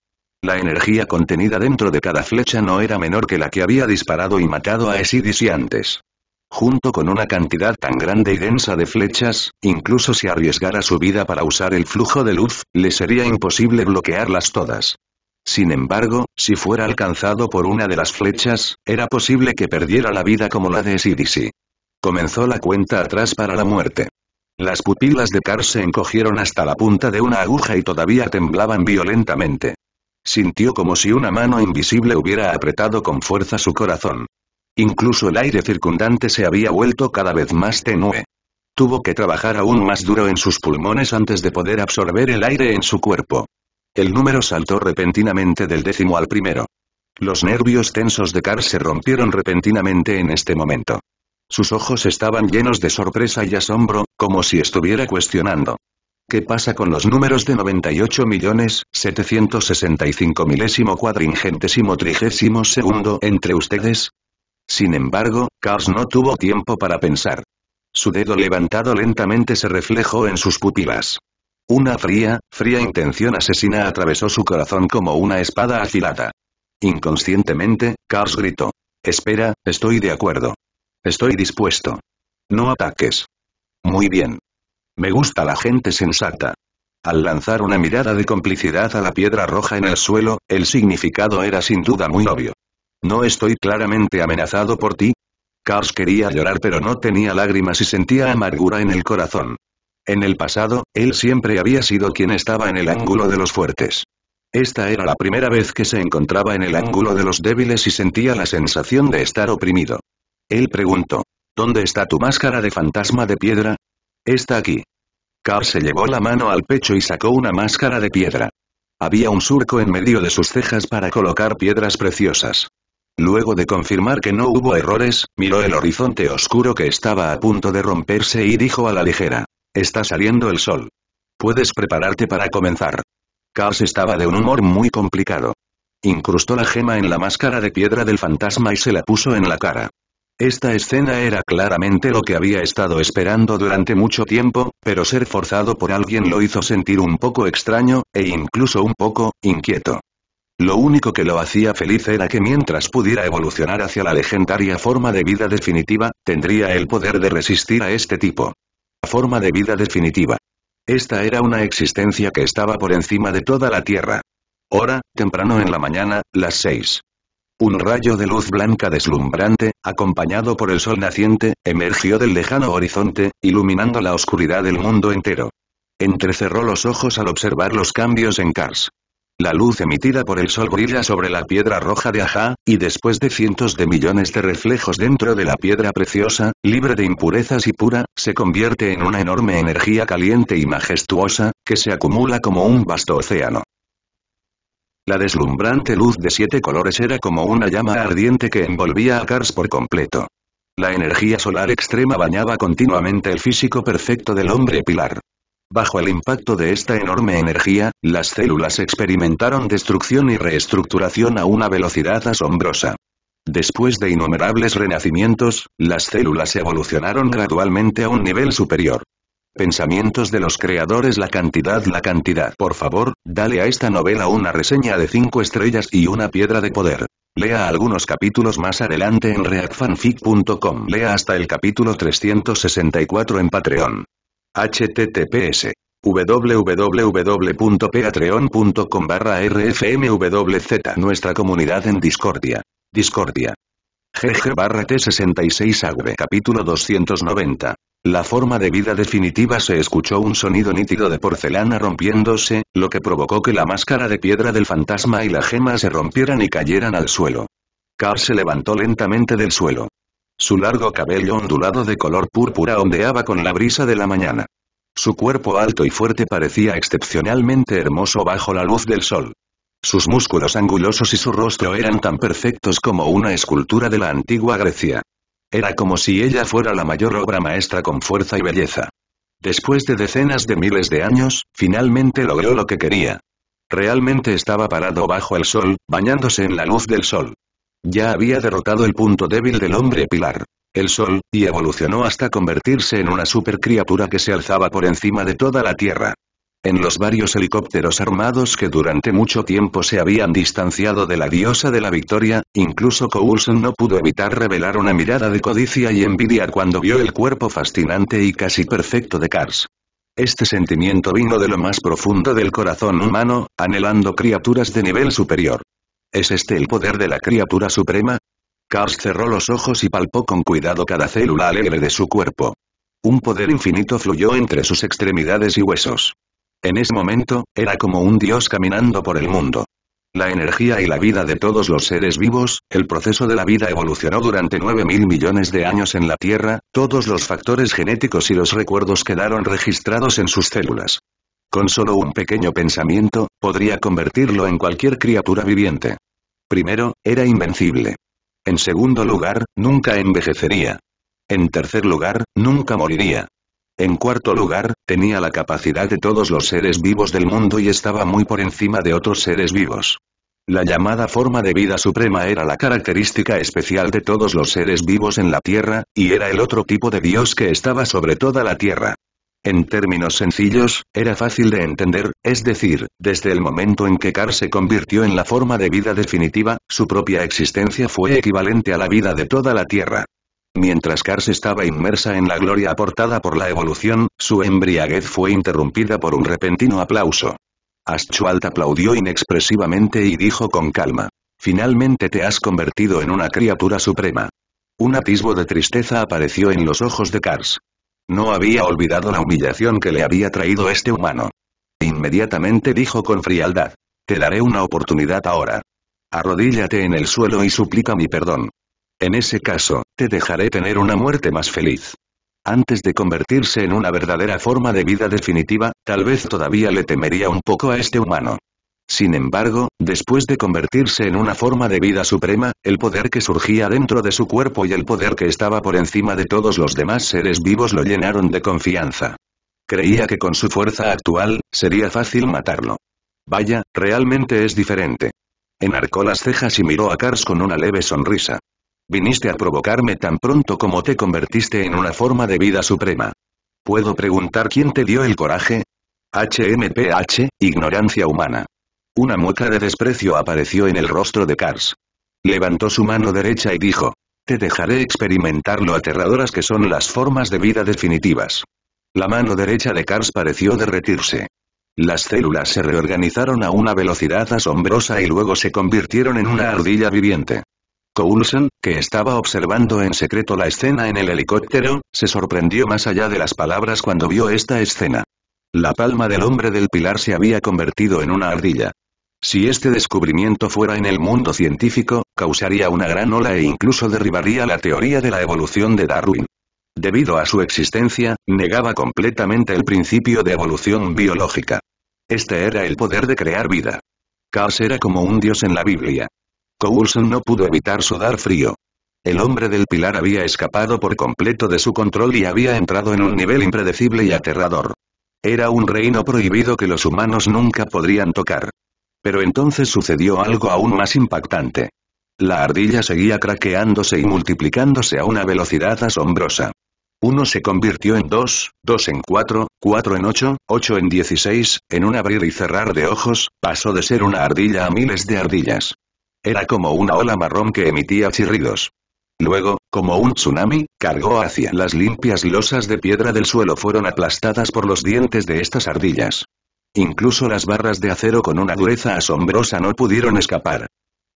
La energía contenida dentro de cada flecha no era menor que la que había disparado y matado a y antes. Junto con una cantidad tan grande y densa de flechas, incluso si arriesgara su vida para usar el flujo de luz, le sería imposible bloquearlas todas. Sin embargo, si fuera alcanzado por una de las flechas, era posible que perdiera la vida como la de Sidisi. Comenzó la cuenta atrás para la muerte. Las pupilas de Carr se encogieron hasta la punta de una aguja y todavía temblaban violentamente. Sintió como si una mano invisible hubiera apretado con fuerza su corazón. Incluso el aire circundante se había vuelto cada vez más tenue. Tuvo que trabajar aún más duro en sus pulmones antes de poder absorber el aire en su cuerpo. El número saltó repentinamente del décimo al primero. Los nervios tensos de Carl se rompieron repentinamente en este momento. Sus ojos estaban llenos de sorpresa y asombro, como si estuviera cuestionando. ¿Qué pasa con los números de 98 millones, 765 milésimo trigésimo segundo entre ustedes? Sin embargo, Carl no tuvo tiempo para pensar. Su dedo levantado lentamente se reflejó en sus pupilas. Una fría, fría intención asesina atravesó su corazón como una espada afilada. Inconscientemente, Cars gritó. Espera, estoy de acuerdo. Estoy dispuesto. No ataques. Muy bien. Me gusta la gente sensata. Al lanzar una mirada de complicidad a la piedra roja en el suelo, el significado era sin duda muy obvio. ¿No estoy claramente amenazado por ti? Cars quería llorar pero no tenía lágrimas y sentía amargura en el corazón. En el pasado, él siempre había sido quien estaba en el ángulo de los fuertes. Esta era la primera vez que se encontraba en el ángulo de los débiles y sentía la sensación de estar oprimido. Él preguntó, ¿dónde está tu máscara de fantasma de piedra? Está aquí. Carl se llevó la mano al pecho y sacó una máscara de piedra. Había un surco en medio de sus cejas para colocar piedras preciosas. Luego de confirmar que no hubo errores, miró el horizonte oscuro que estaba a punto de romperse y dijo a la ligera, Está saliendo el sol. Puedes prepararte para comenzar. Kars estaba de un humor muy complicado. Incrustó la gema en la máscara de piedra del fantasma y se la puso en la cara. Esta escena era claramente lo que había estado esperando durante mucho tiempo, pero ser forzado por alguien lo hizo sentir un poco extraño, e incluso un poco, inquieto. Lo único que lo hacía feliz era que mientras pudiera evolucionar hacia la legendaria forma de vida definitiva, tendría el poder de resistir a este tipo forma de vida definitiva. Esta era una existencia que estaba por encima de toda la Tierra. Hora, temprano en la mañana, las seis. Un rayo de luz blanca deslumbrante, acompañado por el sol naciente, emergió del lejano horizonte, iluminando la oscuridad del mundo entero. Entrecerró los ojos al observar los cambios en Kars. La luz emitida por el sol brilla sobre la piedra roja de Aja, y después de cientos de millones de reflejos dentro de la piedra preciosa, libre de impurezas y pura, se convierte en una enorme energía caliente y majestuosa, que se acumula como un vasto océano. La deslumbrante luz de siete colores era como una llama ardiente que envolvía a Kars por completo. La energía solar extrema bañaba continuamente el físico perfecto del hombre pilar. Bajo el impacto de esta enorme energía, las células experimentaron destrucción y reestructuración a una velocidad asombrosa. Después de innumerables renacimientos, las células evolucionaron gradualmente a un nivel superior. Pensamientos de los creadores La cantidad La cantidad Por favor, dale a esta novela una reseña de 5 estrellas y una piedra de poder. Lea algunos capítulos más adelante en reactfanfic.com. Lea hasta el capítulo 364 en Patreon https www.patreon.com barra rfmwz Nuestra comunidad en Discordia. Discordia. GG barra T66 AV Capítulo 290. La forma de vida definitiva se escuchó un sonido nítido de porcelana rompiéndose, lo que provocó que la máscara de piedra del fantasma y la gema se rompieran y cayeran al suelo. Carr se levantó lentamente del suelo. Su largo cabello ondulado de color púrpura ondeaba con la brisa de la mañana. Su cuerpo alto y fuerte parecía excepcionalmente hermoso bajo la luz del sol. Sus músculos angulosos y su rostro eran tan perfectos como una escultura de la antigua Grecia. Era como si ella fuera la mayor obra maestra con fuerza y belleza. Después de decenas de miles de años, finalmente logró lo que quería. Realmente estaba parado bajo el sol, bañándose en la luz del sol. Ya había derrotado el punto débil del hombre pilar, el sol, y evolucionó hasta convertirse en una supercriatura que se alzaba por encima de toda la Tierra. En los varios helicópteros armados que durante mucho tiempo se habían distanciado de la diosa de la victoria, incluso Coulson no pudo evitar revelar una mirada de codicia y envidia cuando vio el cuerpo fascinante y casi perfecto de Kars. Este sentimiento vino de lo más profundo del corazón humano, anhelando criaturas de nivel superior. ¿Es este el poder de la criatura suprema? Kars cerró los ojos y palpó con cuidado cada célula alegre de su cuerpo. Un poder infinito fluyó entre sus extremidades y huesos. En ese momento, era como un dios caminando por el mundo. La energía y la vida de todos los seres vivos, el proceso de la vida evolucionó durante 9.000 millones de años en la Tierra, todos los factores genéticos y los recuerdos quedaron registrados en sus células. Con solo un pequeño pensamiento, podría convertirlo en cualquier criatura viviente. Primero, era invencible. En segundo lugar, nunca envejecería. En tercer lugar, nunca moriría. En cuarto lugar, tenía la capacidad de todos los seres vivos del mundo y estaba muy por encima de otros seres vivos. La llamada forma de vida suprema era la característica especial de todos los seres vivos en la Tierra, y era el otro tipo de Dios que estaba sobre toda la Tierra. En términos sencillos, era fácil de entender, es decir, desde el momento en que Kars se convirtió en la forma de vida definitiva, su propia existencia fue equivalente a la vida de toda la Tierra. Mientras Kars estaba inmersa en la gloria aportada por la evolución, su embriaguez fue interrumpida por un repentino aplauso. Aschualt aplaudió inexpresivamente y dijo con calma. Finalmente te has convertido en una criatura suprema. Un atisbo de tristeza apareció en los ojos de Kars. No había olvidado la humillación que le había traído este humano. Inmediatamente dijo con frialdad. Te daré una oportunidad ahora. Arrodíllate en el suelo y suplica mi perdón. En ese caso, te dejaré tener una muerte más feliz. Antes de convertirse en una verdadera forma de vida definitiva, tal vez todavía le temería un poco a este humano. Sin embargo, después de convertirse en una forma de vida suprema, el poder que surgía dentro de su cuerpo y el poder que estaba por encima de todos los demás seres vivos lo llenaron de confianza. Creía que con su fuerza actual, sería fácil matarlo. Vaya, realmente es diferente. Enarcó las cejas y miró a Kars con una leve sonrisa. Viniste a provocarme tan pronto como te convertiste en una forma de vida suprema. ¿Puedo preguntar quién te dio el coraje? HMPH, ignorancia humana. Una mueca de desprecio apareció en el rostro de Kars. Levantó su mano derecha y dijo. Te dejaré experimentar lo aterradoras que son las formas de vida definitivas. La mano derecha de Kars pareció derretirse. Las células se reorganizaron a una velocidad asombrosa y luego se convirtieron en una ardilla viviente. Coulson, que estaba observando en secreto la escena en el helicóptero, se sorprendió más allá de las palabras cuando vio esta escena. La palma del hombre del pilar se había convertido en una ardilla. Si este descubrimiento fuera en el mundo científico, causaría una gran ola e incluso derribaría la teoría de la evolución de Darwin. Debido a su existencia, negaba completamente el principio de evolución biológica. Este era el poder de crear vida. Chaos era como un dios en la Biblia. Coulson no pudo evitar sudar frío. El hombre del pilar había escapado por completo de su control y había entrado en un nivel impredecible y aterrador. Era un reino prohibido que los humanos nunca podrían tocar. Pero entonces sucedió algo aún más impactante. La ardilla seguía craqueándose y multiplicándose a una velocidad asombrosa. Uno se convirtió en dos, dos en cuatro, cuatro en ocho, ocho en dieciséis, en un abrir y cerrar de ojos, pasó de ser una ardilla a miles de ardillas. Era como una ola marrón que emitía chirridos. Luego, como un tsunami, cargó hacia las limpias losas de piedra del suelo fueron aplastadas por los dientes de estas ardillas. Incluso las barras de acero con una dureza asombrosa no pudieron escapar.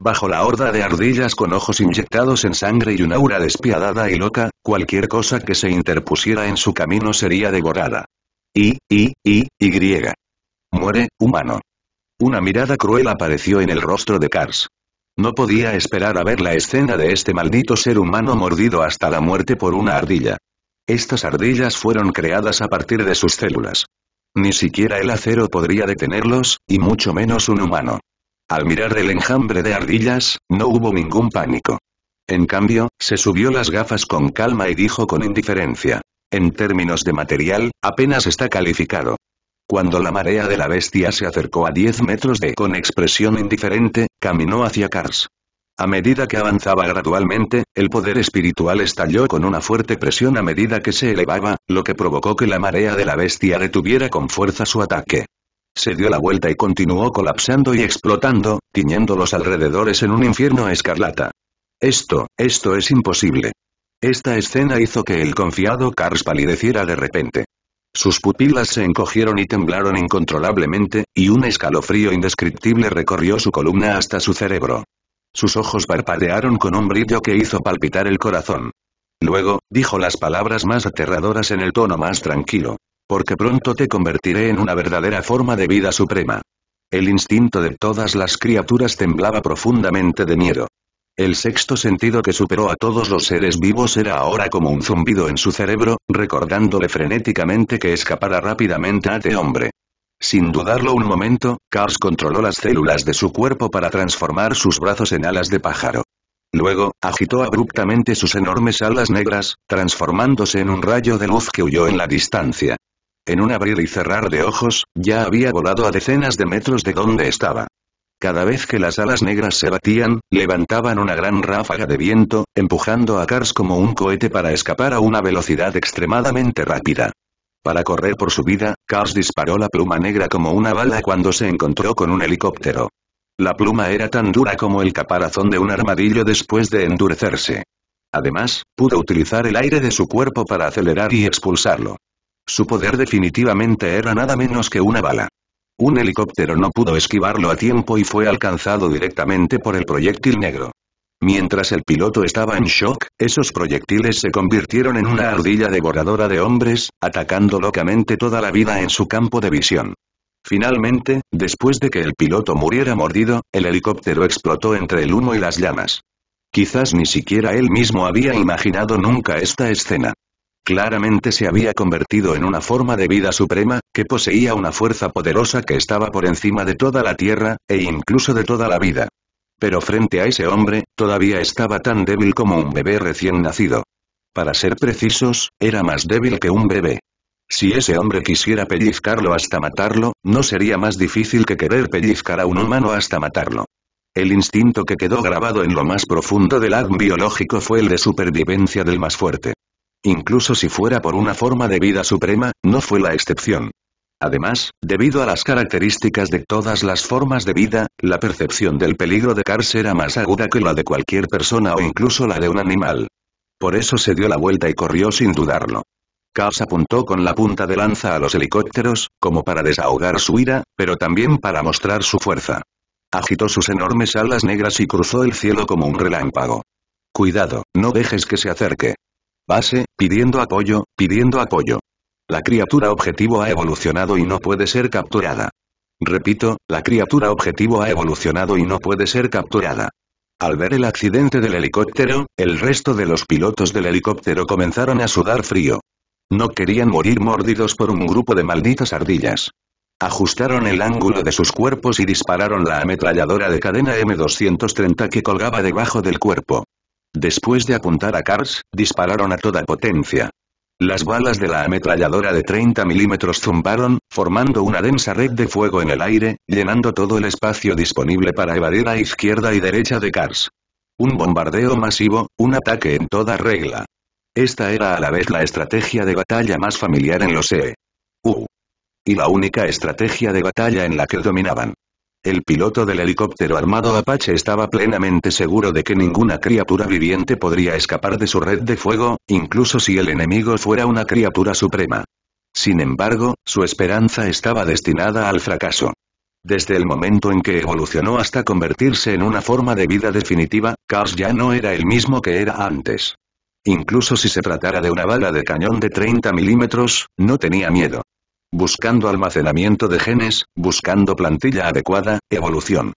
Bajo la horda de ardillas con ojos inyectados en sangre y un aura despiadada y loca, cualquier cosa que se interpusiera en su camino sería devorada. Y, y, y, y. Muere, humano. Una mirada cruel apareció en el rostro de Kars. No podía esperar a ver la escena de este maldito ser humano mordido hasta la muerte por una ardilla. Estas ardillas fueron creadas a partir de sus células. Ni siquiera el acero podría detenerlos, y mucho menos un humano. Al mirar el enjambre de ardillas, no hubo ningún pánico. En cambio, se subió las gafas con calma y dijo con indiferencia. En términos de material, apenas está calificado. Cuando la marea de la bestia se acercó a 10 metros de con expresión indiferente, caminó hacia Cars. A medida que avanzaba gradualmente, el poder espiritual estalló con una fuerte presión a medida que se elevaba, lo que provocó que la marea de la bestia retuviera con fuerza su ataque. Se dio la vuelta y continuó colapsando y explotando, tiñendo los alrededores en un infierno escarlata. Esto, esto es imposible. Esta escena hizo que el confiado Cars palideciera de repente. Sus pupilas se encogieron y temblaron incontrolablemente, y un escalofrío indescriptible recorrió su columna hasta su cerebro. Sus ojos parpadearon con un brillo que hizo palpitar el corazón. Luego, dijo las palabras más aterradoras en el tono más tranquilo. Porque pronto te convertiré en una verdadera forma de vida suprema. El instinto de todas las criaturas temblaba profundamente de miedo. El sexto sentido que superó a todos los seres vivos era ahora como un zumbido en su cerebro, recordándole frenéticamente que escapara rápidamente a este hombre. Sin dudarlo un momento, Cars controló las células de su cuerpo para transformar sus brazos en alas de pájaro. Luego, agitó abruptamente sus enormes alas negras, transformándose en un rayo de luz que huyó en la distancia. En un abrir y cerrar de ojos, ya había volado a decenas de metros de donde estaba. Cada vez que las alas negras se batían, levantaban una gran ráfaga de viento, empujando a Cars como un cohete para escapar a una velocidad extremadamente rápida. Para correr por su vida, Cars disparó la pluma negra como una bala cuando se encontró con un helicóptero. La pluma era tan dura como el caparazón de un armadillo después de endurecerse. Además, pudo utilizar el aire de su cuerpo para acelerar y expulsarlo. Su poder definitivamente era nada menos que una bala. Un helicóptero no pudo esquivarlo a tiempo y fue alcanzado directamente por el proyectil negro. Mientras el piloto estaba en shock, esos proyectiles se convirtieron en una ardilla devoradora de hombres, atacando locamente toda la vida en su campo de visión. Finalmente, después de que el piloto muriera mordido, el helicóptero explotó entre el humo y las llamas. Quizás ni siquiera él mismo había imaginado nunca esta escena. Claramente se había convertido en una forma de vida suprema, que poseía una fuerza poderosa que estaba por encima de toda la Tierra, e incluso de toda la vida. Pero frente a ese hombre, todavía estaba tan débil como un bebé recién nacido. Para ser precisos, era más débil que un bebé. Si ese hombre quisiera pellizcarlo hasta matarlo, no sería más difícil que querer pellizcar a un humano hasta matarlo. El instinto que quedó grabado en lo más profundo del ADN biológico fue el de supervivencia del más fuerte. Incluso si fuera por una forma de vida suprema, no fue la excepción. Además, debido a las características de todas las formas de vida, la percepción del peligro de Kars era más aguda que la de cualquier persona o incluso la de un animal. Por eso se dio la vuelta y corrió sin dudarlo. Kars apuntó con la punta de lanza a los helicópteros, como para desahogar su ira, pero también para mostrar su fuerza. Agitó sus enormes alas negras y cruzó el cielo como un relámpago. Cuidado, no dejes que se acerque. Base, pidiendo apoyo, pidiendo apoyo. La criatura objetivo ha evolucionado y no puede ser capturada. Repito, la criatura objetivo ha evolucionado y no puede ser capturada. Al ver el accidente del helicóptero, el resto de los pilotos del helicóptero comenzaron a sudar frío. No querían morir mordidos por un grupo de malditas ardillas. Ajustaron el ángulo de sus cuerpos y dispararon la ametralladora de cadena M230 que colgaba debajo del cuerpo. Después de apuntar a Cars, dispararon a toda potencia. Las balas de la ametralladora de 30 milímetros zumbaron, formando una densa red de fuego en el aire, llenando todo el espacio disponible para evadir a izquierda y derecha de Cars. Un bombardeo masivo, un ataque en toda regla. Esta era a la vez la estrategia de batalla más familiar en los EU. Y la única estrategia de batalla en la que dominaban. El piloto del helicóptero armado Apache estaba plenamente seguro de que ninguna criatura viviente podría escapar de su red de fuego, incluso si el enemigo fuera una criatura suprema. Sin embargo, su esperanza estaba destinada al fracaso. Desde el momento en que evolucionó hasta convertirse en una forma de vida definitiva, Cars ya no era el mismo que era antes. Incluso si se tratara de una bala de cañón de 30 milímetros, no tenía miedo buscando almacenamiento de genes, buscando plantilla adecuada, evolución.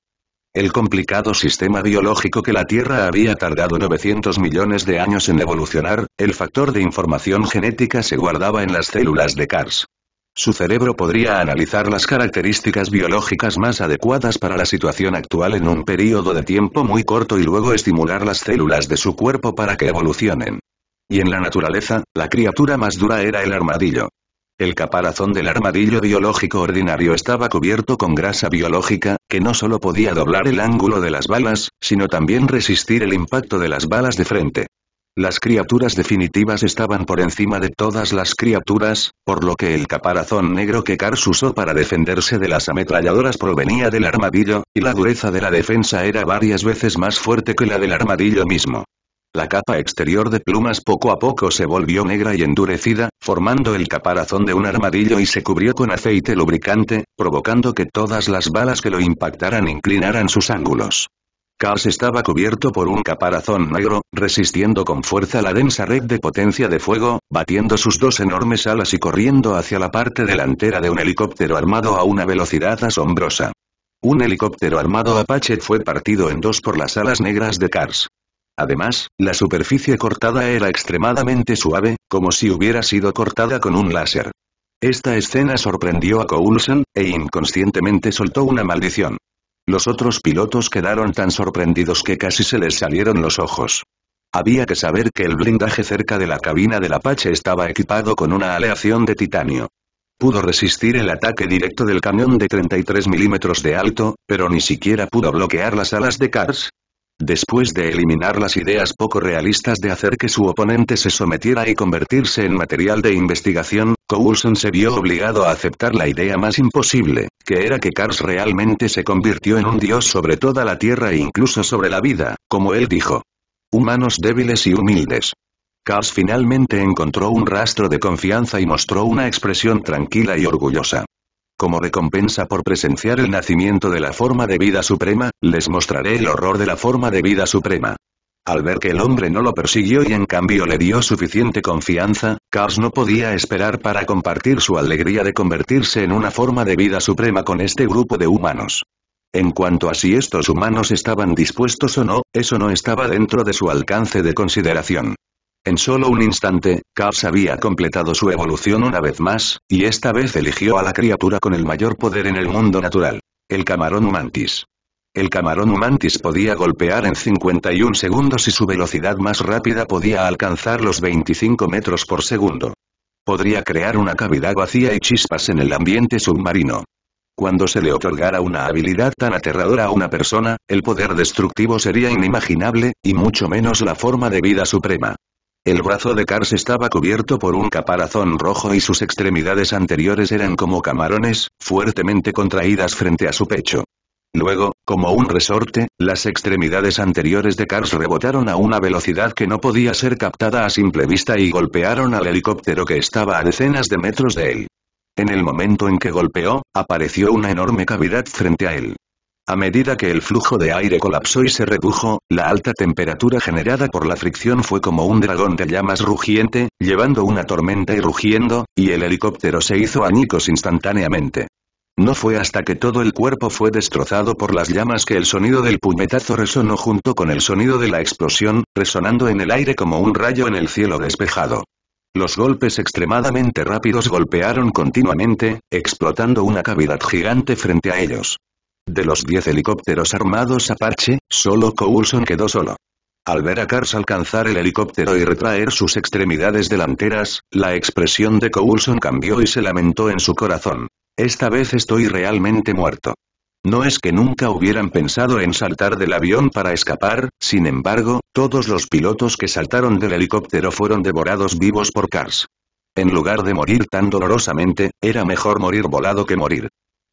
El complicado sistema biológico que la Tierra había tardado 900 millones de años en evolucionar, el factor de información genética se guardaba en las células de Kars. Su cerebro podría analizar las características biológicas más adecuadas para la situación actual en un período de tiempo muy corto y luego estimular las células de su cuerpo para que evolucionen. Y en la naturaleza, la criatura más dura era el armadillo. El caparazón del armadillo biológico ordinario estaba cubierto con grasa biológica, que no solo podía doblar el ángulo de las balas, sino también resistir el impacto de las balas de frente. Las criaturas definitivas estaban por encima de todas las criaturas, por lo que el caparazón negro que Kars usó para defenderse de las ametralladoras provenía del armadillo, y la dureza de la defensa era varias veces más fuerte que la del armadillo mismo. La capa exterior de plumas poco a poco se volvió negra y endurecida, formando el caparazón de un armadillo y se cubrió con aceite lubricante, provocando que todas las balas que lo impactaran inclinaran sus ángulos. Cars estaba cubierto por un caparazón negro, resistiendo con fuerza la densa red de potencia de fuego, batiendo sus dos enormes alas y corriendo hacia la parte delantera de un helicóptero armado a una velocidad asombrosa. Un helicóptero armado Apache fue partido en dos por las alas negras de Kars. Además, la superficie cortada era extremadamente suave, como si hubiera sido cortada con un láser. Esta escena sorprendió a Coulson, e inconscientemente soltó una maldición. Los otros pilotos quedaron tan sorprendidos que casi se les salieron los ojos. Había que saber que el blindaje cerca de la cabina del Apache estaba equipado con una aleación de titanio. Pudo resistir el ataque directo del camión de 33 milímetros de alto, pero ni siquiera pudo bloquear las alas de Cars, Después de eliminar las ideas poco realistas de hacer que su oponente se sometiera y convertirse en material de investigación, Coulson se vio obligado a aceptar la idea más imposible, que era que Cars realmente se convirtió en un dios sobre toda la Tierra e incluso sobre la vida, como él dijo. Humanos débiles y humildes. Cars finalmente encontró un rastro de confianza y mostró una expresión tranquila y orgullosa. Como recompensa por presenciar el nacimiento de la forma de vida suprema, les mostraré el horror de la forma de vida suprema. Al ver que el hombre no lo persiguió y en cambio le dio suficiente confianza, Kars no podía esperar para compartir su alegría de convertirse en una forma de vida suprema con este grupo de humanos. En cuanto a si estos humanos estaban dispuestos o no, eso no estaba dentro de su alcance de consideración. En solo un instante, Cavs había completado su evolución una vez más, y esta vez eligió a la criatura con el mayor poder en el mundo natural. El camarón humantis. El camarón humantis podía golpear en 51 segundos y su velocidad más rápida podía alcanzar los 25 metros por segundo. Podría crear una cavidad vacía y chispas en el ambiente submarino. Cuando se le otorgara una habilidad tan aterradora a una persona, el poder destructivo sería inimaginable, y mucho menos la forma de vida suprema. El brazo de Cars estaba cubierto por un caparazón rojo y sus extremidades anteriores eran como camarones, fuertemente contraídas frente a su pecho. Luego, como un resorte, las extremidades anteriores de Cars rebotaron a una velocidad que no podía ser captada a simple vista y golpearon al helicóptero que estaba a decenas de metros de él. En el momento en que golpeó, apareció una enorme cavidad frente a él. A medida que el flujo de aire colapsó y se redujo, la alta temperatura generada por la fricción fue como un dragón de llamas rugiente, llevando una tormenta y rugiendo, y el helicóptero se hizo añicos instantáneamente. No fue hasta que todo el cuerpo fue destrozado por las llamas que el sonido del puñetazo resonó junto con el sonido de la explosión, resonando en el aire como un rayo en el cielo despejado. Los golpes extremadamente rápidos golpearon continuamente, explotando una cavidad gigante frente a ellos. De los 10 helicópteros armados Apache, solo Coulson quedó solo. Al ver a Cars alcanzar el helicóptero y retraer sus extremidades delanteras, la expresión de Coulson cambió y se lamentó en su corazón. Esta vez estoy realmente muerto. No es que nunca hubieran pensado en saltar del avión para escapar, sin embargo, todos los pilotos que saltaron del helicóptero fueron devorados vivos por Cars. En lugar de morir tan dolorosamente, era mejor morir volado que morir.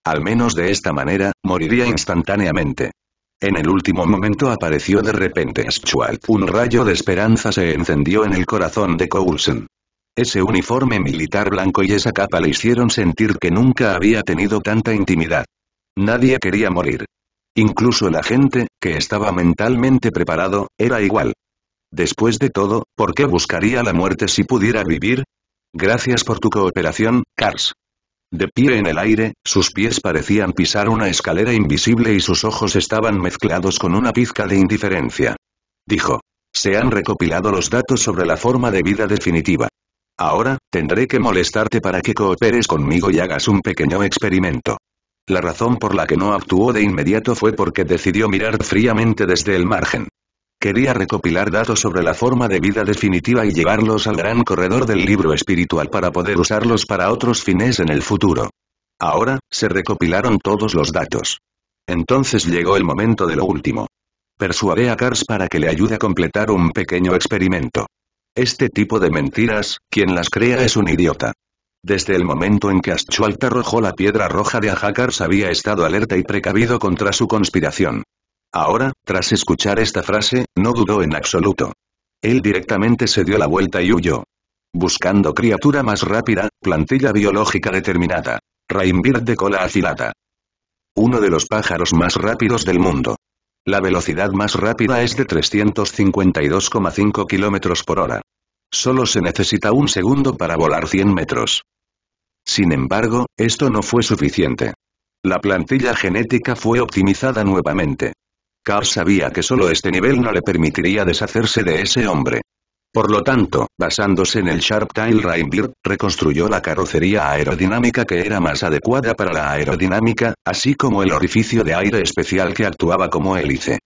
Al menos de esta manera, moriría instantáneamente. En el último momento apareció de repente Schwalt. Un rayo de esperanza se encendió en el corazón de Coulson. Ese uniforme militar blanco y esa capa le hicieron sentir que nunca había tenido tanta intimidad. Nadie quería morir. Incluso la gente, que estaba mentalmente preparado, era igual. Después de todo, ¿por qué buscaría la muerte si pudiera vivir? Gracias por tu cooperación, Cars. De pie en el aire, sus pies parecían pisar una escalera invisible y sus ojos estaban mezclados con una pizca de indiferencia. Dijo. Se han recopilado los datos sobre la forma de vida definitiva. Ahora, tendré que molestarte para que cooperes conmigo y hagas un pequeño experimento. La razón por la que no actuó de inmediato fue porque decidió mirar fríamente desde el margen. Quería recopilar datos sobre la forma de vida definitiva y llevarlos al gran corredor del libro espiritual para poder usarlos para otros fines en el futuro. Ahora, se recopilaron todos los datos. Entonces llegó el momento de lo último. Persuadé a Kars para que le ayude a completar un pequeño experimento. Este tipo de mentiras, quien las crea es un idiota. Desde el momento en que Aschualta arrojó la piedra roja de Ajakars había estado alerta y precavido contra su conspiración. Ahora, tras escuchar esta frase, no dudó en absoluto. Él directamente se dio la vuelta y huyó. Buscando criatura más rápida, plantilla biológica determinada. Rainbird de cola afilada. Uno de los pájaros más rápidos del mundo. La velocidad más rápida es de 352,5 km por hora. Solo se necesita un segundo para volar 100 metros. Sin embargo, esto no fue suficiente. La plantilla genética fue optimizada nuevamente. Cars sabía que solo este nivel no le permitiría deshacerse de ese hombre. Por lo tanto, basándose en el Sharp Tail Rainbird, reconstruyó la carrocería aerodinámica que era más adecuada para la aerodinámica, así como el orificio de aire especial que actuaba como hélice.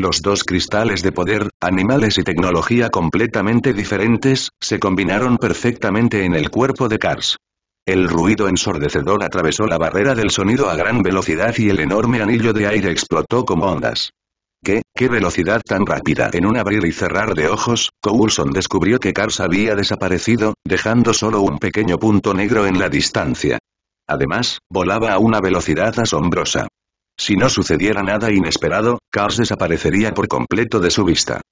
Los dos cristales de poder, animales y tecnología completamente diferentes, se combinaron perfectamente en el cuerpo de Cars. El ruido ensordecedor atravesó la barrera del sonido a gran velocidad y el enorme anillo de aire explotó como ondas. ¿Qué, qué velocidad tan rápida? En un abrir y cerrar de ojos, Coulson descubrió que Cars había desaparecido, dejando solo un pequeño punto negro en la distancia. Además, volaba a una velocidad asombrosa. Si no sucediera nada inesperado, Cars desaparecería por completo de su vista.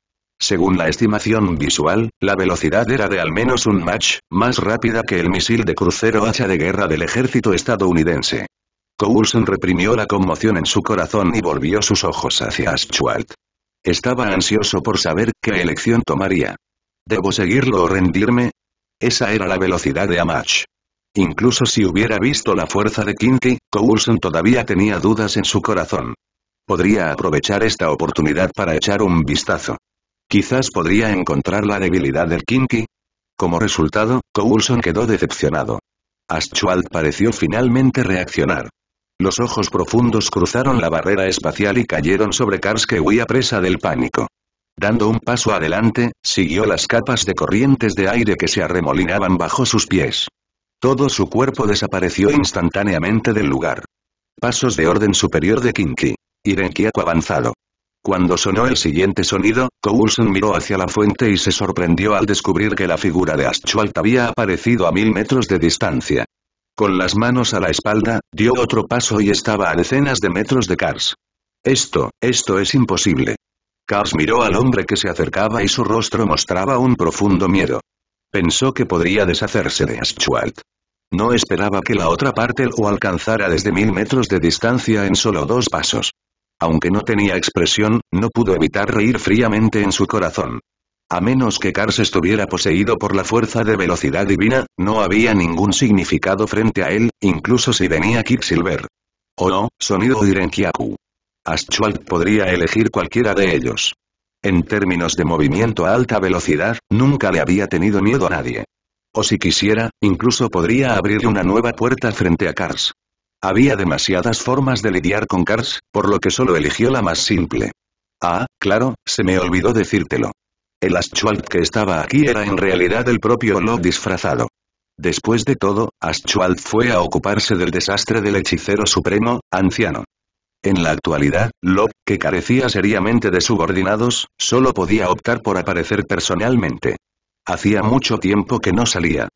Según la estimación visual, la velocidad era de al menos un match, más rápida que el misil de crucero hacha de guerra del ejército estadounidense. Coulson reprimió la conmoción en su corazón y volvió sus ojos hacia Aschwald. Estaba ansioso por saber qué elección tomaría. ¿Debo seguirlo o rendirme? Esa era la velocidad de Amash. Incluso si hubiera visto la fuerza de Kinky, Coulson todavía tenía dudas en su corazón. Podría aprovechar esta oportunidad para echar un vistazo. Quizás podría encontrar la debilidad del Kinky. Como resultado, Coulson quedó decepcionado. Aschwald pareció finalmente reaccionar. Los ojos profundos cruzaron la barrera espacial y cayeron sobre Karskewi a presa del pánico. Dando un paso adelante, siguió las capas de corrientes de aire que se arremolinaban bajo sus pies. Todo su cuerpo desapareció instantáneamente del lugar. Pasos de orden superior de Kinky. Irenkiako avanzado. Cuando sonó el siguiente sonido, Coulson miró hacia la fuente y se sorprendió al descubrir que la figura de Aschwalt había aparecido a mil metros de distancia. Con las manos a la espalda, dio otro paso y estaba a decenas de metros de Kars. Esto, esto es imposible. Kars miró al hombre que se acercaba y su rostro mostraba un profundo miedo. Pensó que podría deshacerse de Aschwalt. No esperaba que la otra parte lo alcanzara desde mil metros de distancia en solo dos pasos. Aunque no tenía expresión, no pudo evitar reír fríamente en su corazón. A menos que Kars estuviera poseído por la fuerza de velocidad divina, no había ningún significado frente a él, incluso si venía Quicksilver. O oh no, sonido Irenkiaku. Aschwald podría elegir cualquiera de ellos. En términos de movimiento a alta velocidad, nunca le había tenido miedo a nadie. O si quisiera, incluso podría abrir una nueva puerta frente a Kars. Había demasiadas formas de lidiar con Kars, por lo que solo eligió la más simple. Ah, claro, se me olvidó decírtelo. El Aschwalt que estaba aquí era en realidad el propio Lo disfrazado. Después de todo, Aschwalt fue a ocuparse del desastre del hechicero supremo, anciano. En la actualidad, Lob, que carecía seriamente de subordinados, solo podía optar por aparecer personalmente. Hacía mucho tiempo que no salía.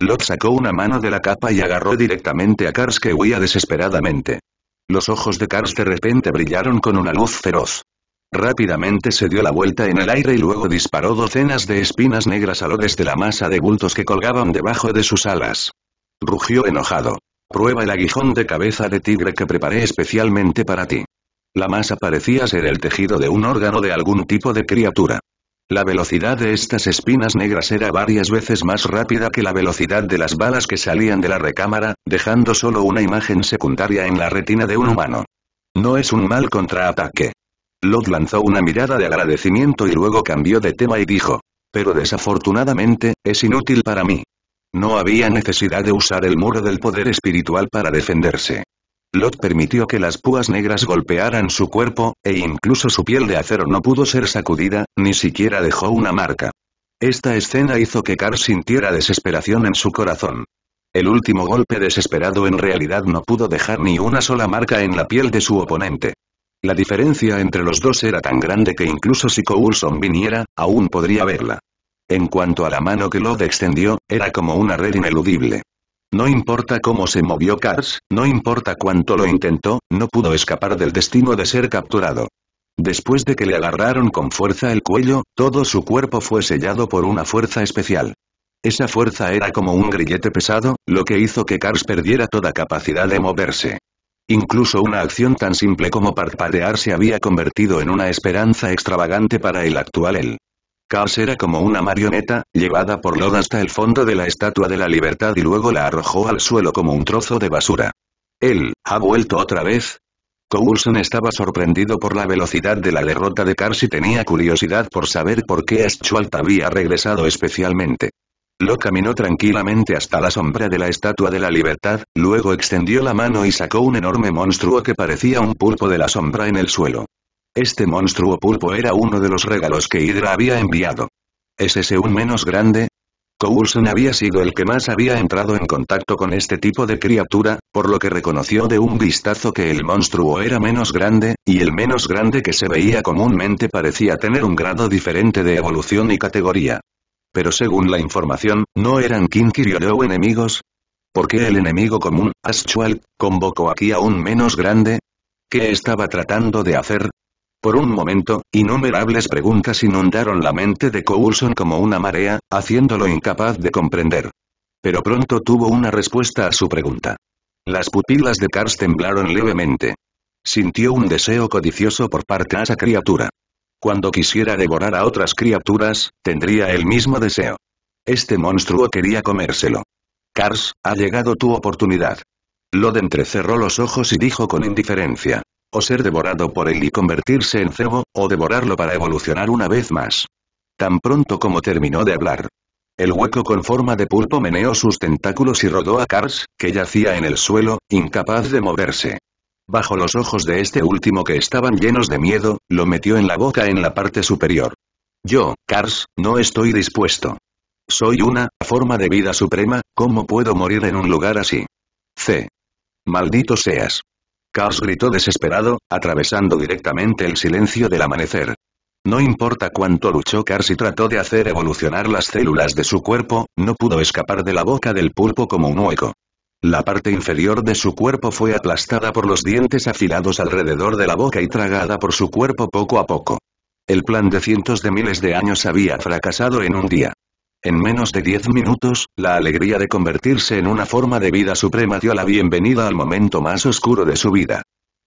Lob sacó una mano de la capa y agarró directamente a Kars que huía desesperadamente. Los ojos de Kars de repente brillaron con una luz feroz. Rápidamente se dio la vuelta en el aire y luego disparó docenas de espinas negras a lo desde la masa de bultos que colgaban debajo de sus alas. Rugió enojado. Prueba el aguijón de cabeza de tigre que preparé especialmente para ti. La masa parecía ser el tejido de un órgano de algún tipo de criatura. La velocidad de estas espinas negras era varias veces más rápida que la velocidad de las balas que salían de la recámara, dejando solo una imagen secundaria en la retina de un humano. No es un mal contraataque. Lot lanzó una mirada de agradecimiento y luego cambió de tema y dijo. Pero desafortunadamente, es inútil para mí. No había necesidad de usar el muro del poder espiritual para defenderse. Lot permitió que las púas negras golpearan su cuerpo, e incluso su piel de acero no pudo ser sacudida, ni siquiera dejó una marca. Esta escena hizo que Carr sintiera desesperación en su corazón. El último golpe desesperado en realidad no pudo dejar ni una sola marca en la piel de su oponente. La diferencia entre los dos era tan grande que incluso si Coulson viniera, aún podría verla. En cuanto a la mano que Lod extendió, era como una red ineludible. No importa cómo se movió Cars, no importa cuánto lo intentó, no pudo escapar del destino de ser capturado. Después de que le agarraron con fuerza el cuello, todo su cuerpo fue sellado por una fuerza especial. Esa fuerza era como un grillete pesado, lo que hizo que Cars perdiera toda capacidad de moverse. Incluso una acción tan simple como parpadear se había convertido en una esperanza extravagante para el actual él. Cars era como una marioneta, llevada por Lod hasta el fondo de la Estatua de la Libertad y luego la arrojó al suelo como un trozo de basura. Él, ¿ha vuelto otra vez? Coulson estaba sorprendido por la velocidad de la derrota de Cars y tenía curiosidad por saber por qué Aschwalt había regresado especialmente. Lo caminó tranquilamente hasta la sombra de la Estatua de la Libertad, luego extendió la mano y sacó un enorme monstruo que parecía un pulpo de la sombra en el suelo. Este monstruo pulpo era uno de los regalos que Hydra había enviado. ¿Es ese un menos grande? Coulson había sido el que más había entrado en contacto con este tipo de criatura, por lo que reconoció de un vistazo que el monstruo era menos grande, y el menos grande que se veía comúnmente parecía tener un grado diferente de evolución y categoría. Pero según la información, ¿no eran y enemigos? ¿Por qué el enemigo común, Aschual, convocó aquí a un menos grande? ¿Qué estaba tratando de hacer? Por un momento, innumerables preguntas inundaron la mente de Coulson como una marea, haciéndolo incapaz de comprender. Pero pronto tuvo una respuesta a su pregunta. Las pupilas de Cars temblaron levemente. Sintió un deseo codicioso por parte de esa criatura. Cuando quisiera devorar a otras criaturas, tendría el mismo deseo. Este monstruo quería comérselo. «Kars, ha llegado tu oportunidad. Lodentre cerró los ojos y dijo con indiferencia. O ser devorado por él y convertirse en cebo, o devorarlo para evolucionar una vez más. Tan pronto como terminó de hablar. El hueco con forma de pulpo meneó sus tentáculos y rodó a Kars, que yacía en el suelo, incapaz de moverse. Bajo los ojos de este último que estaban llenos de miedo, lo metió en la boca en la parte superior. Yo, Kars, no estoy dispuesto. Soy una forma de vida suprema, ¿cómo puedo morir en un lugar así? C. Maldito seas. Kars gritó desesperado, atravesando directamente el silencio del amanecer. No importa cuánto luchó Kars y trató de hacer evolucionar las células de su cuerpo, no pudo escapar de la boca del pulpo como un hueco. La parte inferior de su cuerpo fue aplastada por los dientes afilados alrededor de la boca y tragada por su cuerpo poco a poco. El plan de cientos de miles de años había fracasado en un día. En menos de diez minutos, la alegría de convertirse en una forma de vida suprema dio la bienvenida al momento más oscuro de su vida.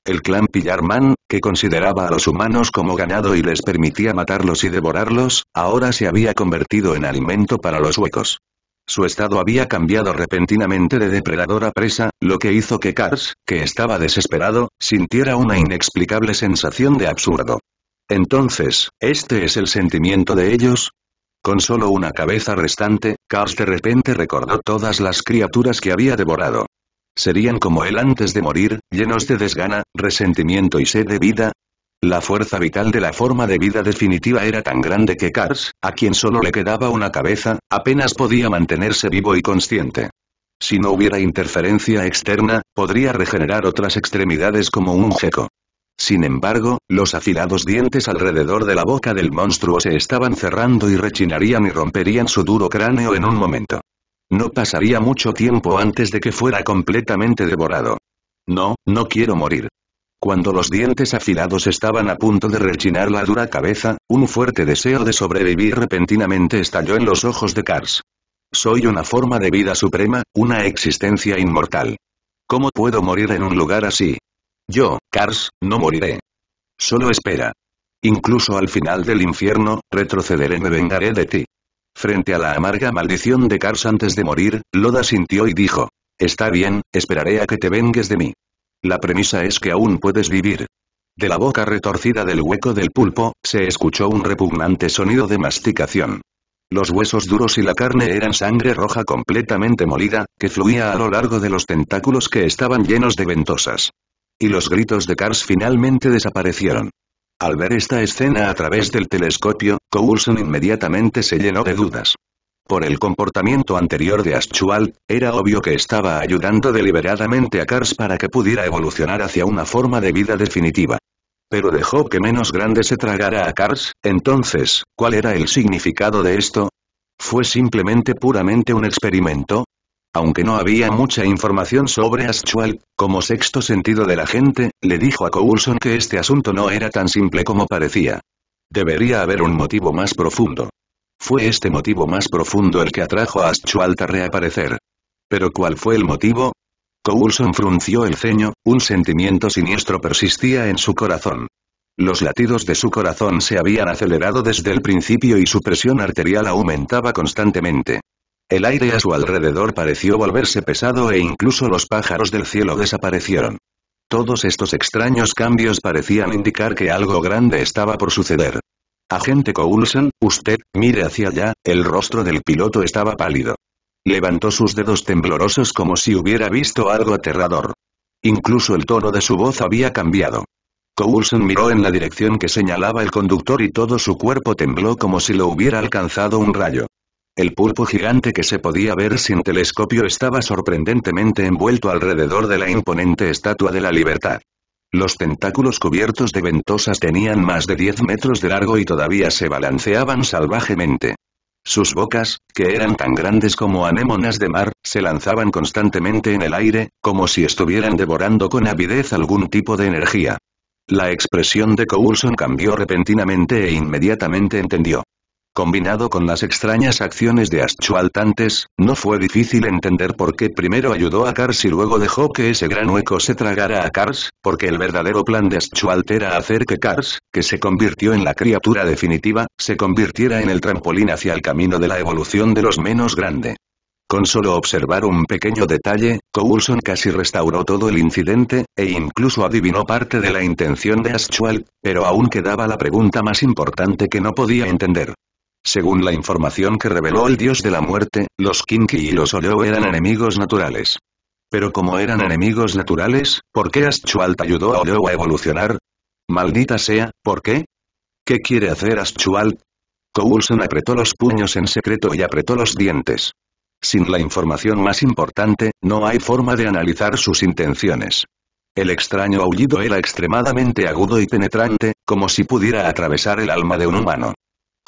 El clan Pillarman, que consideraba a los humanos como ganado y les permitía matarlos y devorarlos, ahora se había convertido en alimento para los huecos. Su estado había cambiado repentinamente de depredadora presa, lo que hizo que Kars, que estaba desesperado, sintiera una inexplicable sensación de absurdo. Entonces, ¿este es el sentimiento de ellos? Con solo una cabeza restante, Cars de repente recordó todas las criaturas que había devorado. ¿Serían como él antes de morir, llenos de desgana, resentimiento y sed de vida? La fuerza vital de la forma de vida definitiva era tan grande que Kars, a quien solo le quedaba una cabeza, apenas podía mantenerse vivo y consciente. Si no hubiera interferencia externa, podría regenerar otras extremidades como un geco. Sin embargo, los afilados dientes alrededor de la boca del monstruo se estaban cerrando y rechinarían y romperían su duro cráneo en un momento. No pasaría mucho tiempo antes de que fuera completamente devorado. No, no quiero morir. Cuando los dientes afilados estaban a punto de rechinar la dura cabeza, un fuerte deseo de sobrevivir repentinamente estalló en los ojos de Kars. Soy una forma de vida suprema, una existencia inmortal. ¿Cómo puedo morir en un lugar así? Yo, Kars, no moriré. Solo espera. Incluso al final del infierno, retrocederé y me vengaré de ti. Frente a la amarga maldición de Kars antes de morir, Loda sintió y dijo. Está bien, esperaré a que te vengues de mí. La premisa es que aún puedes vivir. De la boca retorcida del hueco del pulpo, se escuchó un repugnante sonido de masticación. Los huesos duros y la carne eran sangre roja completamente molida, que fluía a lo largo de los tentáculos que estaban llenos de ventosas. Y los gritos de Cars finalmente desaparecieron. Al ver esta escena a través del telescopio, Coulson inmediatamente se llenó de dudas. Por el comportamiento anterior de Aschual, era obvio que estaba ayudando deliberadamente a Kars para que pudiera evolucionar hacia una forma de vida definitiva. Pero dejó que menos grande se tragara a Kars, entonces, ¿cuál era el significado de esto? ¿Fue simplemente puramente un experimento? Aunque no había mucha información sobre Aschual, como sexto sentido de la gente, le dijo a Coulson que este asunto no era tan simple como parecía. Debería haber un motivo más profundo. Fue este motivo más profundo el que atrajo a Aschualt a reaparecer. ¿Pero cuál fue el motivo? Coulson frunció el ceño, un sentimiento siniestro persistía en su corazón. Los latidos de su corazón se habían acelerado desde el principio y su presión arterial aumentaba constantemente. El aire a su alrededor pareció volverse pesado e incluso los pájaros del cielo desaparecieron. Todos estos extraños cambios parecían indicar que algo grande estaba por suceder. Agente Coulson, usted, mire hacia allá, el rostro del piloto estaba pálido. Levantó sus dedos temblorosos como si hubiera visto algo aterrador. Incluso el tono de su voz había cambiado. Coulson miró en la dirección que señalaba el conductor y todo su cuerpo tembló como si lo hubiera alcanzado un rayo. El pulpo gigante que se podía ver sin telescopio estaba sorprendentemente envuelto alrededor de la imponente estatua de la libertad. Los tentáculos cubiertos de ventosas tenían más de 10 metros de largo y todavía se balanceaban salvajemente. Sus bocas, que eran tan grandes como anémonas de mar, se lanzaban constantemente en el aire, como si estuvieran devorando con avidez algún tipo de energía. La expresión de Coulson cambió repentinamente e inmediatamente entendió. Combinado con las extrañas acciones de Aschual antes, no fue difícil entender por qué primero ayudó a Kars y luego dejó que ese gran hueco se tragara a Kars, porque el verdadero plan de Aschualt era hacer que Kars, que se convirtió en la criatura definitiva, se convirtiera en el trampolín hacia el camino de la evolución de los menos grande. Con solo observar un pequeño detalle, Coulson casi restauró todo el incidente, e incluso adivinó parte de la intención de Aschual, pero aún quedaba la pregunta más importante que no podía entender. Según la información que reveló el dios de la muerte, los Kinki y los Olo eran enemigos naturales. Pero como eran enemigos naturales, ¿por qué Aschualt ayudó a Olo a evolucionar? Maldita sea, ¿por qué? ¿Qué quiere hacer Aschualt? Coulson apretó los puños en secreto y apretó los dientes. Sin la información más importante, no hay forma de analizar sus intenciones. El extraño aullido era extremadamente agudo y penetrante, como si pudiera atravesar el alma de un humano.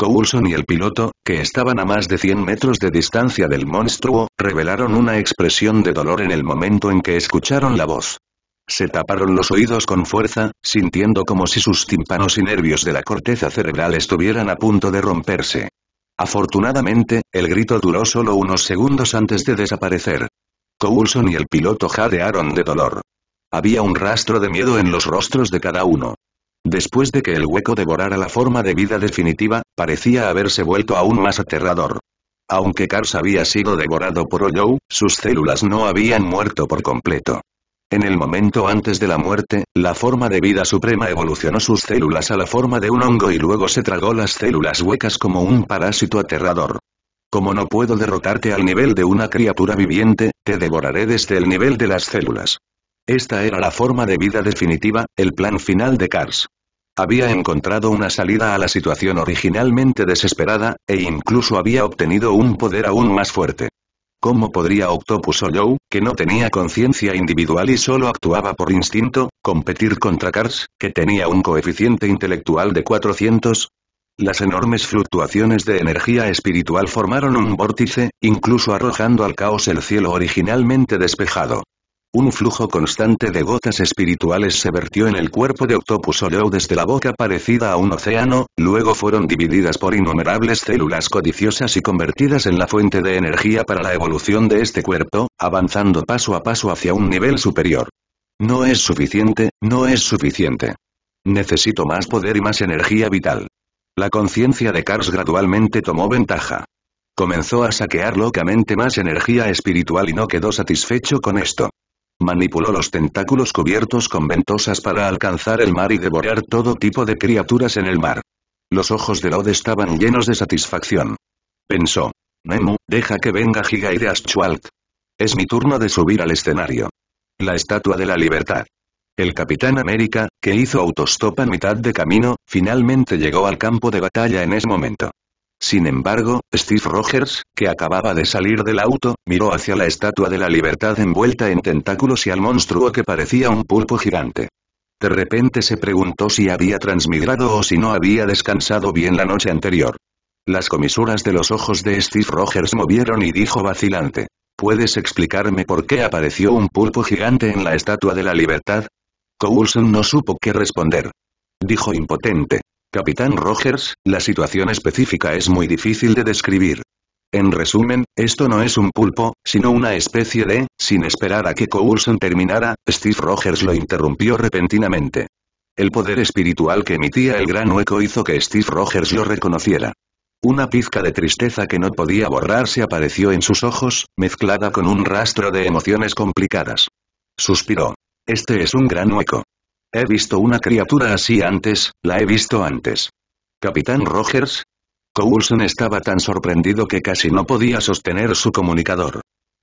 Coulson y el piloto, que estaban a más de 100 metros de distancia del monstruo, revelaron una expresión de dolor en el momento en que escucharon la voz. Se taparon los oídos con fuerza, sintiendo como si sus tímpanos y nervios de la corteza cerebral estuvieran a punto de romperse. Afortunadamente, el grito duró solo unos segundos antes de desaparecer. Coulson y el piloto jadearon de dolor. Había un rastro de miedo en los rostros de cada uno. Después de que el hueco devorara la forma de vida definitiva, parecía haberse vuelto aún más aterrador. Aunque Kars había sido devorado por Ojo, sus células no habían muerto por completo. En el momento antes de la muerte, la forma de vida suprema evolucionó sus células a la forma de un hongo y luego se tragó las células huecas como un parásito aterrador. Como no puedo derrotarte al nivel de una criatura viviente, te devoraré desde el nivel de las células. Esta era la forma de vida definitiva, el plan final de Kars. Había encontrado una salida a la situación originalmente desesperada, e incluso había obtenido un poder aún más fuerte. ¿Cómo podría Octopus o que no tenía conciencia individual y solo actuaba por instinto, competir contra Kars, que tenía un coeficiente intelectual de 400? Las enormes fluctuaciones de energía espiritual formaron un vórtice, incluso arrojando al caos el cielo originalmente despejado. Un flujo constante de gotas espirituales se vertió en el cuerpo de Octopus Oleo desde la boca parecida a un océano, luego fueron divididas por innumerables células codiciosas y convertidas en la fuente de energía para la evolución de este cuerpo, avanzando paso a paso hacia un nivel superior. No es suficiente, no es suficiente. Necesito más poder y más energía vital. La conciencia de Kars gradualmente tomó ventaja. Comenzó a saquear locamente más energía espiritual y no quedó satisfecho con esto. Manipuló los tentáculos cubiertos con ventosas para alcanzar el mar y devorar todo tipo de criaturas en el mar. Los ojos de Lod estaban llenos de satisfacción. Pensó. Nemu, deja que venga Giga y Es mi turno de subir al escenario. La Estatua de la Libertad. El Capitán América, que hizo autostop a mitad de camino, finalmente llegó al campo de batalla en ese momento. Sin embargo, Steve Rogers, que acababa de salir del auto, miró hacia la Estatua de la Libertad envuelta en tentáculos y al monstruo que parecía un pulpo gigante. De repente se preguntó si había transmigrado o si no había descansado bien la noche anterior. Las comisuras de los ojos de Steve Rogers movieron y dijo vacilante. ¿Puedes explicarme por qué apareció un pulpo gigante en la Estatua de la Libertad? Coulson no supo qué responder. Dijo impotente. Capitán Rogers, la situación específica es muy difícil de describir. En resumen, esto no es un pulpo, sino una especie de, sin esperar a que Coulson terminara, Steve Rogers lo interrumpió repentinamente. El poder espiritual que emitía el gran hueco hizo que Steve Rogers lo reconociera. Una pizca de tristeza que no podía borrarse apareció en sus ojos, mezclada con un rastro de emociones complicadas. Suspiró. Este es un gran hueco. He visto una criatura así antes, la he visto antes. Capitán Rogers. Coulson estaba tan sorprendido que casi no podía sostener su comunicador.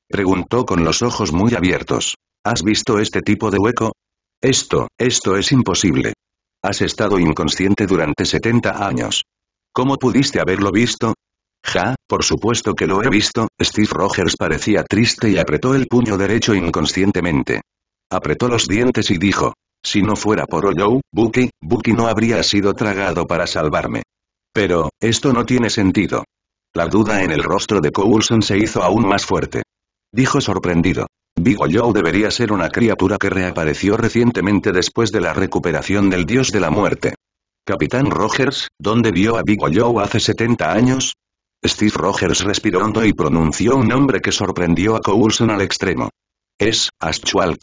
Preguntó con los ojos muy abiertos. ¿Has visto este tipo de hueco? Esto, esto es imposible. Has estado inconsciente durante 70 años. ¿Cómo pudiste haberlo visto? Ja, por supuesto que lo he visto, Steve Rogers parecía triste y apretó el puño derecho inconscientemente. Apretó los dientes y dijo, si no fuera por Oyo, Bucky, Bucky no habría sido tragado para salvarme. Pero, esto no tiene sentido. La duda en el rostro de Coulson se hizo aún más fuerte. Dijo sorprendido. Big Oyo debería ser una criatura que reapareció recientemente después de la recuperación del dios de la muerte. Capitán Rogers, ¿dónde vio a Big Oyo hace 70 años? Steve Rogers respiró hondo y pronunció un nombre que sorprendió a Coulson al extremo. Es, Aschwald.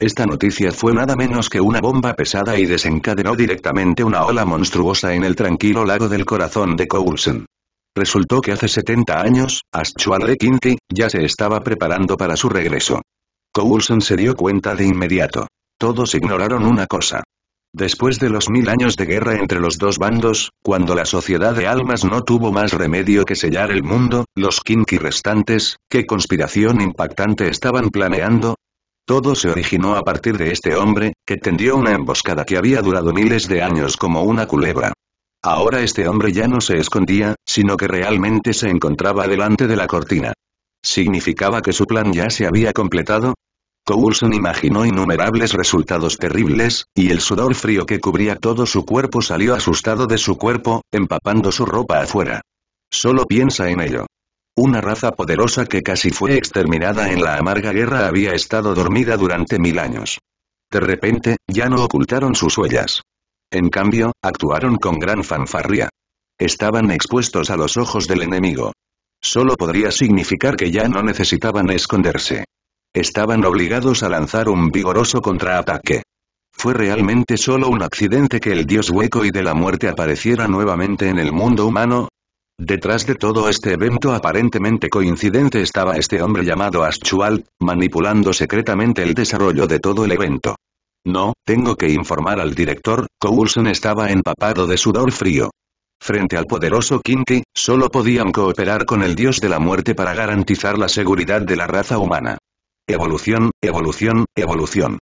Esta noticia fue nada menos que una bomba pesada y desencadenó directamente una ola monstruosa en el tranquilo lago del corazón de Coulson. Resultó que hace 70 años, de Kinky, ya se estaba preparando para su regreso. Coulson se dio cuenta de inmediato. Todos ignoraron una cosa. Después de los mil años de guerra entre los dos bandos, cuando la sociedad de almas no tuvo más remedio que sellar el mundo, los Kinky restantes, ¿qué conspiración impactante estaban planeando? Todo se originó a partir de este hombre, que tendió una emboscada que había durado miles de años como una culebra. Ahora este hombre ya no se escondía, sino que realmente se encontraba delante de la cortina. ¿Significaba que su plan ya se había completado? Coulson imaginó innumerables resultados terribles, y el sudor frío que cubría todo su cuerpo salió asustado de su cuerpo, empapando su ropa afuera. Solo piensa en ello. Una raza poderosa que casi fue exterminada en la amarga guerra había estado dormida durante mil años. De repente, ya no ocultaron sus huellas. En cambio, actuaron con gran fanfarría. Estaban expuestos a los ojos del enemigo. Solo podría significar que ya no necesitaban esconderse. Estaban obligados a lanzar un vigoroso contraataque. Fue realmente solo un accidente que el dios hueco y de la muerte apareciera nuevamente en el mundo humano, Detrás de todo este evento aparentemente coincidente estaba este hombre llamado Aschual, manipulando secretamente el desarrollo de todo el evento. No, tengo que informar al director, Coulson estaba empapado de sudor frío. Frente al poderoso Kinky, solo podían cooperar con el dios de la muerte para garantizar la seguridad de la raza humana. Evolución, evolución, evolución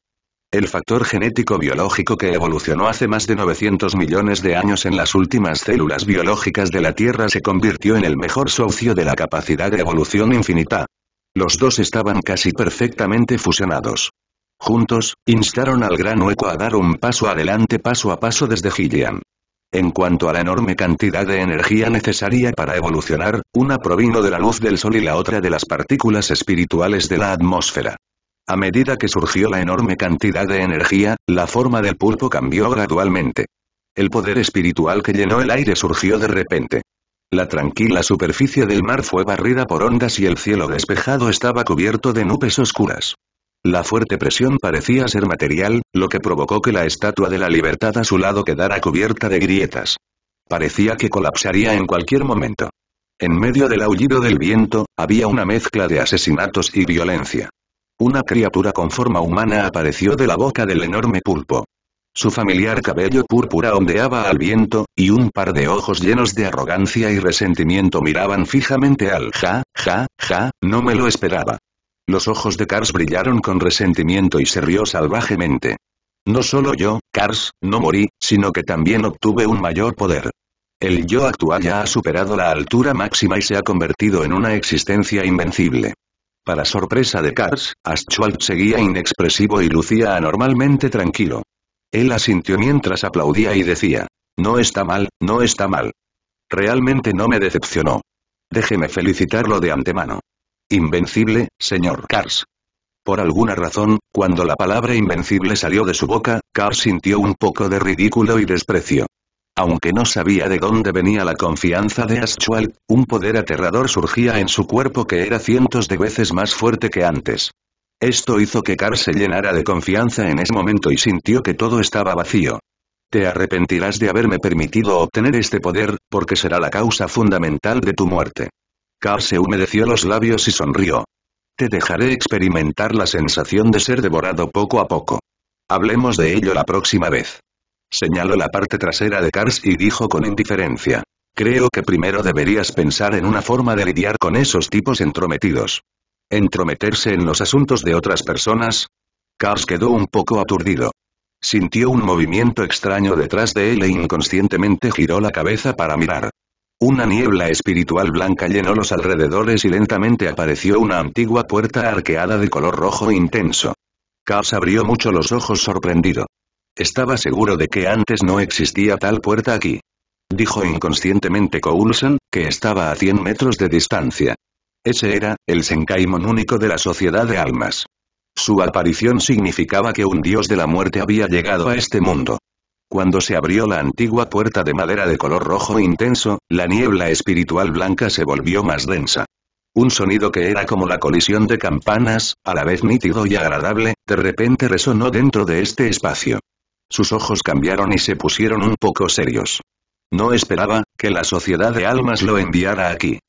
el factor genético biológico que evolucionó hace más de 900 millones de años en las últimas células biológicas de la Tierra se convirtió en el mejor socio de la capacidad de evolución infinita. Los dos estaban casi perfectamente fusionados. Juntos, instaron al gran hueco a dar un paso adelante paso a paso desde Gillian. En cuanto a la enorme cantidad de energía necesaria para evolucionar, una provino de la luz del sol y la otra de las partículas espirituales de la atmósfera. A medida que surgió la enorme cantidad de energía, la forma del pulpo cambió gradualmente. El poder espiritual que llenó el aire surgió de repente. La tranquila superficie del mar fue barrida por ondas y el cielo despejado estaba cubierto de nubes oscuras. La fuerte presión parecía ser material, lo que provocó que la estatua de la libertad a su lado quedara cubierta de grietas. Parecía que colapsaría en cualquier momento. En medio del aullido del viento, había una mezcla de asesinatos y violencia. Una criatura con forma humana apareció de la boca del enorme pulpo. Su familiar cabello púrpura ondeaba al viento, y un par de ojos llenos de arrogancia y resentimiento miraban fijamente al ja, ja, ja, no me lo esperaba. Los ojos de Kars brillaron con resentimiento y se rió salvajemente. No solo yo, Kars, no morí, sino que también obtuve un mayor poder. El yo actual ya ha superado la altura máxima y se ha convertido en una existencia invencible. Para sorpresa de Kars, Aschwald seguía inexpresivo y lucía anormalmente tranquilo. Él asintió mientras aplaudía y decía, «No está mal, no está mal. Realmente no me decepcionó. Déjeme felicitarlo de antemano. Invencible, señor Kars». Por alguna razón, cuando la palabra invencible salió de su boca, Kars sintió un poco de ridículo y desprecio. Aunque no sabía de dónde venía la confianza de Aschual, un poder aterrador surgía en su cuerpo que era cientos de veces más fuerte que antes. Esto hizo que Kar se llenara de confianza en ese momento y sintió que todo estaba vacío. Te arrepentirás de haberme permitido obtener este poder, porque será la causa fundamental de tu muerte. Carr se humedeció los labios y sonrió. Te dejaré experimentar la sensación de ser devorado poco a poco. Hablemos de ello la próxima vez. Señaló la parte trasera de Cars y dijo con indiferencia. Creo que primero deberías pensar en una forma de lidiar con esos tipos entrometidos. ¿Entrometerse en los asuntos de otras personas? Cars quedó un poco aturdido. Sintió un movimiento extraño detrás de él e inconscientemente giró la cabeza para mirar. Una niebla espiritual blanca llenó los alrededores y lentamente apareció una antigua puerta arqueada de color rojo intenso. Cars abrió mucho los ojos sorprendido. Estaba seguro de que antes no existía tal puerta aquí. Dijo inconscientemente Coulson, que estaba a 100 metros de distancia. Ese era, el Senkaimon único de la Sociedad de Almas. Su aparición significaba que un dios de la muerte había llegado a este mundo. Cuando se abrió la antigua puerta de madera de color rojo intenso, la niebla espiritual blanca se volvió más densa. Un sonido que era como la colisión de campanas, a la vez nítido y agradable, de repente resonó dentro de este espacio. Sus ojos cambiaron y se pusieron un poco serios. No esperaba, que la sociedad de almas lo enviara aquí.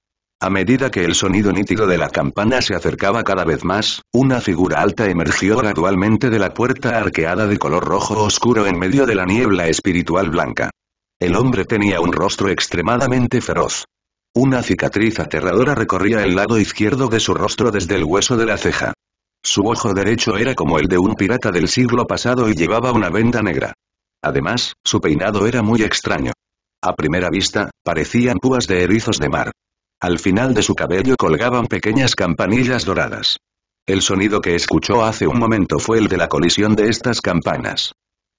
A medida que el sonido nítido de la campana se acercaba cada vez más, una figura alta emergió gradualmente de la puerta arqueada de color rojo oscuro en medio de la niebla espiritual blanca. El hombre tenía un rostro extremadamente feroz. Una cicatriz aterradora recorría el lado izquierdo de su rostro desde el hueso de la ceja. Su ojo derecho era como el de un pirata del siglo pasado y llevaba una venda negra. Además, su peinado era muy extraño. A primera vista, parecían púas de erizos de mar. Al final de su cabello colgaban pequeñas campanillas doradas. El sonido que escuchó hace un momento fue el de la colisión de estas campanas.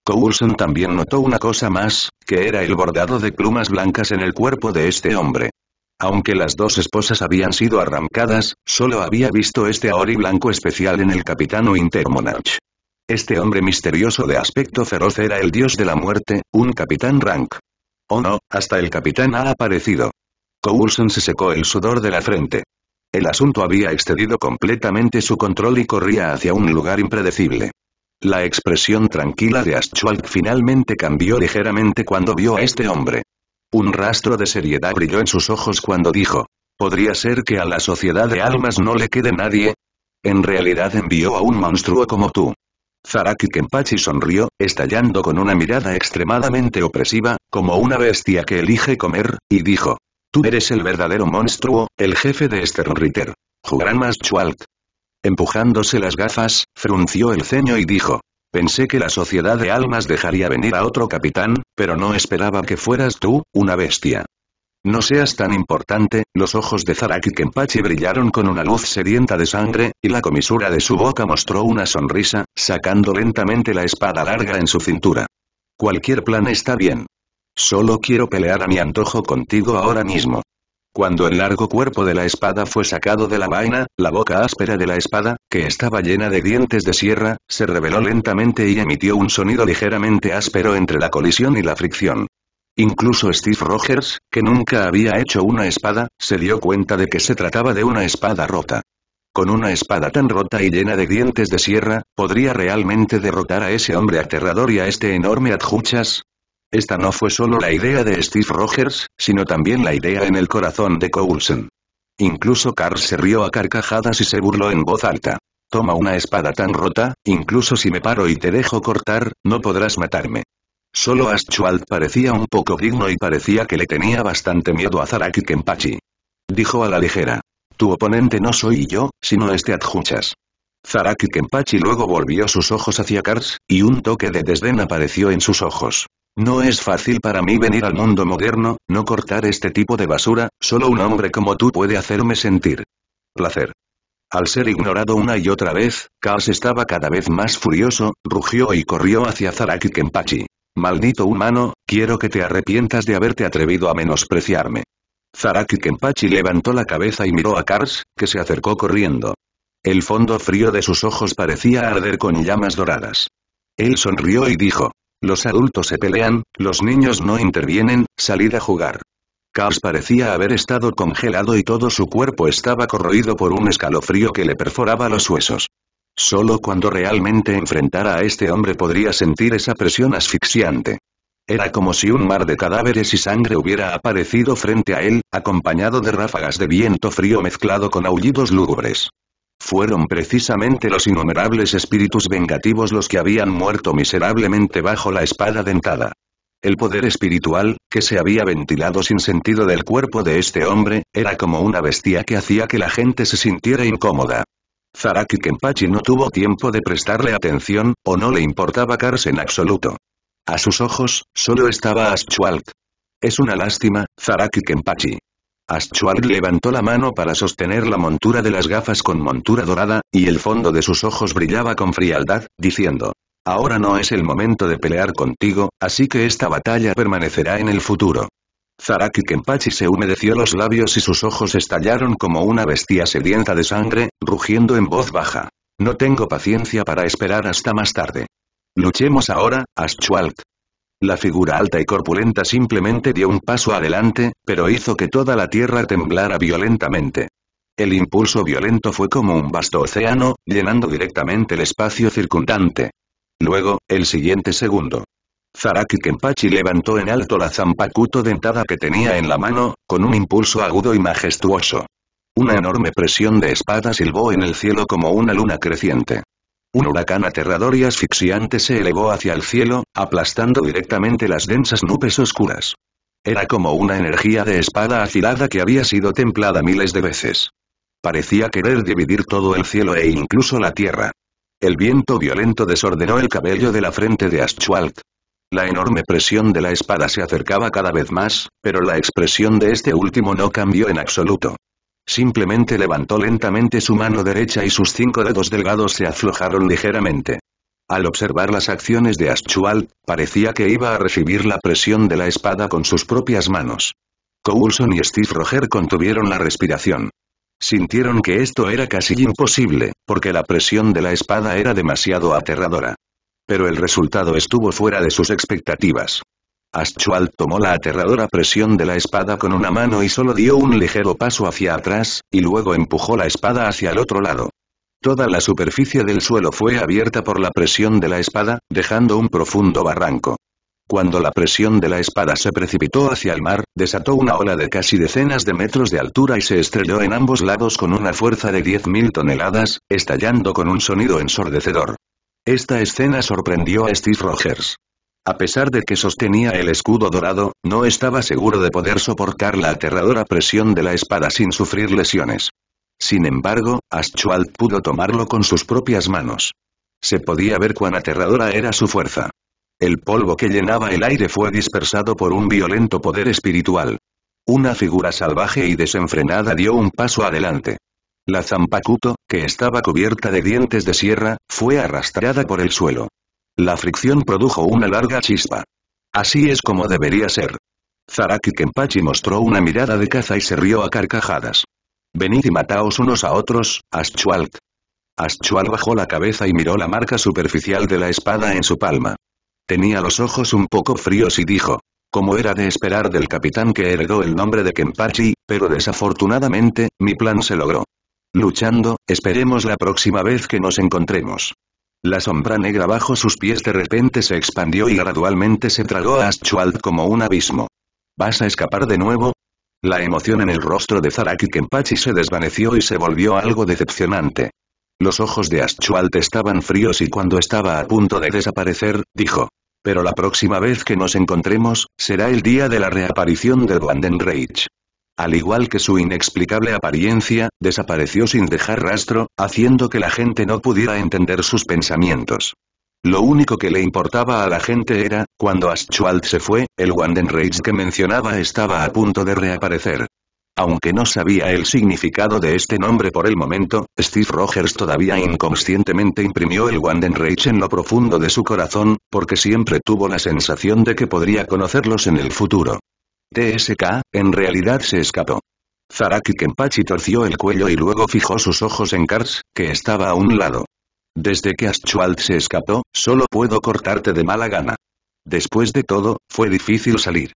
Coulson también notó una cosa más, que era el bordado de plumas blancas en el cuerpo de este hombre. Aunque las dos esposas habían sido arrancadas, solo había visto este Aori blanco especial en el capitán Intermonarch. Este hombre misterioso de aspecto feroz era el dios de la muerte, un capitán Rank. Oh no, hasta el capitán ha aparecido. Coulson se secó el sudor de la frente. El asunto había excedido completamente su control y corría hacia un lugar impredecible. La expresión tranquila de Aschwalk finalmente cambió ligeramente cuando vio a este hombre. Un rastro de seriedad brilló en sus ojos cuando dijo, ¿podría ser que a la sociedad de almas no le quede nadie? En realidad envió a un monstruo como tú. Zaraki Kenpachi sonrió, estallando con una mirada extremadamente opresiva, como una bestia que elige comer, y dijo. Tú eres el verdadero monstruo, el jefe de Sternritter. Jugarán más Empujándose las gafas, frunció el ceño y dijo. Pensé que la sociedad de almas dejaría venir a otro capitán, pero no esperaba que fueras tú, una bestia. No seas tan importante, los ojos de Zaraki Kenpachi brillaron con una luz sedienta de sangre, y la comisura de su boca mostró una sonrisa, sacando lentamente la espada larga en su cintura. Cualquier plan está bien. Solo quiero pelear a mi antojo contigo ahora mismo. Cuando el largo cuerpo de la espada fue sacado de la vaina, la boca áspera de la espada, que estaba llena de dientes de sierra, se reveló lentamente y emitió un sonido ligeramente áspero entre la colisión y la fricción. Incluso Steve Rogers, que nunca había hecho una espada, se dio cuenta de que se trataba de una espada rota. Con una espada tan rota y llena de dientes de sierra, podría realmente derrotar a ese hombre aterrador y a este enorme adjuchas, esta no fue solo la idea de Steve Rogers, sino también la idea en el corazón de Coulson. Incluso Carl se rió a carcajadas y se burló en voz alta. Toma una espada tan rota, incluso si me paro y te dejo cortar, no podrás matarme. Solo Ashwald parecía un poco digno y parecía que le tenía bastante miedo a Zaraki Kenpachi. Dijo a la ligera. Tu oponente no soy yo, sino este Adjuchas. Zaraki Kenpachi luego volvió sus ojos hacia Kars, y un toque de desdén apareció en sus ojos. No es fácil para mí venir al mundo moderno, no cortar este tipo de basura, solo un hombre como tú puede hacerme sentir placer. Al ser ignorado una y otra vez, Kars estaba cada vez más furioso, rugió y corrió hacia Zaraki Kenpachi. Maldito humano, quiero que te arrepientas de haberte atrevido a menospreciarme. Zaraki Kenpachi levantó la cabeza y miró a Kars, que se acercó corriendo. El fondo frío de sus ojos parecía arder con llamas doradas. Él sonrió y dijo, los adultos se pelean, los niños no intervienen, salid a jugar. Cars parecía haber estado congelado y todo su cuerpo estaba corroído por un escalofrío que le perforaba los huesos. Solo cuando realmente enfrentara a este hombre podría sentir esa presión asfixiante. Era como si un mar de cadáveres y sangre hubiera aparecido frente a él, acompañado de ráfagas de viento frío mezclado con aullidos lúgubres. Fueron precisamente los innumerables espíritus vengativos los que habían muerto miserablemente bajo la espada dentada. El poder espiritual, que se había ventilado sin sentido del cuerpo de este hombre, era como una bestia que hacía que la gente se sintiera incómoda. Zaraki Kempachi no tuvo tiempo de prestarle atención, o no le importaba Kars en absoluto. A sus ojos, solo estaba Aschwalt. Es una lástima, Zaraki Kempachi levantó la mano para sostener la montura de las gafas con montura dorada, y el fondo de sus ojos brillaba con frialdad, diciendo, Ahora no es el momento de pelear contigo, así que esta batalla permanecerá en el futuro. Zaraki Kenpachi se humedeció los labios y sus ojos estallaron como una bestia sedienta de sangre, rugiendo en voz baja. No tengo paciencia para esperar hasta más tarde. Luchemos ahora, Aschualt". La figura alta y corpulenta simplemente dio un paso adelante, pero hizo que toda la tierra temblara violentamente. El impulso violento fue como un vasto océano, llenando directamente el espacio circundante. Luego, el siguiente segundo. Zaraki Kenpachi levantó en alto la zampacuto dentada que tenía en la mano, con un impulso agudo y majestuoso. Una enorme presión de espada silbó en el cielo como una luna creciente. Un huracán aterrador y asfixiante se elevó hacia el cielo, aplastando directamente las densas nubes oscuras. Era como una energía de espada afilada que había sido templada miles de veces. Parecía querer dividir todo el cielo e incluso la tierra. El viento violento desordenó el cabello de la frente de Aschwalt. La enorme presión de la espada se acercaba cada vez más, pero la expresión de este último no cambió en absoluto. Simplemente levantó lentamente su mano derecha y sus cinco dedos delgados se aflojaron ligeramente. Al observar las acciones de Aschual, parecía que iba a recibir la presión de la espada con sus propias manos. Coulson y Steve Roger contuvieron la respiración. Sintieron que esto era casi imposible, porque la presión de la espada era demasiado aterradora. Pero el resultado estuvo fuera de sus expectativas. Aschual tomó la aterradora presión de la espada con una mano y solo dio un ligero paso hacia atrás, y luego empujó la espada hacia el otro lado. Toda la superficie del suelo fue abierta por la presión de la espada, dejando un profundo barranco. Cuando la presión de la espada se precipitó hacia el mar, desató una ola de casi decenas de metros de altura y se estrelló en ambos lados con una fuerza de 10.000 toneladas, estallando con un sonido ensordecedor. Esta escena sorprendió a Steve Rogers. A pesar de que sostenía el escudo dorado, no estaba seguro de poder soportar la aterradora presión de la espada sin sufrir lesiones. Sin embargo, Aschual pudo tomarlo con sus propias manos. Se podía ver cuán aterradora era su fuerza. El polvo que llenaba el aire fue dispersado por un violento poder espiritual. Una figura salvaje y desenfrenada dio un paso adelante. La zampacuto, que estaba cubierta de dientes de sierra, fue arrastrada por el suelo. La fricción produjo una larga chispa. Así es como debería ser. Zaraki Kempachi mostró una mirada de caza y se rió a carcajadas. Venid y mataos unos a otros, Aschualt. Aschualt bajó la cabeza y miró la marca superficial de la espada en su palma. Tenía los ojos un poco fríos y dijo. Como era de esperar del capitán que heredó el nombre de Kempachi, pero desafortunadamente, mi plan se logró. Luchando, esperemos la próxima vez que nos encontremos. La sombra negra bajo sus pies de repente se expandió y gradualmente se tragó a Aschwald como un abismo. ¿Vas a escapar de nuevo? La emoción en el rostro de Zaraki Kenpachi se desvaneció y se volvió algo decepcionante. Los ojos de Aschualt estaban fríos y cuando estaba a punto de desaparecer, dijo. Pero la próxima vez que nos encontremos, será el día de la reaparición del Rage». Al igual que su inexplicable apariencia, desapareció sin dejar rastro, haciendo que la gente no pudiera entender sus pensamientos. Lo único que le importaba a la gente era, cuando Aschwald se fue, el Wandenreich que mencionaba estaba a punto de reaparecer. Aunque no sabía el significado de este nombre por el momento, Steve Rogers todavía inconscientemente imprimió el Wandenreich en lo profundo de su corazón, porque siempre tuvo la sensación de que podría conocerlos en el futuro. TSK, en realidad se escapó. Zaraki Kenpachi torció el cuello y luego fijó sus ojos en Kars, que estaba a un lado. Desde que Aschwald se escapó, solo puedo cortarte de mala gana. Después de todo, fue difícil salir.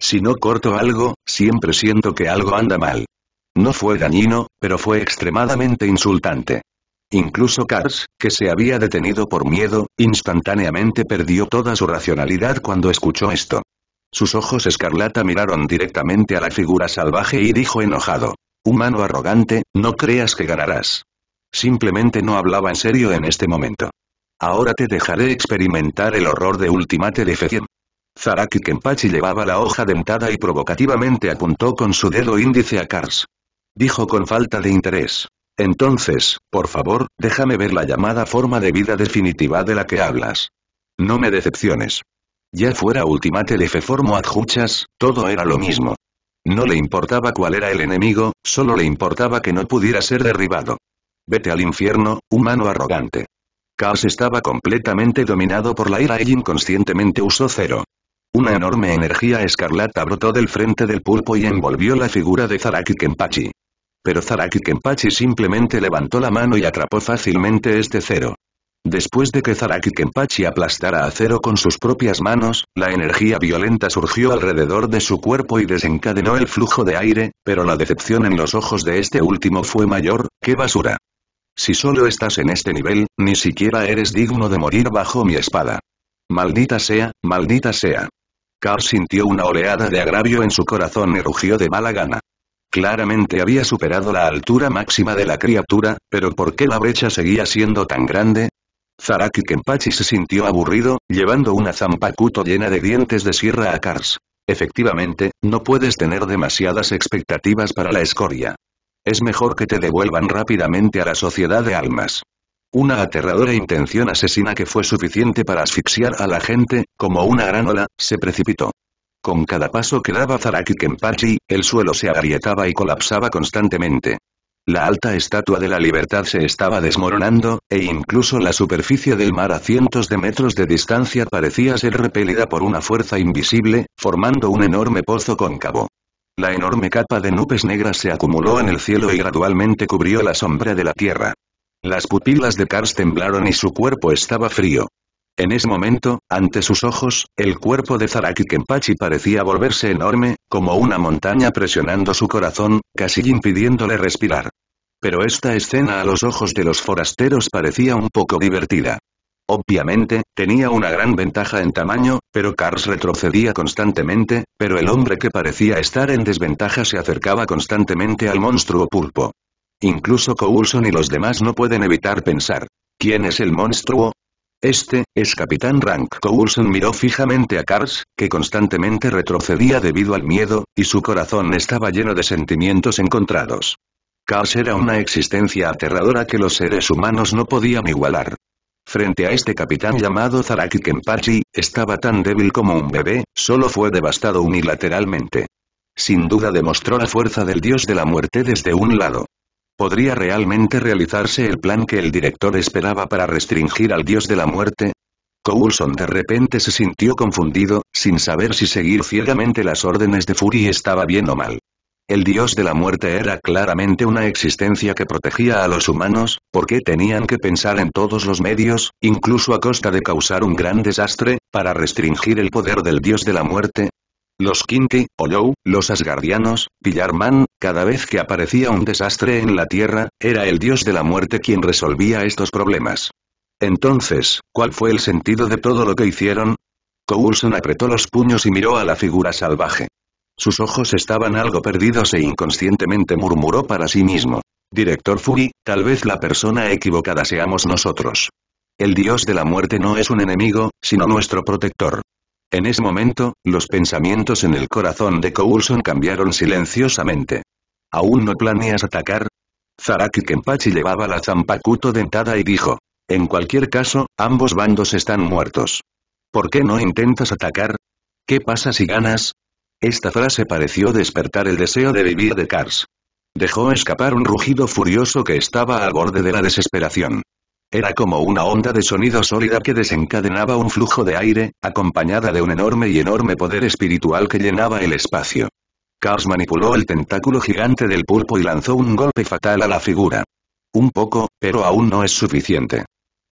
Si no corto algo, siempre siento que algo anda mal. No fue dañino, pero fue extremadamente insultante. Incluso Kars, que se había detenido por miedo, instantáneamente perdió toda su racionalidad cuando escuchó esto. Sus ojos escarlata miraron directamente a la figura salvaje y dijo enojado. Humano arrogante, no creas que ganarás. Simplemente no hablaba en serio en este momento. Ahora te dejaré experimentar el horror de Ultimate Zarak Zaraki Kenpachi llevaba la hoja dentada y provocativamente apuntó con su dedo índice a Kars. Dijo con falta de interés. Entonces, por favor, déjame ver la llamada forma de vida definitiva de la que hablas. No me decepciones ya fuera Ultimate Defeform o Adjuchas, todo era lo mismo. No le importaba cuál era el enemigo, solo le importaba que no pudiera ser derribado. Vete al infierno, humano arrogante. Chaos estaba completamente dominado por la ira y inconscientemente usó cero. Una enorme energía escarlata brotó del frente del pulpo y envolvió la figura de Zaraki Kenpachi. Pero Zaraki Kenpachi simplemente levantó la mano y atrapó fácilmente este cero. Después de que Zaraki Kenpachi aplastara a Cero con sus propias manos, la energía violenta surgió alrededor de su cuerpo y desencadenó el flujo de aire, pero la decepción en los ojos de este último fue mayor, ¡qué basura! Si solo estás en este nivel, ni siquiera eres digno de morir bajo mi espada. Maldita sea, maldita sea. Carl sintió una oleada de agravio en su corazón y rugió de mala gana. Claramente había superado la altura máxima de la criatura, pero ¿por qué la brecha seguía siendo tan grande? Zaraki Kenpachi se sintió aburrido, llevando una zampacuto llena de dientes de sierra a Kars. Efectivamente, no puedes tener demasiadas expectativas para la escoria. Es mejor que te devuelvan rápidamente a la sociedad de almas. Una aterradora intención asesina que fue suficiente para asfixiar a la gente, como una gran se precipitó. Con cada paso que daba Zaraki Kenpachi, el suelo se agrietaba y colapsaba constantemente. La alta estatua de la libertad se estaba desmoronando, e incluso la superficie del mar a cientos de metros de distancia parecía ser repelida por una fuerza invisible, formando un enorme pozo cóncavo. La enorme capa de nubes negras se acumuló en el cielo y gradualmente cubrió la sombra de la tierra. Las pupilas de Kars temblaron y su cuerpo estaba frío. En ese momento, ante sus ojos, el cuerpo de Zaraki Kenpachi parecía volverse enorme, como una montaña presionando su corazón, casi impidiéndole respirar. Pero esta escena a los ojos de los forasteros parecía un poco divertida. Obviamente, tenía una gran ventaja en tamaño, pero Cars retrocedía constantemente, pero el hombre que parecía estar en desventaja se acercaba constantemente al monstruo pulpo. Incluso Coulson y los demás no pueden evitar pensar. ¿Quién es el monstruo? Este, es Capitán Rank Coulson miró fijamente a Kars, que constantemente retrocedía debido al miedo, y su corazón estaba lleno de sentimientos encontrados. Cars era una existencia aterradora que los seres humanos no podían igualar. Frente a este capitán llamado Zaraki Kenpachi, estaba tan débil como un bebé, solo fue devastado unilateralmente. Sin duda demostró la fuerza del dios de la muerte desde un lado. ¿Podría realmente realizarse el plan que el director esperaba para restringir al dios de la muerte? Coulson de repente se sintió confundido, sin saber si seguir ciegamente las órdenes de Fury estaba bien o mal. El dios de la muerte era claramente una existencia que protegía a los humanos, porque tenían que pensar en todos los medios, incluso a costa de causar un gran desastre, para restringir el poder del dios de la muerte? Los Kinky, Olo, los Asgardianos, Pillarman, cada vez que aparecía un desastre en la Tierra, era el dios de la muerte quien resolvía estos problemas. Entonces, ¿cuál fue el sentido de todo lo que hicieron? Coulson apretó los puños y miró a la figura salvaje. Sus ojos estaban algo perdidos e inconscientemente murmuró para sí mismo. Director Fury, tal vez la persona equivocada seamos nosotros. El dios de la muerte no es un enemigo, sino nuestro protector. En ese momento, los pensamientos en el corazón de Coulson cambiaron silenciosamente. ¿Aún no planeas atacar? Zaraki Kenpachi llevaba la zampacuto dentada y dijo. En cualquier caso, ambos bandos están muertos. ¿Por qué no intentas atacar? ¿Qué pasa si ganas? Esta frase pareció despertar el deseo de vivir de Kars. Dejó escapar un rugido furioso que estaba al borde de la desesperación. Era como una onda de sonido sólida que desencadenaba un flujo de aire, acompañada de un enorme y enorme poder espiritual que llenaba el espacio. Kars manipuló el tentáculo gigante del pulpo y lanzó un golpe fatal a la figura. Un poco, pero aún no es suficiente.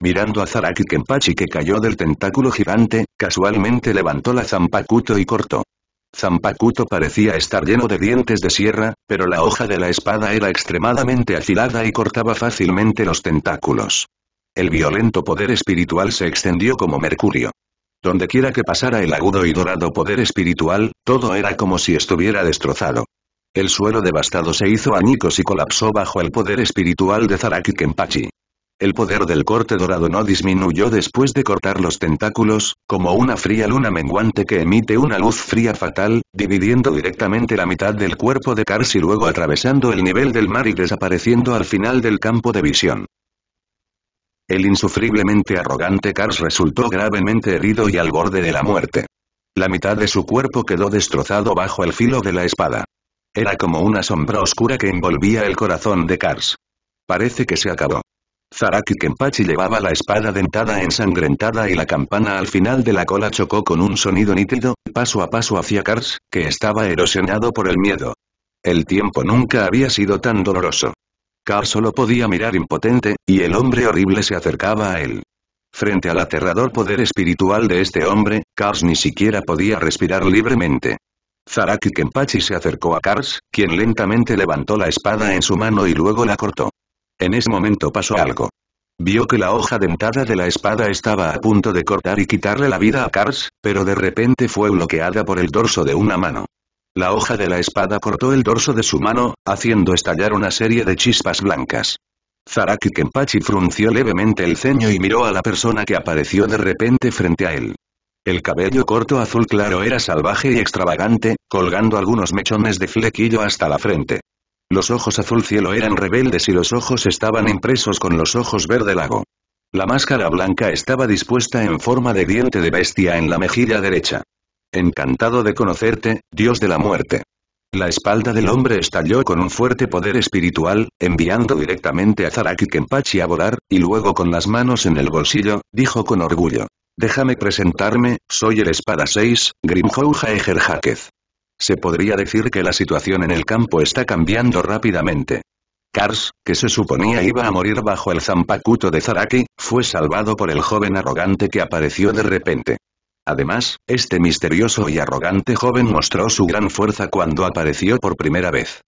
Mirando a Zaraki Kenpachi que cayó del tentáculo gigante, casualmente levantó la zampacuto y cortó. Zampacuto parecía estar lleno de dientes de sierra, pero la hoja de la espada era extremadamente afilada y cortaba fácilmente los tentáculos. El violento poder espiritual se extendió como mercurio. Donde quiera que pasara el agudo y dorado poder espiritual, todo era como si estuviera destrozado. El suelo devastado se hizo añicos y colapsó bajo el poder espiritual de Zaraki Kenpachi. El poder del corte dorado no disminuyó después de cortar los tentáculos, como una fría luna menguante que emite una luz fría fatal, dividiendo directamente la mitad del cuerpo de Kars y luego atravesando el nivel del mar y desapareciendo al final del campo de visión. El insufriblemente arrogante Kars resultó gravemente herido y al borde de la muerte. La mitad de su cuerpo quedó destrozado bajo el filo de la espada. Era como una sombra oscura que envolvía el corazón de Kars. Parece que se acabó. Zaraki Kenpachi llevaba la espada dentada ensangrentada y la campana al final de la cola chocó con un sonido nítido, paso a paso hacia Kars, que estaba erosionado por el miedo. El tiempo nunca había sido tan doloroso. Kars solo podía mirar impotente, y el hombre horrible se acercaba a él. Frente al aterrador poder espiritual de este hombre, Kars ni siquiera podía respirar libremente. Zaraki Kenpachi se acercó a Kars, quien lentamente levantó la espada en su mano y luego la cortó. En ese momento pasó algo. Vio que la hoja dentada de la espada estaba a punto de cortar y quitarle la vida a Kars, pero de repente fue bloqueada por el dorso de una mano. La hoja de la espada cortó el dorso de su mano, haciendo estallar una serie de chispas blancas. Zaraki Kenpachi frunció levemente el ceño y miró a la persona que apareció de repente frente a él. El cabello corto azul claro era salvaje y extravagante, colgando algunos mechones de flequillo hasta la frente. Los ojos azul cielo eran rebeldes y los ojos estaban impresos con los ojos verde lago. La máscara blanca estaba dispuesta en forma de diente de bestia en la mejilla derecha. Encantado de conocerte, dios de la muerte. La espalda del hombre estalló con un fuerte poder espiritual, enviando directamente a Zaraki Kenpachi a volar, y luego con las manos en el bolsillo, dijo con orgullo. Déjame presentarme, soy el Espada 6, grimhouja Jaeger Se podría decir que la situación en el campo está cambiando rápidamente. Kars, que se suponía iba a morir bajo el zampacuto de Zaraki, fue salvado por el joven arrogante que apareció de repente. Además, este misterioso y arrogante joven mostró su gran fuerza cuando apareció por primera vez.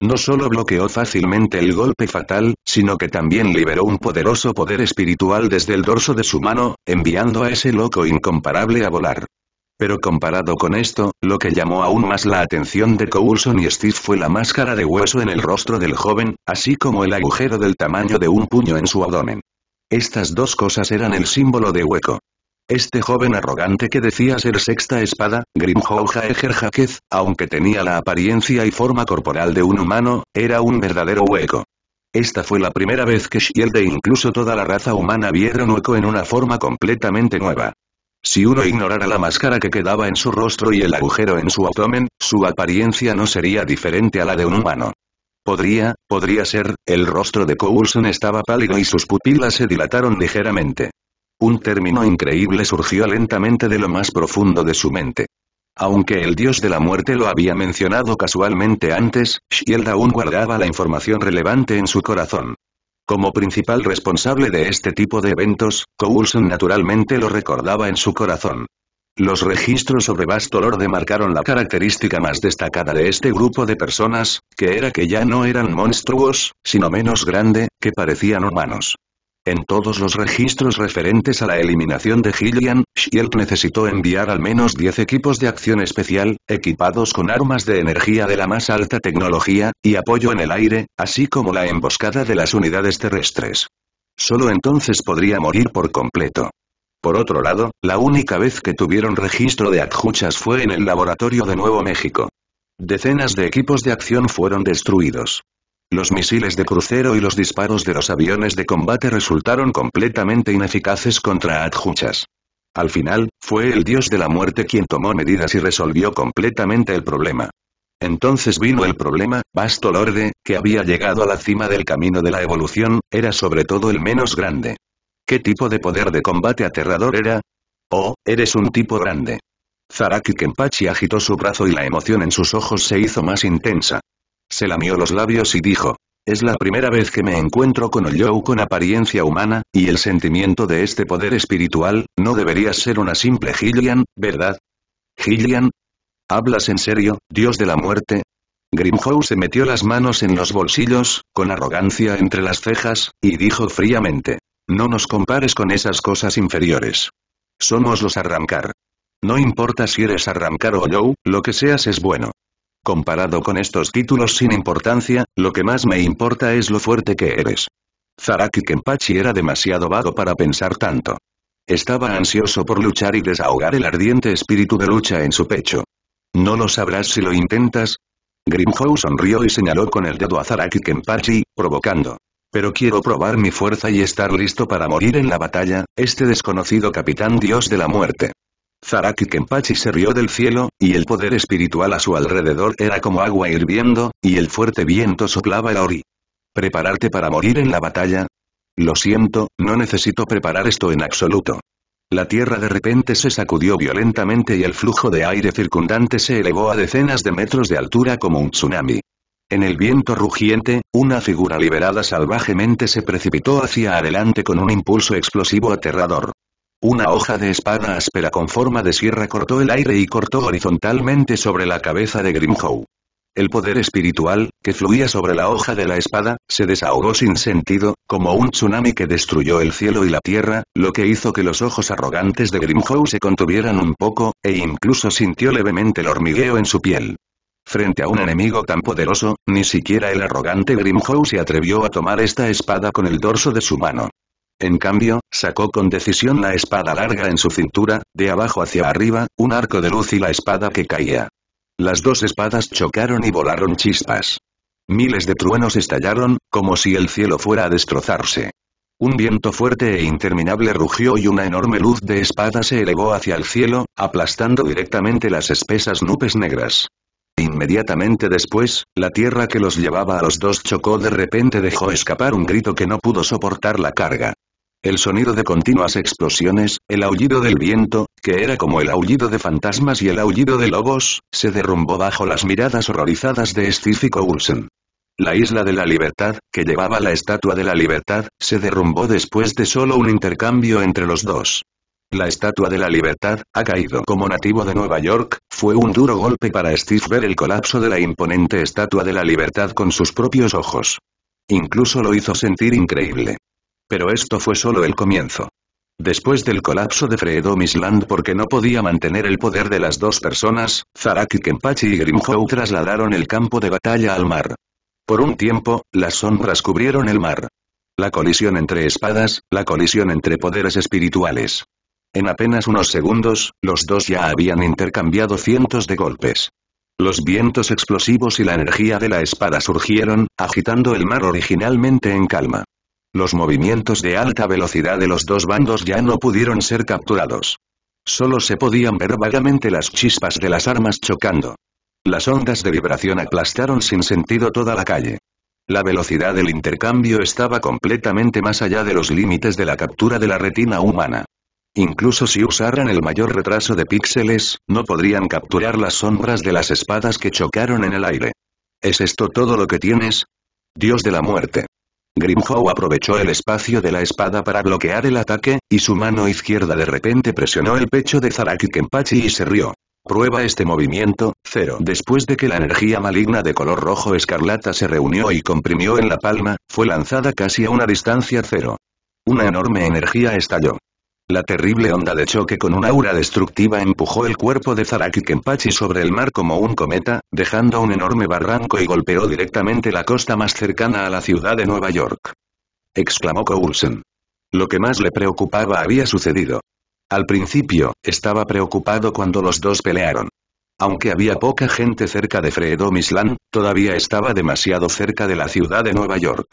No solo bloqueó fácilmente el golpe fatal, sino que también liberó un poderoso poder espiritual desde el dorso de su mano, enviando a ese loco incomparable a volar. Pero comparado con esto, lo que llamó aún más la atención de Coulson y Steve fue la máscara de hueso en el rostro del joven, así como el agujero del tamaño de un puño en su abdomen. Estas dos cosas eran el símbolo de hueco. Este joven arrogante que decía ser sexta espada, Grimhoja Jaeger aunque tenía la apariencia y forma corporal de un humano, era un verdadero hueco. Esta fue la primera vez que Shield e incluso toda la raza humana vieron hueco en una forma completamente nueva. Si uno ignorara la máscara que quedaba en su rostro y el agujero en su abdomen, su apariencia no sería diferente a la de un humano. Podría, podría ser, el rostro de Coulson estaba pálido y sus pupilas se dilataron ligeramente. Un término increíble surgió lentamente de lo más profundo de su mente. Aunque el dios de la muerte lo había mencionado casualmente antes, Shield aún guardaba la información relevante en su corazón. Como principal responsable de este tipo de eventos, Coulson naturalmente lo recordaba en su corazón. Los registros sobre Bastolor demarcaron la característica más destacada de este grupo de personas, que era que ya no eran monstruos, sino menos grande, que parecían humanos. En todos los registros referentes a la eliminación de Gillian, Shield necesitó enviar al menos 10 equipos de acción especial, equipados con armas de energía de la más alta tecnología, y apoyo en el aire, así como la emboscada de las unidades terrestres. Solo entonces podría morir por completo. Por otro lado, la única vez que tuvieron registro de adjuchas fue en el laboratorio de Nuevo México. Decenas de equipos de acción fueron destruidos. Los misiles de crucero y los disparos de los aviones de combate resultaron completamente ineficaces contra Adjuchas. Al final, fue el dios de la muerte quien tomó medidas y resolvió completamente el problema. Entonces vino el problema, Vasto Lorde, que había llegado a la cima del camino de la evolución, era sobre todo el menos grande. ¿Qué tipo de poder de combate aterrador era? Oh, eres un tipo grande. Zaraki Kenpachi agitó su brazo y la emoción en sus ojos se hizo más intensa. Se lamió los labios y dijo. Es la primera vez que me encuentro con Ollou con apariencia humana, y el sentimiento de este poder espiritual, no debería ser una simple Gillian, ¿verdad? ¿Gillian? ¿Hablas en serio, dios de la muerte? Grimhow se metió las manos en los bolsillos, con arrogancia entre las cejas, y dijo fríamente. No nos compares con esas cosas inferiores. Somos los arrancar. No importa si eres arrancar o Ollou, lo que seas es bueno. Comparado con estos títulos sin importancia, lo que más me importa es lo fuerte que eres. Zaraki Kenpachi era demasiado vago para pensar tanto. Estaba ansioso por luchar y desahogar el ardiente espíritu de lucha en su pecho. ¿No lo sabrás si lo intentas? Grimhow sonrió y señaló con el dedo a Zaraki Kenpachi, provocando. Pero quiero probar mi fuerza y estar listo para morir en la batalla, este desconocido capitán dios de la muerte. Zaraki Kenpachi se rió del cielo, y el poder espiritual a su alrededor era como agua hirviendo, y el fuerte viento soplaba a Ori. ¿Prepararte para morir en la batalla? Lo siento, no necesito preparar esto en absoluto. La tierra de repente se sacudió violentamente y el flujo de aire circundante se elevó a decenas de metros de altura como un tsunami. En el viento rugiente, una figura liberada salvajemente se precipitó hacia adelante con un impulso explosivo aterrador. Una hoja de espada áspera con forma de sierra cortó el aire y cortó horizontalmente sobre la cabeza de Grimhow. El poder espiritual, que fluía sobre la hoja de la espada, se desahogó sin sentido, como un tsunami que destruyó el cielo y la tierra, lo que hizo que los ojos arrogantes de Grimhow se contuvieran un poco, e incluso sintió levemente el hormigueo en su piel. Frente a un enemigo tan poderoso, ni siquiera el arrogante Grimhow se atrevió a tomar esta espada con el dorso de su mano. En cambio, sacó con decisión la espada larga en su cintura, de abajo hacia arriba, un arco de luz y la espada que caía. Las dos espadas chocaron y volaron chispas. Miles de truenos estallaron, como si el cielo fuera a destrozarse. Un viento fuerte e interminable rugió y una enorme luz de espada se elevó hacia el cielo, aplastando directamente las espesas nubes negras. Inmediatamente después, la tierra que los llevaba a los dos chocó de repente dejó escapar un grito que no pudo soportar la carga. El sonido de continuas explosiones, el aullido del viento, que era como el aullido de fantasmas y el aullido de lobos, se derrumbó bajo las miradas horrorizadas de Steve y Coulson. La isla de la libertad, que llevaba la estatua de la libertad, se derrumbó después de solo un intercambio entre los dos. La estatua de la libertad, ha caído como nativo de Nueva York, fue un duro golpe para Steve ver el colapso de la imponente estatua de la libertad con sus propios ojos. Incluso lo hizo sentir increíble. Pero esto fue solo el comienzo. Después del colapso de Fredomisland, Island porque no podía mantener el poder de las dos personas, Zaraki Kenpachi y Grimhow trasladaron el campo de batalla al mar. Por un tiempo, las sombras cubrieron el mar. La colisión entre espadas, la colisión entre poderes espirituales. En apenas unos segundos, los dos ya habían intercambiado cientos de golpes. Los vientos explosivos y la energía de la espada surgieron, agitando el mar originalmente en calma. Los movimientos de alta velocidad de los dos bandos ya no pudieron ser capturados. Solo se podían ver vagamente las chispas de las armas chocando. Las ondas de vibración aplastaron sin sentido toda la calle. La velocidad del intercambio estaba completamente más allá de los límites de la captura de la retina humana. Incluso si usaran el mayor retraso de píxeles, no podrían capturar las sombras de las espadas que chocaron en el aire. ¿Es esto todo lo que tienes? Dios de la muerte. Grimhow aprovechó el espacio de la espada para bloquear el ataque, y su mano izquierda de repente presionó el pecho de Zaraki Kenpachi y se rió. Prueba este movimiento, cero. Después de que la energía maligna de color rojo escarlata se reunió y comprimió en la palma, fue lanzada casi a una distancia cero. Una enorme energía estalló. La terrible onda de choque con un aura destructiva empujó el cuerpo de Zaraki Kempachi sobre el mar como un cometa, dejando un enorme barranco y golpeó directamente la costa más cercana a la ciudad de Nueva York. Exclamó Coulson. Lo que más le preocupaba había sucedido. Al principio, estaba preocupado cuando los dos pelearon. Aunque había poca gente cerca de Freedom Island, todavía estaba demasiado cerca de la ciudad de Nueva York.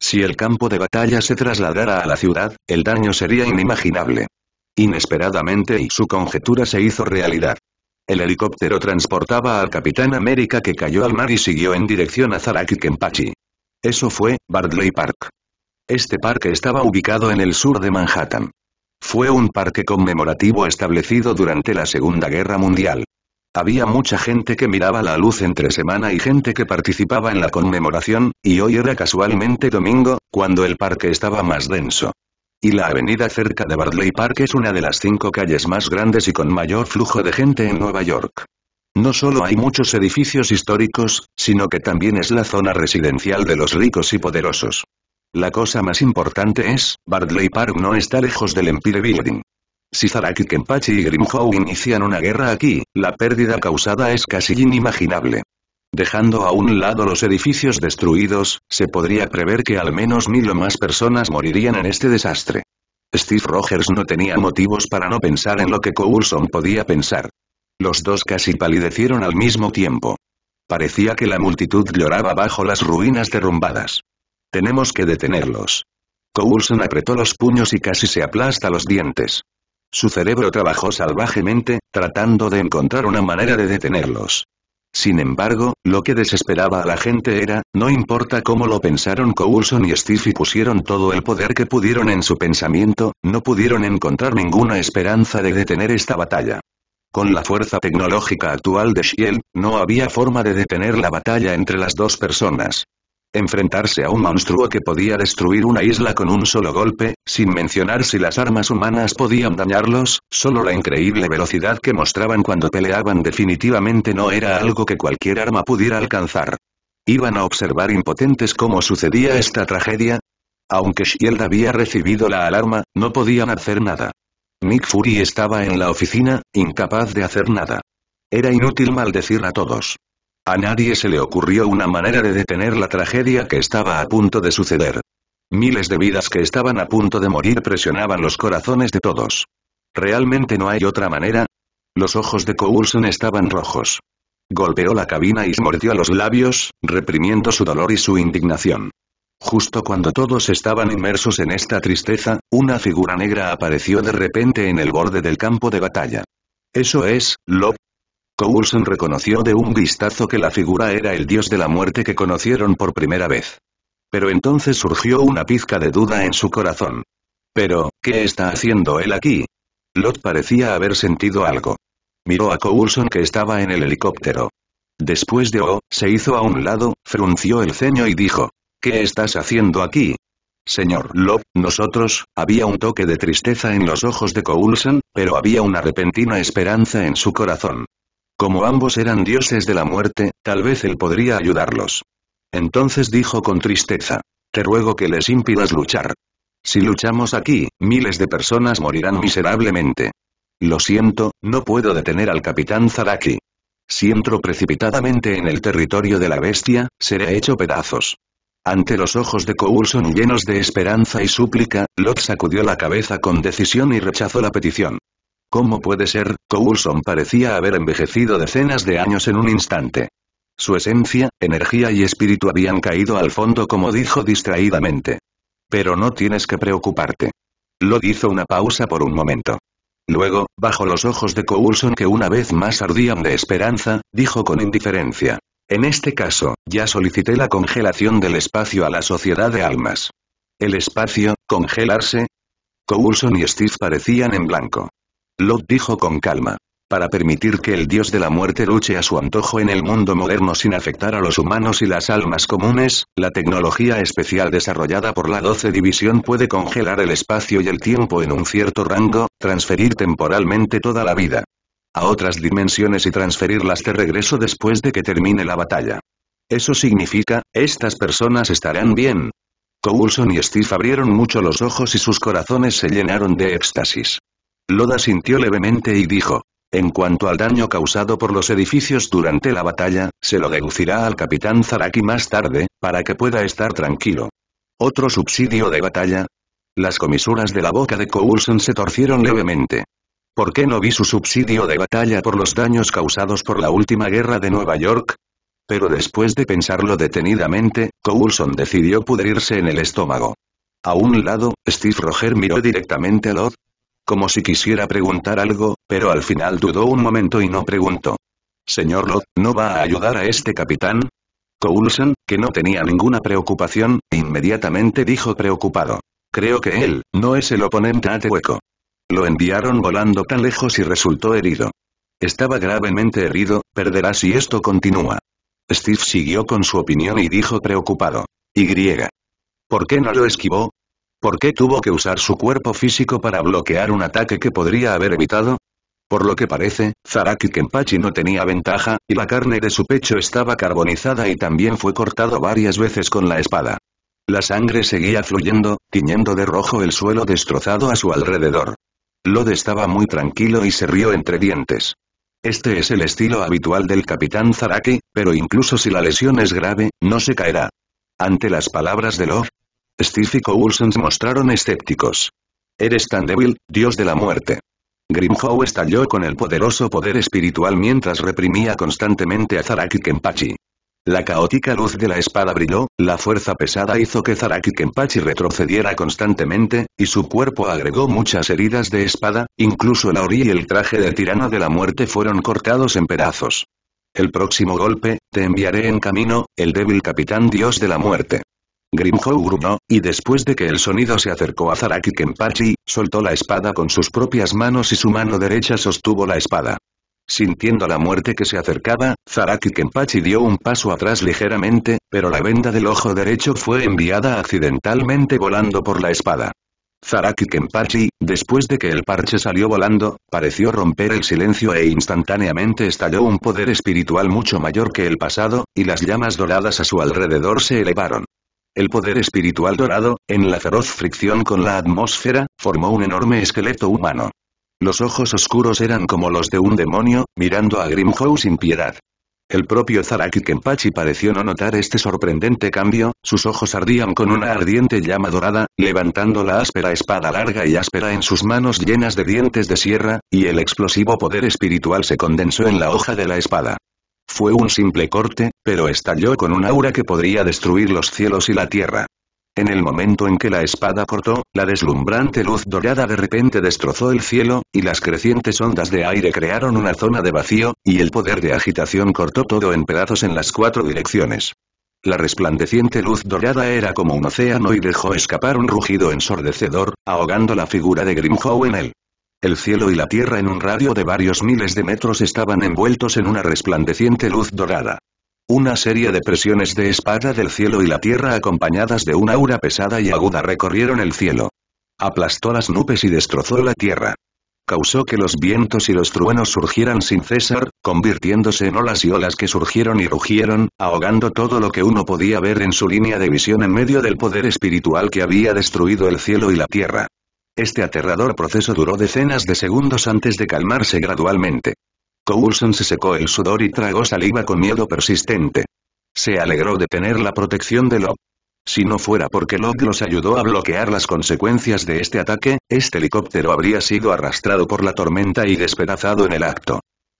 Si el campo de batalla se trasladara a la ciudad, el daño sería inimaginable. Inesperadamente y su conjetura se hizo realidad. El helicóptero transportaba al Capitán América que cayó al mar y siguió en dirección a Zaraki Kempachi. Eso fue, Bardley Park. Este parque estaba ubicado en el sur de Manhattan. Fue un parque conmemorativo establecido durante la Segunda Guerra Mundial. Había mucha gente que miraba la luz entre semana y gente que participaba en la conmemoración, y hoy era casualmente domingo, cuando el parque estaba más denso. Y la avenida cerca de Bartley Park es una de las cinco calles más grandes y con mayor flujo de gente en Nueva York. No solo hay muchos edificios históricos, sino que también es la zona residencial de los ricos y poderosos. La cosa más importante es, Bartley Park no está lejos del Empire Building. Si Zaraki Kempachi y Grimhow inician una guerra aquí, la pérdida causada es casi inimaginable. Dejando a un lado los edificios destruidos, se podría prever que al menos mil o más personas morirían en este desastre. Steve Rogers no tenía motivos para no pensar en lo que Coulson podía pensar. Los dos casi palidecieron al mismo tiempo. Parecía que la multitud lloraba bajo las ruinas derrumbadas. Tenemos que detenerlos. Coulson apretó los puños y casi se aplasta los dientes. Su cerebro trabajó salvajemente, tratando de encontrar una manera de detenerlos. Sin embargo, lo que desesperaba a la gente era, no importa cómo lo pensaron Coulson y Steve y pusieron todo el poder que pudieron en su pensamiento, no pudieron encontrar ninguna esperanza de detener esta batalla. Con la fuerza tecnológica actual de Shield, no había forma de detener la batalla entre las dos personas. Enfrentarse a un monstruo que podía destruir una isla con un solo golpe, sin mencionar si las armas humanas podían dañarlos, solo la increíble velocidad que mostraban cuando peleaban definitivamente no era algo que cualquier arma pudiera alcanzar. ¿Iban a observar impotentes cómo sucedía esta tragedia? Aunque Shield había recibido la alarma, no podían hacer nada. Nick Fury estaba en la oficina, incapaz de hacer nada. Era inútil maldecir a todos. A nadie se le ocurrió una manera de detener la tragedia que estaba a punto de suceder. Miles de vidas que estaban a punto de morir presionaban los corazones de todos. ¿Realmente no hay otra manera? Los ojos de Coulson estaban rojos. Golpeó la cabina y se mordió a los labios, reprimiendo su dolor y su indignación. Justo cuando todos estaban inmersos en esta tristeza, una figura negra apareció de repente en el borde del campo de batalla. Eso es, Lop, Coulson reconoció de un vistazo que la figura era el dios de la muerte que conocieron por primera vez. Pero entonces surgió una pizca de duda en su corazón. Pero, ¿qué está haciendo él aquí? Lot parecía haber sentido algo. Miró a Coulson que estaba en el helicóptero. Después de O, se hizo a un lado, frunció el ceño y dijo, ¿qué estás haciendo aquí? Señor Lop, nosotros, había un toque de tristeza en los ojos de Coulson, pero había una repentina esperanza en su corazón. Como ambos eran dioses de la muerte, tal vez él podría ayudarlos. Entonces dijo con tristeza. Te ruego que les impidas luchar. Si luchamos aquí, miles de personas morirán miserablemente. Lo siento, no puedo detener al capitán Zaraki. Si entro precipitadamente en el territorio de la bestia, seré hecho pedazos. Ante los ojos de Coulson llenos de esperanza y súplica, Lot sacudió la cabeza con decisión y rechazó la petición. ¿Cómo puede ser? Coulson parecía haber envejecido decenas de años en un instante. Su esencia, energía y espíritu habían caído al fondo como dijo distraídamente. Pero no tienes que preocuparte. Lo hizo una pausa por un momento. Luego, bajo los ojos de Coulson que una vez más ardían de esperanza, dijo con indiferencia. En este caso, ya solicité la congelación del espacio a la sociedad de almas. ¿El espacio, congelarse? Coulson y Steve parecían en blanco. Lot dijo con calma. Para permitir que el dios de la muerte luche a su antojo en el mundo moderno sin afectar a los humanos y las almas comunes, la tecnología especial desarrollada por la 12 División puede congelar el espacio y el tiempo en un cierto rango, transferir temporalmente toda la vida a otras dimensiones y transferirlas de regreso después de que termine la batalla. Eso significa, estas personas estarán bien. Coulson y Steve abrieron mucho los ojos y sus corazones se llenaron de éxtasis. Loda sintió levemente y dijo. En cuanto al daño causado por los edificios durante la batalla, se lo deducirá al capitán Zaraki más tarde, para que pueda estar tranquilo. ¿Otro subsidio de batalla? Las comisuras de la boca de Coulson se torcieron levemente. ¿Por qué no vi su subsidio de batalla por los daños causados por la última guerra de Nueva York? Pero después de pensarlo detenidamente, Coulson decidió pudrirse en el estómago. A un lado, Steve Roger miró directamente a Lod, como si quisiera preguntar algo, pero al final dudó un momento y no preguntó. Señor Lot, ¿no va a ayudar a este capitán? Coulson, que no tenía ninguna preocupación, inmediatamente dijo preocupado. Creo que él, no es el oponente a hueco. Lo enviaron volando tan lejos y resultó herido. Estaba gravemente herido, perderá si esto continúa. Steve siguió con su opinión y dijo preocupado. Y. ¿Por qué no lo esquivó? ¿Por qué tuvo que usar su cuerpo físico para bloquear un ataque que podría haber evitado? Por lo que parece, Zaraki Kenpachi no tenía ventaja, y la carne de su pecho estaba carbonizada y también fue cortado varias veces con la espada. La sangre seguía fluyendo, tiñendo de rojo el suelo destrozado a su alrededor. Lod estaba muy tranquilo y se rió entre dientes. Este es el estilo habitual del capitán Zaraki, pero incluso si la lesión es grave, no se caerá. Ante las palabras de Lod, Steve y Coulson se mostraron escépticos. Eres tan débil, dios de la muerte. Grimhow estalló con el poderoso poder espiritual mientras reprimía constantemente a Zaraki Kenpachi. La caótica luz de la espada brilló, la fuerza pesada hizo que Zaraki Kenpachi retrocediera constantemente, y su cuerpo agregó muchas heridas de espada, incluso la orilla y el traje de tirano de la muerte fueron cortados en pedazos. El próximo golpe, te enviaré en camino, el débil capitán dios de la muerte. Grimjow gruñó, y después de que el sonido se acercó a Zaraki Kenpachi, soltó la espada con sus propias manos y su mano derecha sostuvo la espada. Sintiendo la muerte que se acercaba, Zaraki Kenpachi dio un paso atrás ligeramente, pero la venda del ojo derecho fue enviada accidentalmente volando por la espada. Zaraki Kenpachi, después de que el parche salió volando, pareció romper el silencio e instantáneamente estalló un poder espiritual mucho mayor que el pasado, y las llamas doradas a su alrededor se elevaron. El poder espiritual dorado, en la feroz fricción con la atmósfera, formó un enorme esqueleto humano. Los ojos oscuros eran como los de un demonio, mirando a Grimhow sin piedad. El propio Zaraki Kenpachi pareció no notar este sorprendente cambio, sus ojos ardían con una ardiente llama dorada, levantando la áspera espada larga y áspera en sus manos llenas de dientes de sierra, y el explosivo poder espiritual se condensó en la hoja de la espada. Fue un simple corte, pero estalló con un aura que podría destruir los cielos y la tierra. En el momento en que la espada cortó, la deslumbrante luz dorada de repente destrozó el cielo, y las crecientes ondas de aire crearon una zona de vacío, y el poder de agitación cortó todo en pedazos en las cuatro direcciones. La resplandeciente luz dorada era como un océano y dejó escapar un rugido ensordecedor, ahogando la figura de Grimhow en él. El cielo y la tierra en un radio de varios miles de metros estaban envueltos en una resplandeciente luz dorada. Una serie de presiones de espada del cielo y la tierra acompañadas de una aura pesada y aguda recorrieron el cielo. Aplastó las nubes y destrozó la tierra. Causó que los vientos y los truenos surgieran sin cesar, convirtiéndose en olas y olas que surgieron y rugieron, ahogando todo lo que uno podía ver en su línea de visión en medio del poder espiritual que había destruido el cielo y la tierra. Este aterrador proceso duró decenas de segundos antes de calmarse gradualmente. Coulson se secó el sudor y tragó saliva con miedo persistente. Se alegró de tener la protección de Locke. Si no fuera porque Log los ayudó a bloquear las consecuencias de este ataque, este helicóptero habría sido arrastrado por la tormenta y despedazado en el acto.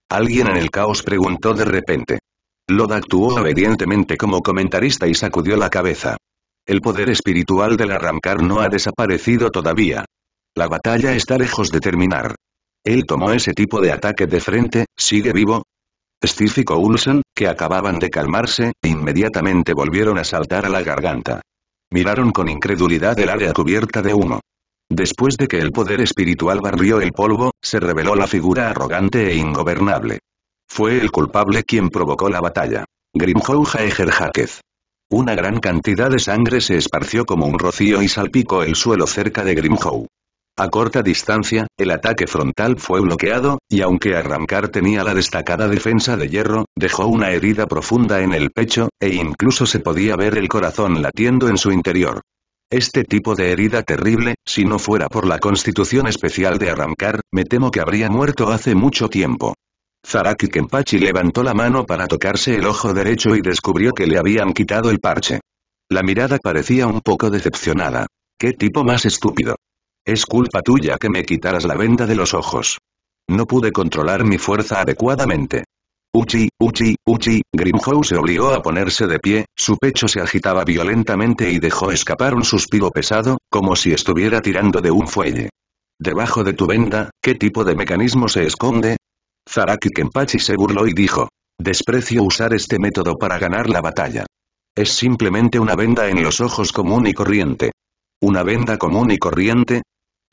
Alguien en el caos preguntó de repente. Lod actuó obedientemente como comentarista y sacudió la cabeza. El poder espiritual del arrancar no ha desaparecido todavía, la batalla está lejos de terminar. Él tomó ese tipo de ataque de frente, ¿sigue vivo? Steve y que acababan de calmarse, inmediatamente volvieron a saltar a la garganta. Miraron con incredulidad el área cubierta de humo. Después de que el poder espiritual barrió el polvo, se reveló la figura arrogante e ingobernable. Fue el culpable quien provocó la batalla. Grimhou Jaeger Jaquez. Una gran cantidad de sangre se esparció como un rocío y salpicó el suelo cerca de Grimhow. A corta distancia, el ataque frontal fue bloqueado, y aunque Arrancar tenía la destacada defensa de hierro, dejó una herida profunda en el pecho, e incluso se podía ver el corazón latiendo en su interior. Este tipo de herida terrible, si no fuera por la constitución especial de Arrancar, me temo que habría muerto hace mucho tiempo. Zaraki Kenpachi levantó la mano para tocarse el ojo derecho y descubrió que le habían quitado el parche. La mirada parecía un poco decepcionada. ¿Qué tipo más estúpido? Es culpa tuya que me quitaras la venda de los ojos. No pude controlar mi fuerza adecuadamente. Uchi, Uchi, Uchi, Grimhow se obligó a ponerse de pie, su pecho se agitaba violentamente y dejó escapar un suspiro pesado, como si estuviera tirando de un fuelle. Debajo de tu venda, ¿qué tipo de mecanismo se esconde? Zaraki Kenpachi se burló y dijo. Desprecio usar este método para ganar la batalla. Es simplemente una venda en los ojos común y corriente. Una venda común y corriente,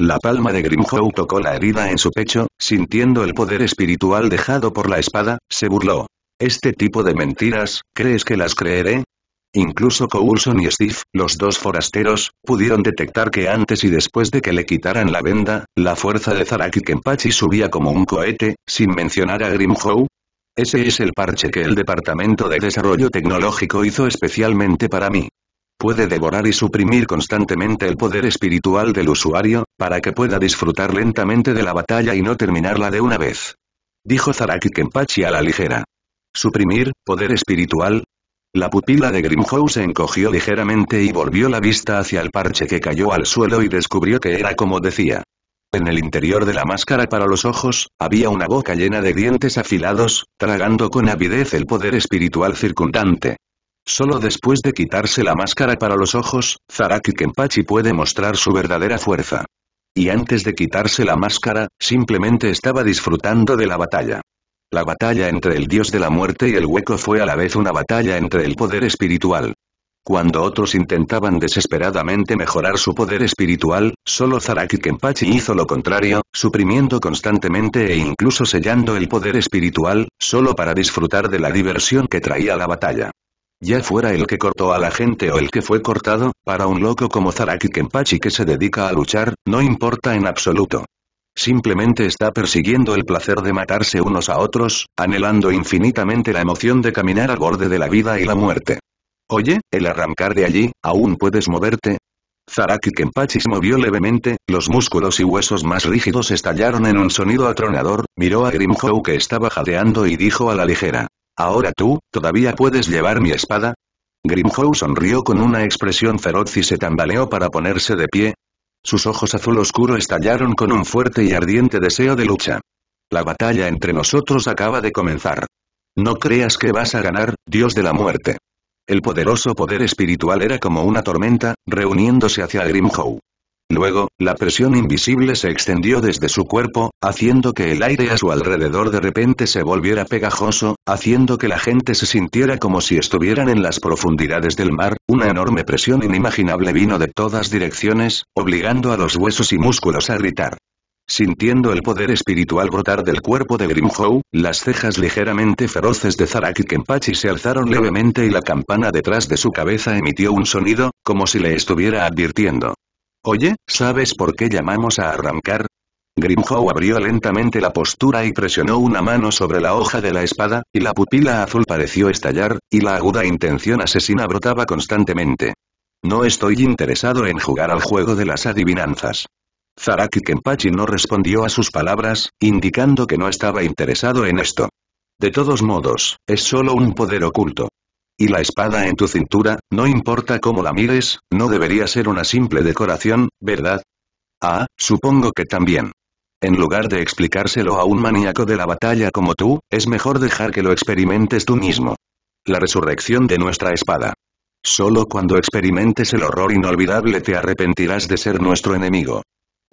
la palma de Grimhow tocó la herida en su pecho, sintiendo el poder espiritual dejado por la espada, se burló. Este tipo de mentiras, ¿crees que las creeré? Incluso Coulson y Steve, los dos forasteros, pudieron detectar que antes y después de que le quitaran la venda, la fuerza de Zaraki Kenpachi subía como un cohete, sin mencionar a Grimhow. Ese es el parche que el Departamento de Desarrollo Tecnológico hizo especialmente para mí puede devorar y suprimir constantemente el poder espiritual del usuario, para que pueda disfrutar lentamente de la batalla y no terminarla de una vez. Dijo Zaraki Kenpachi a la ligera. ¿Suprimir, poder espiritual? La pupila de Grimhow se encogió ligeramente y volvió la vista hacia el parche que cayó al suelo y descubrió que era como decía. En el interior de la máscara para los ojos, había una boca llena de dientes afilados, tragando con avidez el poder espiritual circundante. Solo después de quitarse la máscara para los ojos, Zaraki Kenpachi puede mostrar su verdadera fuerza. Y antes de quitarse la máscara, simplemente estaba disfrutando de la batalla. La batalla entre el dios de la muerte y el hueco fue a la vez una batalla entre el poder espiritual. Cuando otros intentaban desesperadamente mejorar su poder espiritual, solo Zaraki Kenpachi hizo lo contrario, suprimiendo constantemente e incluso sellando el poder espiritual, solo para disfrutar de la diversión que traía la batalla ya fuera el que cortó a la gente o el que fue cortado, para un loco como Zaraki Kenpachi que se dedica a luchar, no importa en absoluto. Simplemente está persiguiendo el placer de matarse unos a otros, anhelando infinitamente la emoción de caminar al borde de la vida y la muerte. Oye, el arrancar de allí, ¿aún puedes moverte? Zaraki Kenpachi se movió levemente, los músculos y huesos más rígidos estallaron en un sonido atronador, miró a Grimhow que estaba jadeando y dijo a la ligera. ¿Ahora tú, todavía puedes llevar mi espada? Grimhow sonrió con una expresión feroz y se tambaleó para ponerse de pie. Sus ojos azul oscuro estallaron con un fuerte y ardiente deseo de lucha. La batalla entre nosotros acaba de comenzar. No creas que vas a ganar, Dios de la muerte. El poderoso poder espiritual era como una tormenta, reuniéndose hacia Grimhow. Luego, la presión invisible se extendió desde su cuerpo, haciendo que el aire a su alrededor de repente se volviera pegajoso, haciendo que la gente se sintiera como si estuvieran en las profundidades del mar, una enorme presión inimaginable vino de todas direcciones, obligando a los huesos y músculos a gritar. Sintiendo el poder espiritual brotar del cuerpo de Grimhow, las cejas ligeramente feroces de Zaraki Kenpachi se alzaron levemente y la campana detrás de su cabeza emitió un sonido, como si le estuviera advirtiendo. Oye, ¿sabes por qué llamamos a arrancar? Grimhow abrió lentamente la postura y presionó una mano sobre la hoja de la espada, y la pupila azul pareció estallar, y la aguda intención asesina brotaba constantemente. No estoy interesado en jugar al juego de las adivinanzas. Zaraki Kenpachi no respondió a sus palabras, indicando que no estaba interesado en esto. De todos modos, es solo un poder oculto. Y la espada en tu cintura, no importa cómo la mires, no debería ser una simple decoración, ¿verdad? Ah, supongo que también. En lugar de explicárselo a un maníaco de la batalla como tú, es mejor dejar que lo experimentes tú mismo. La resurrección de nuestra espada. Solo cuando experimentes el horror inolvidable te arrepentirás de ser nuestro enemigo.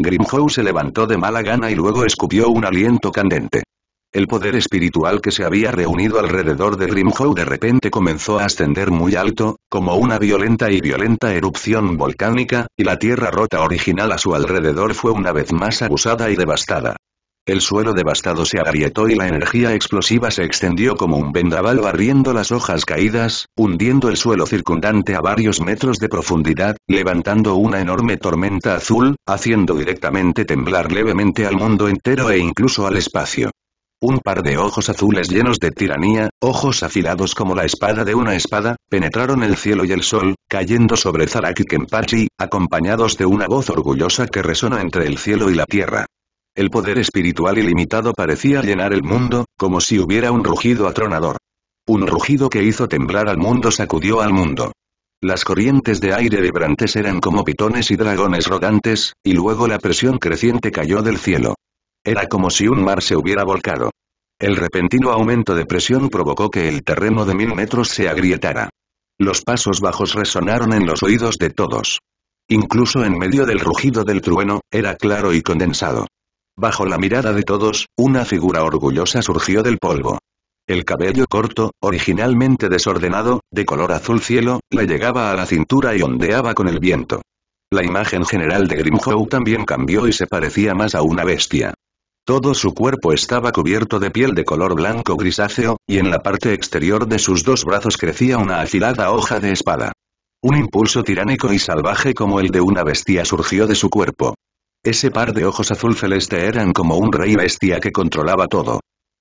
Grimhow se levantó de mala gana y luego escupió un aliento candente. El poder espiritual que se había reunido alrededor de Rimhou de repente comenzó a ascender muy alto, como una violenta y violenta erupción volcánica, y la tierra rota original a su alrededor fue una vez más abusada y devastada. El suelo devastado se agrietó y la energía explosiva se extendió como un vendaval barriendo las hojas caídas, hundiendo el suelo circundante a varios metros de profundidad, levantando una enorme tormenta azul, haciendo directamente temblar levemente al mundo entero e incluso al espacio. Un par de ojos azules llenos de tiranía, ojos afilados como la espada de una espada, penetraron el cielo y el sol, cayendo sobre Zarak y acompañados de una voz orgullosa que resonó entre el cielo y la tierra. El poder espiritual ilimitado parecía llenar el mundo, como si hubiera un rugido atronador. Un rugido que hizo temblar al mundo sacudió al mundo. Las corrientes de aire vibrantes eran como pitones y dragones rodantes, y luego la presión creciente cayó del cielo. Era como si un mar se hubiera volcado. El repentino aumento de presión provocó que el terreno de mil metros se agrietara. Los pasos bajos resonaron en los oídos de todos. Incluso en medio del rugido del trueno, era claro y condensado. Bajo la mirada de todos, una figura orgullosa surgió del polvo. El cabello corto, originalmente desordenado, de color azul cielo, le llegaba a la cintura y ondeaba con el viento. La imagen general de Grimhow también cambió y se parecía más a una bestia. Todo su cuerpo estaba cubierto de piel de color blanco grisáceo, y en la parte exterior de sus dos brazos crecía una afilada hoja de espada. Un impulso tiránico y salvaje como el de una bestia surgió de su cuerpo. Ese par de ojos azul celeste eran como un rey bestia que controlaba todo.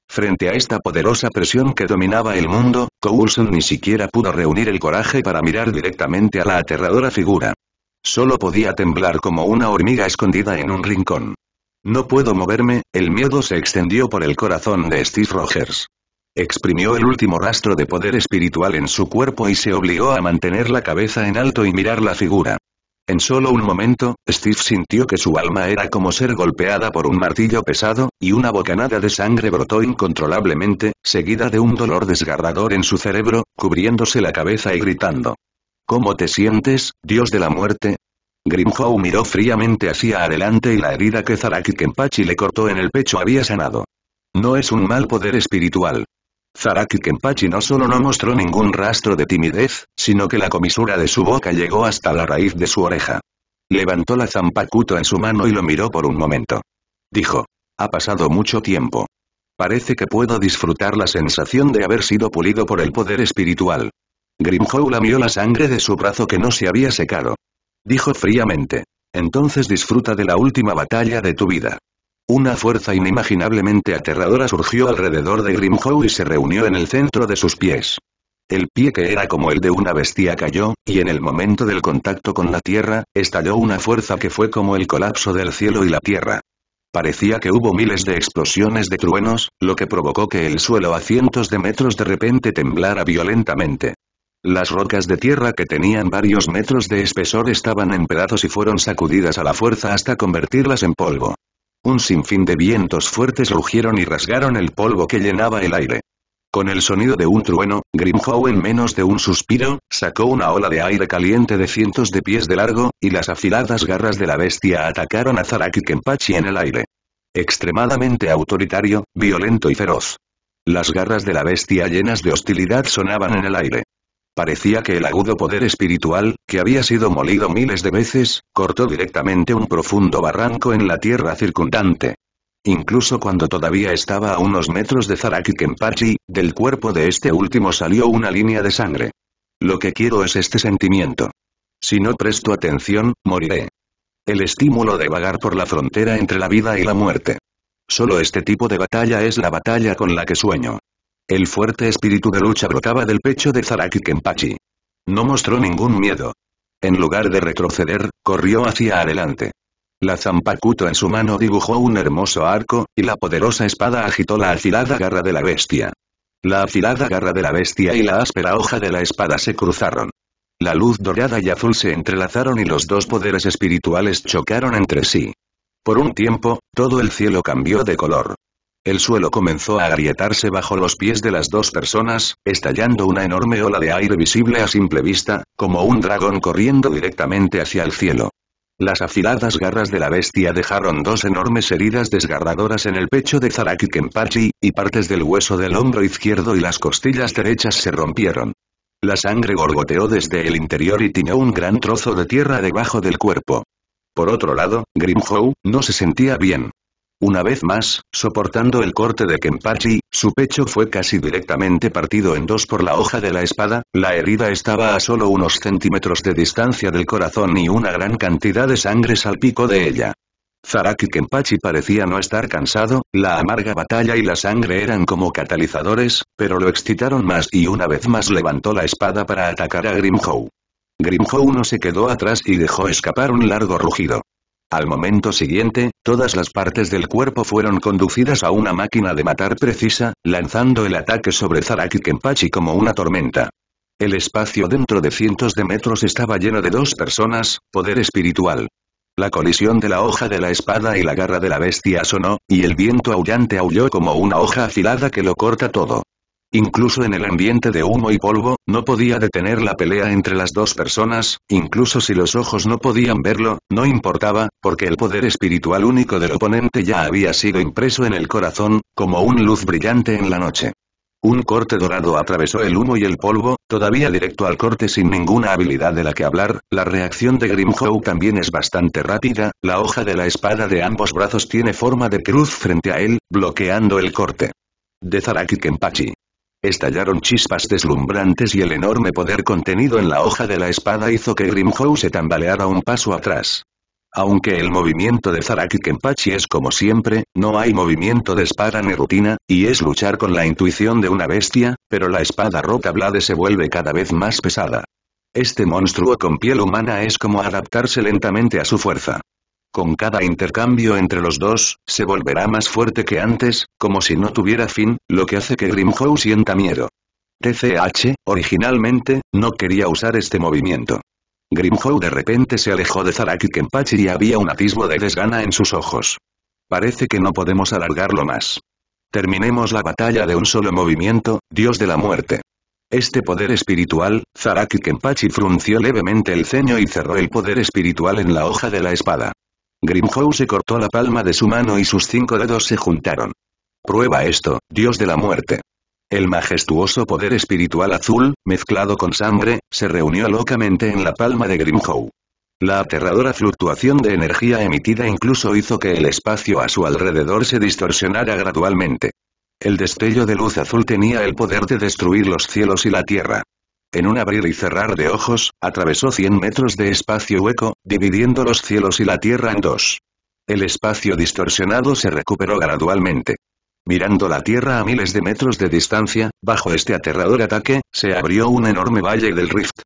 Frente a esta poderosa presión que dominaba el mundo, Coulson ni siquiera pudo reunir el coraje para mirar directamente a la aterradora figura. Solo podía temblar como una hormiga escondida en un rincón. No puedo moverme, el miedo se extendió por el corazón de Steve Rogers. Exprimió el último rastro de poder espiritual en su cuerpo y se obligó a mantener la cabeza en alto y mirar la figura. En solo un momento, Steve sintió que su alma era como ser golpeada por un martillo pesado, y una bocanada de sangre brotó incontrolablemente, seguida de un dolor desgarrador en su cerebro, cubriéndose la cabeza y gritando. ¿Cómo te sientes, Dios de la muerte? Grimhow miró fríamente hacia adelante y la herida que Zaraki Kenpachi le cortó en el pecho había sanado. No es un mal poder espiritual. Zaraki Kenpachi no solo no mostró ningún rastro de timidez, sino que la comisura de su boca llegó hasta la raíz de su oreja. Levantó la zampacuto en su mano y lo miró por un momento. Dijo. Ha pasado mucho tiempo. Parece que puedo disfrutar la sensación de haber sido pulido por el poder espiritual. Grimhow lamió la sangre de su brazo que no se había secado dijo fríamente. Entonces disfruta de la última batalla de tu vida. Una fuerza inimaginablemente aterradora surgió alrededor de Grimhow y se reunió en el centro de sus pies. El pie que era como el de una bestia cayó, y en el momento del contacto con la tierra, estalló una fuerza que fue como el colapso del cielo y la tierra. Parecía que hubo miles de explosiones de truenos, lo que provocó que el suelo a cientos de metros de repente temblara violentamente. Las rocas de tierra que tenían varios metros de espesor estaban en pedazos y fueron sacudidas a la fuerza hasta convertirlas en polvo. Un sinfín de vientos fuertes rugieron y rasgaron el polvo que llenaba el aire. Con el sonido de un trueno, Grimhow en menos de un suspiro, sacó una ola de aire caliente de cientos de pies de largo, y las afiladas garras de la bestia atacaron a Zaraki Kenpachi en el aire. Extremadamente autoritario, violento y feroz. Las garras de la bestia llenas de hostilidad sonaban en el aire. Parecía que el agudo poder espiritual, que había sido molido miles de veces, cortó directamente un profundo barranco en la tierra circundante. Incluso cuando todavía estaba a unos metros de Zaraki Kempachi, del cuerpo de este último salió una línea de sangre. Lo que quiero es este sentimiento. Si no presto atención, moriré. El estímulo de vagar por la frontera entre la vida y la muerte. Solo este tipo de batalla es la batalla con la que sueño. El fuerte espíritu de lucha brotaba del pecho de Zaraki Kenpachi. No mostró ningún miedo. En lugar de retroceder, corrió hacia adelante. La Zampakuto en su mano dibujó un hermoso arco, y la poderosa espada agitó la afilada garra de la bestia. La afilada garra de la bestia y la áspera hoja de la espada se cruzaron. La luz dorada y azul se entrelazaron y los dos poderes espirituales chocaron entre sí. Por un tiempo, todo el cielo cambió de color. El suelo comenzó a agrietarse bajo los pies de las dos personas, estallando una enorme ola de aire visible a simple vista, como un dragón corriendo directamente hacia el cielo. Las afiladas garras de la bestia dejaron dos enormes heridas desgarradoras en el pecho de Zaraki Kenpachi, y partes del hueso del hombro izquierdo y las costillas derechas se rompieron. La sangre gorgoteó desde el interior y tiñó un gran trozo de tierra debajo del cuerpo. Por otro lado, grimhow no se sentía bien. Una vez más, soportando el corte de Kenpachi, su pecho fue casi directamente partido en dos por la hoja de la espada, la herida estaba a solo unos centímetros de distancia del corazón y una gran cantidad de sangre salpicó de ella. Zaraki Kenpachi parecía no estar cansado, la amarga batalla y la sangre eran como catalizadores, pero lo excitaron más y una vez más levantó la espada para atacar a Grimhow. Grimhow no se quedó atrás y dejó escapar un largo rugido. Al momento siguiente, todas las partes del cuerpo fueron conducidas a una máquina de matar precisa, lanzando el ataque sobre Zaraki Kenpachi como una tormenta. El espacio dentro de cientos de metros estaba lleno de dos personas, poder espiritual. La colisión de la hoja de la espada y la garra de la bestia sonó, y el viento aullante aulló como una hoja afilada que lo corta todo. Incluso en el ambiente de humo y polvo, no podía detener la pelea entre las dos personas, incluso si los ojos no podían verlo, no importaba, porque el poder espiritual único del oponente ya había sido impreso en el corazón, como una luz brillante en la noche. Un corte dorado atravesó el humo y el polvo, todavía directo al corte sin ninguna habilidad de la que hablar, la reacción de Grimhow también es bastante rápida, la hoja de la espada de ambos brazos tiene forma de cruz frente a él, bloqueando el corte. De Zaraki Kenpachi. Estallaron chispas deslumbrantes y el enorme poder contenido en la hoja de la espada hizo que Grimhow se tambaleara un paso atrás. Aunque el movimiento de Zaraki Kenpachi es como siempre, no hay movimiento de espada ni rutina, y es luchar con la intuición de una bestia, pero la espada rota Blade se vuelve cada vez más pesada. Este monstruo con piel humana es como adaptarse lentamente a su fuerza. Con cada intercambio entre los dos, se volverá más fuerte que antes, como si no tuviera fin, lo que hace que grimhou sienta miedo. TCH, originalmente, no quería usar este movimiento. Grimhow de repente se alejó de Zaraki Kenpachi y había un atisbo de desgana en sus ojos. Parece que no podemos alargarlo más. Terminemos la batalla de un solo movimiento, Dios de la muerte. Este poder espiritual, Zaraki Kenpachi frunció levemente el ceño y cerró el poder espiritual en la hoja de la espada. Grimhow se cortó la palma de su mano y sus cinco dedos se juntaron. Prueba esto, dios de la muerte. El majestuoso poder espiritual azul, mezclado con sangre, se reunió locamente en la palma de Grimhow. La aterradora fluctuación de energía emitida incluso hizo que el espacio a su alrededor se distorsionara gradualmente. El destello de luz azul tenía el poder de destruir los cielos y la tierra en un abrir y cerrar de ojos, atravesó 100 metros de espacio hueco, dividiendo los cielos y la tierra en dos. El espacio distorsionado se recuperó gradualmente. Mirando la tierra a miles de metros de distancia, bajo este aterrador ataque, se abrió un enorme valle del rift.